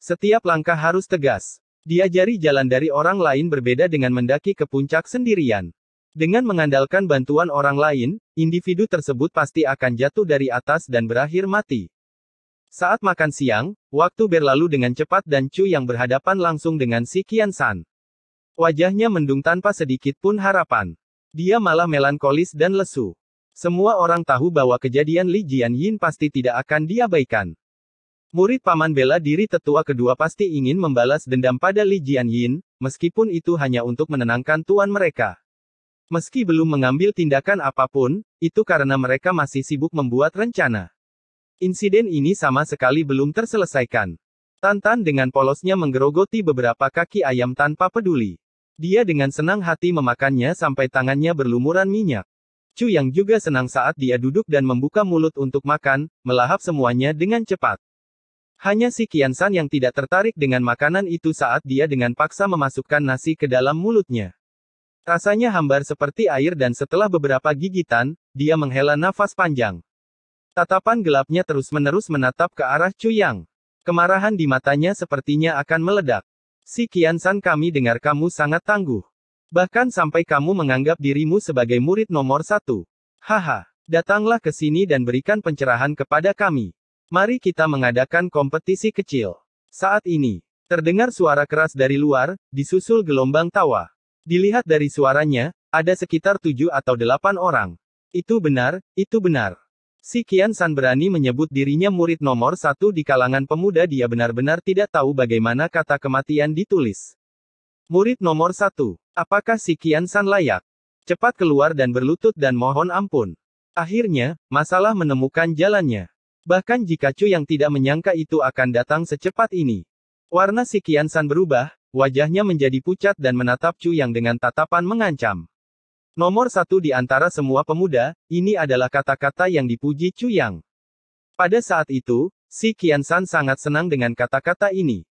Setiap langkah harus tegas. Diajari jalan dari orang lain berbeda dengan mendaki ke puncak sendirian. Dengan mengandalkan bantuan orang lain, individu tersebut pasti akan jatuh dari atas dan berakhir mati. Saat makan siang, waktu berlalu dengan cepat dan Chu yang berhadapan langsung dengan si Kian San. Wajahnya mendung tanpa sedikit pun harapan. Dia malah melankolis dan lesu. Semua orang tahu bahwa kejadian Li Jian Yin pasti tidak akan diabaikan. Murid paman bela diri tetua kedua pasti ingin membalas dendam pada Li Jianyin, meskipun itu hanya untuk menenangkan tuan mereka. Meski belum mengambil tindakan apapun, itu karena mereka masih sibuk membuat rencana. Insiden ini sama sekali belum terselesaikan. Tantan dengan polosnya menggerogoti beberapa kaki ayam tanpa peduli. Dia dengan senang hati memakannya sampai tangannya berlumuran minyak. Chu yang juga senang saat dia duduk dan membuka mulut untuk makan, melahap semuanya dengan cepat. Hanya si Kiansan yang tidak tertarik dengan makanan itu saat dia dengan paksa memasukkan nasi ke dalam mulutnya. Rasanya hambar seperti air dan setelah beberapa gigitan, dia menghela nafas panjang. Tatapan gelapnya terus-menerus menatap ke arah Chu Yang. Kemarahan di matanya sepertinya akan meledak. Si Kiansan kami dengar kamu sangat tangguh. Bahkan sampai kamu menganggap dirimu sebagai murid nomor satu. Haha, datanglah ke sini dan berikan pencerahan kepada kami. Mari kita mengadakan kompetisi kecil. Saat ini, terdengar suara keras dari luar, disusul gelombang tawa. Dilihat dari suaranya, ada sekitar tujuh atau delapan orang. Itu benar, itu benar. Si Kian San berani menyebut dirinya murid nomor satu di kalangan pemuda dia benar-benar tidak tahu bagaimana kata kematian ditulis. Murid nomor satu, apakah si Kian San layak? Cepat keluar dan berlutut dan mohon ampun. Akhirnya, masalah menemukan jalannya. Bahkan jika Chu yang tidak menyangka itu akan datang secepat ini. Warna si Kian San berubah, wajahnya menjadi pucat dan menatap Chu yang dengan tatapan mengancam. Nomor satu di antara semua pemuda, ini adalah kata-kata yang dipuji Chu Yang. Pada saat itu, si Kian San sangat senang dengan kata-kata ini.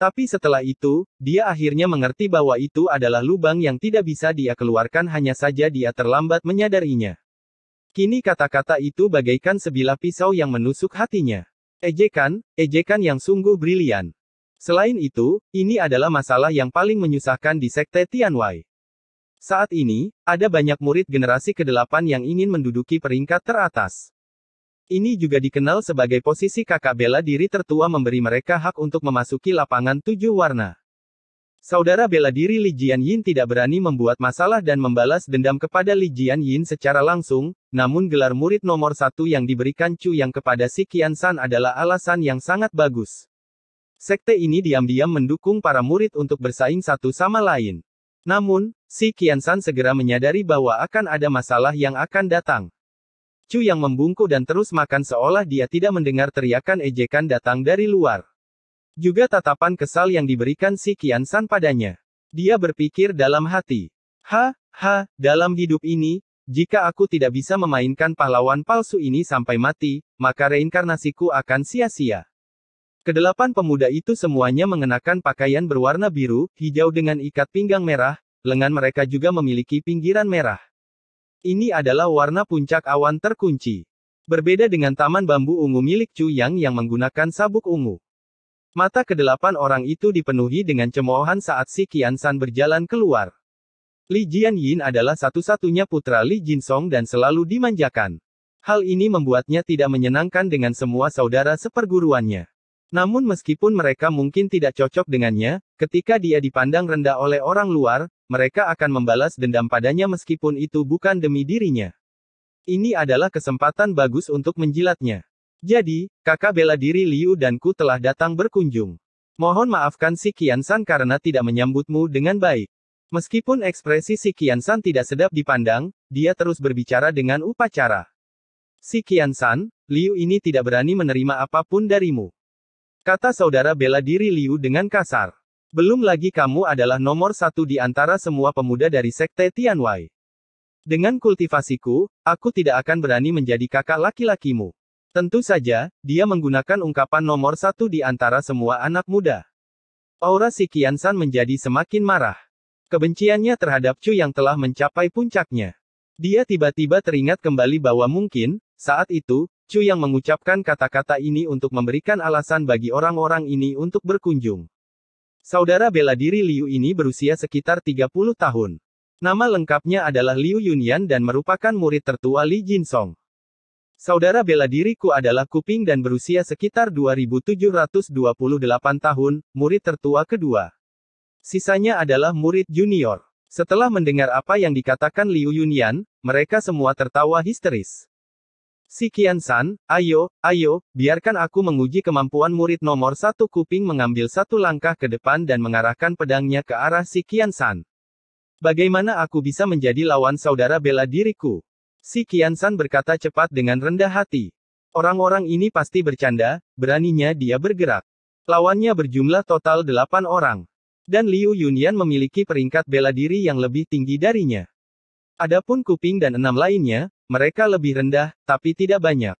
Tapi setelah itu, dia akhirnya mengerti bahwa itu adalah lubang yang tidak bisa dia keluarkan hanya saja dia terlambat menyadarinya. Kini kata-kata itu bagaikan sebilah pisau yang menusuk hatinya. Ejekan, ejekan yang sungguh brilian. Selain itu, ini adalah masalah yang paling menyusahkan di sekte Tianwei. Saat ini, ada banyak murid generasi ke-8 yang ingin menduduki peringkat teratas. Ini juga dikenal sebagai posisi kakak bela diri tertua memberi mereka hak untuk memasuki lapangan tujuh warna. Saudara bela diri Li Jianyin tidak berani membuat masalah dan membalas dendam kepada Li Jianyin secara langsung, namun gelar murid nomor satu yang diberikan Chu Yang kepada si Kian San adalah alasan yang sangat bagus. Sekte ini diam-diam mendukung para murid untuk bersaing satu sama lain. Namun, si Kian San segera menyadari bahwa akan ada masalah yang akan datang. Chu Yang membungkuk dan terus makan seolah dia tidak mendengar teriakan ejekan datang dari luar. Juga tatapan kesal yang diberikan si Kian San padanya. Dia berpikir dalam hati. Ha, ha, dalam hidup ini, jika aku tidak bisa memainkan pahlawan palsu ini sampai mati, maka reinkarnasiku akan sia-sia. Kedelapan pemuda itu semuanya mengenakan pakaian berwarna biru, hijau dengan ikat pinggang merah, lengan mereka juga memiliki pinggiran merah. Ini adalah warna puncak awan terkunci. Berbeda dengan taman bambu ungu milik Chu Yang yang menggunakan sabuk ungu. Mata kedelapan orang itu dipenuhi dengan cemoohan saat si Qian San berjalan keluar. Li Jian Yin adalah satu-satunya putra Li Jinsong dan selalu dimanjakan. Hal ini membuatnya tidak menyenangkan dengan semua saudara seperguruannya. Namun meskipun mereka mungkin tidak cocok dengannya, ketika dia dipandang rendah oleh orang luar, mereka akan membalas dendam padanya meskipun itu bukan demi dirinya. Ini adalah kesempatan bagus untuk menjilatnya. Jadi, kakak bela diri Liu dan Ku telah datang berkunjung. Mohon maafkan si Kian San karena tidak menyambutmu dengan baik. Meskipun ekspresi si Kian San tidak sedap dipandang, dia terus berbicara dengan upacara. Si Kian San, Liu ini tidak berani menerima apapun darimu. Kata saudara bela diri Liu dengan kasar. Belum lagi kamu adalah nomor satu di antara semua pemuda dari sekte Tianwei. Dengan kultivasiku, aku tidak akan berani menjadi kakak laki-lakimu. Tentu saja, dia menggunakan ungkapan nomor satu di antara semua anak muda. Aura si Kian San menjadi semakin marah. Kebenciannya terhadap Chu yang telah mencapai puncaknya. Dia tiba-tiba teringat kembali bahwa mungkin, saat itu, Chu yang mengucapkan kata-kata ini untuk memberikan alasan bagi orang-orang ini untuk berkunjung. Saudara bela diri Liu ini berusia sekitar 30 tahun. Nama lengkapnya adalah Liu Yunyan dan merupakan murid tertua Li Jinsong. Saudara bela diriku adalah kuping dan berusia sekitar 2728 tahun, murid tertua kedua. Sisanya adalah murid junior. Setelah mendengar apa yang dikatakan Liu Yunyan, mereka semua tertawa histeris. Si Kian San, ayo, ayo, biarkan aku menguji kemampuan murid nomor satu kuping mengambil satu langkah ke depan dan mengarahkan pedangnya ke arah si Kian San. Bagaimana aku bisa menjadi lawan saudara bela diriku? Si Kian berkata cepat dengan rendah hati. Orang-orang ini pasti bercanda, beraninya dia bergerak. Lawannya berjumlah total delapan orang. Dan Liu Yunyan memiliki peringkat bela diri yang lebih tinggi darinya. Adapun Kuping dan enam lainnya, mereka lebih rendah, tapi tidak banyak.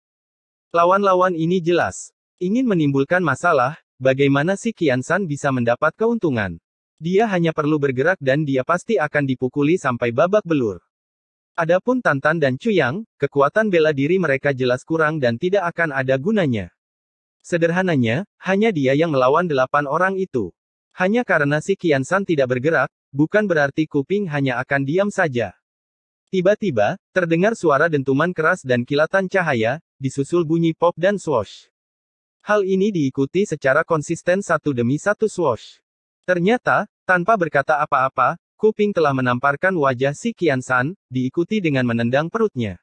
Lawan-lawan ini jelas. Ingin menimbulkan masalah, bagaimana si Kian bisa mendapat keuntungan. Dia hanya perlu bergerak dan dia pasti akan dipukuli sampai babak belur. Adapun Tantan dan Cuyang, kekuatan bela diri mereka jelas kurang dan tidak akan ada gunanya. Sederhananya, hanya dia yang melawan delapan orang itu. Hanya karena si Kian San tidak bergerak, bukan berarti kuping hanya akan diam saja. Tiba-tiba, terdengar suara dentuman keras dan kilatan cahaya, disusul bunyi pop dan swash. Hal ini diikuti secara konsisten satu demi satu swash. Ternyata, tanpa berkata apa-apa, Kuping telah menamparkan wajah si Kian San, diikuti dengan menendang perutnya.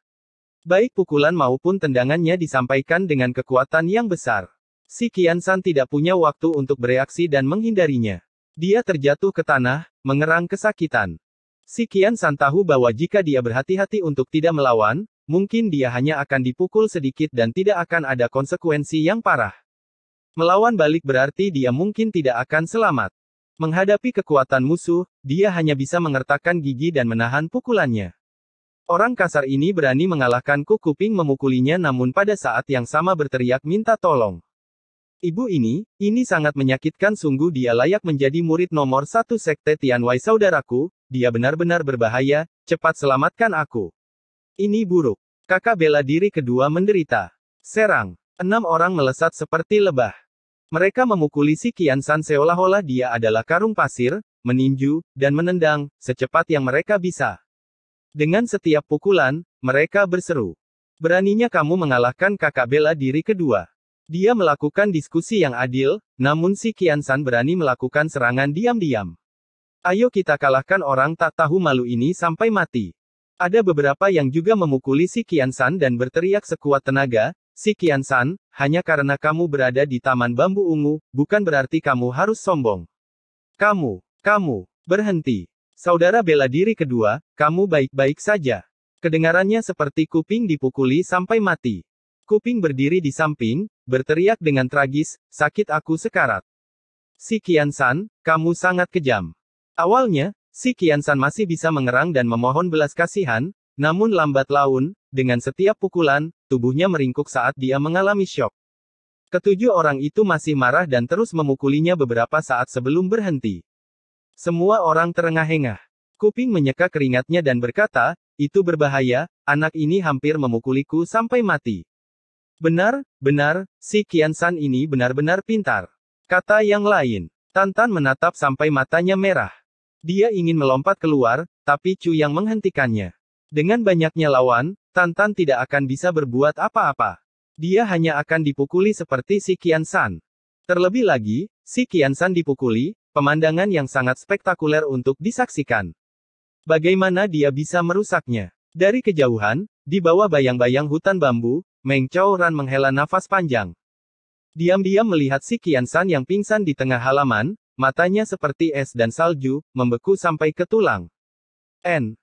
Baik pukulan maupun tendangannya disampaikan dengan kekuatan yang besar. Si Kian San tidak punya waktu untuk bereaksi dan menghindarinya. Dia terjatuh ke tanah, mengerang kesakitan. Si Kian San tahu bahwa jika dia berhati-hati untuk tidak melawan, mungkin dia hanya akan dipukul sedikit dan tidak akan ada konsekuensi yang parah. Melawan balik berarti dia mungkin tidak akan selamat. Menghadapi kekuatan musuh, dia hanya bisa mengertakkan gigi dan menahan pukulannya. Orang kasar ini berani mengalahkanku kuping memukulinya namun pada saat yang sama berteriak minta tolong. Ibu ini, ini sangat menyakitkan sungguh dia layak menjadi murid nomor satu sekte Tianwai saudaraku, dia benar-benar berbahaya, cepat selamatkan aku. Ini buruk. Kakak bela diri kedua menderita. Serang. Enam orang melesat seperti lebah. Mereka memukuli si Kian San seolah-olah dia adalah karung pasir, meninju, dan menendang, secepat yang mereka bisa. Dengan setiap pukulan, mereka berseru. Beraninya kamu mengalahkan kakak bela diri kedua. Dia melakukan diskusi yang adil, namun si Kian San berani melakukan serangan diam-diam. Ayo kita kalahkan orang tak tahu malu ini sampai mati. Ada beberapa yang juga memukuli si Kian San dan berteriak sekuat tenaga, Si Kian San, hanya karena kamu berada di Taman Bambu Ungu, bukan berarti kamu harus sombong. Kamu, kamu, berhenti. Saudara bela diri kedua, kamu baik-baik saja. Kedengarannya seperti kuping dipukuli sampai mati. Kuping berdiri di samping, berteriak dengan tragis, sakit aku sekarat. Si Kian San, kamu sangat kejam. Awalnya, si Kian San masih bisa mengerang dan memohon belas kasihan, namun lambat laun, dengan setiap pukulan, tubuhnya meringkuk saat dia mengalami shock. Ketujuh orang itu masih marah dan terus memukulinya beberapa saat sebelum berhenti. Semua orang terengah-engah. Kuping menyeka keringatnya dan berkata, itu berbahaya, anak ini hampir memukuliku sampai mati. Benar, benar, si Kian San ini benar-benar pintar. Kata yang lain, Tantan menatap sampai matanya merah. Dia ingin melompat keluar, tapi Chu yang menghentikannya. Dengan banyaknya lawan, Tantan tidak akan bisa berbuat apa-apa. Dia hanya akan dipukuli seperti si Kian San. Terlebih lagi, si Kian San dipukuli, pemandangan yang sangat spektakuler untuk disaksikan. Bagaimana dia bisa merusaknya? Dari kejauhan, di bawah bayang-bayang hutan bambu, Meng Chao Ran menghela nafas panjang. Diam-diam melihat si Kian San yang pingsan di tengah halaman, matanya seperti es dan salju, membeku sampai ke tulang. N.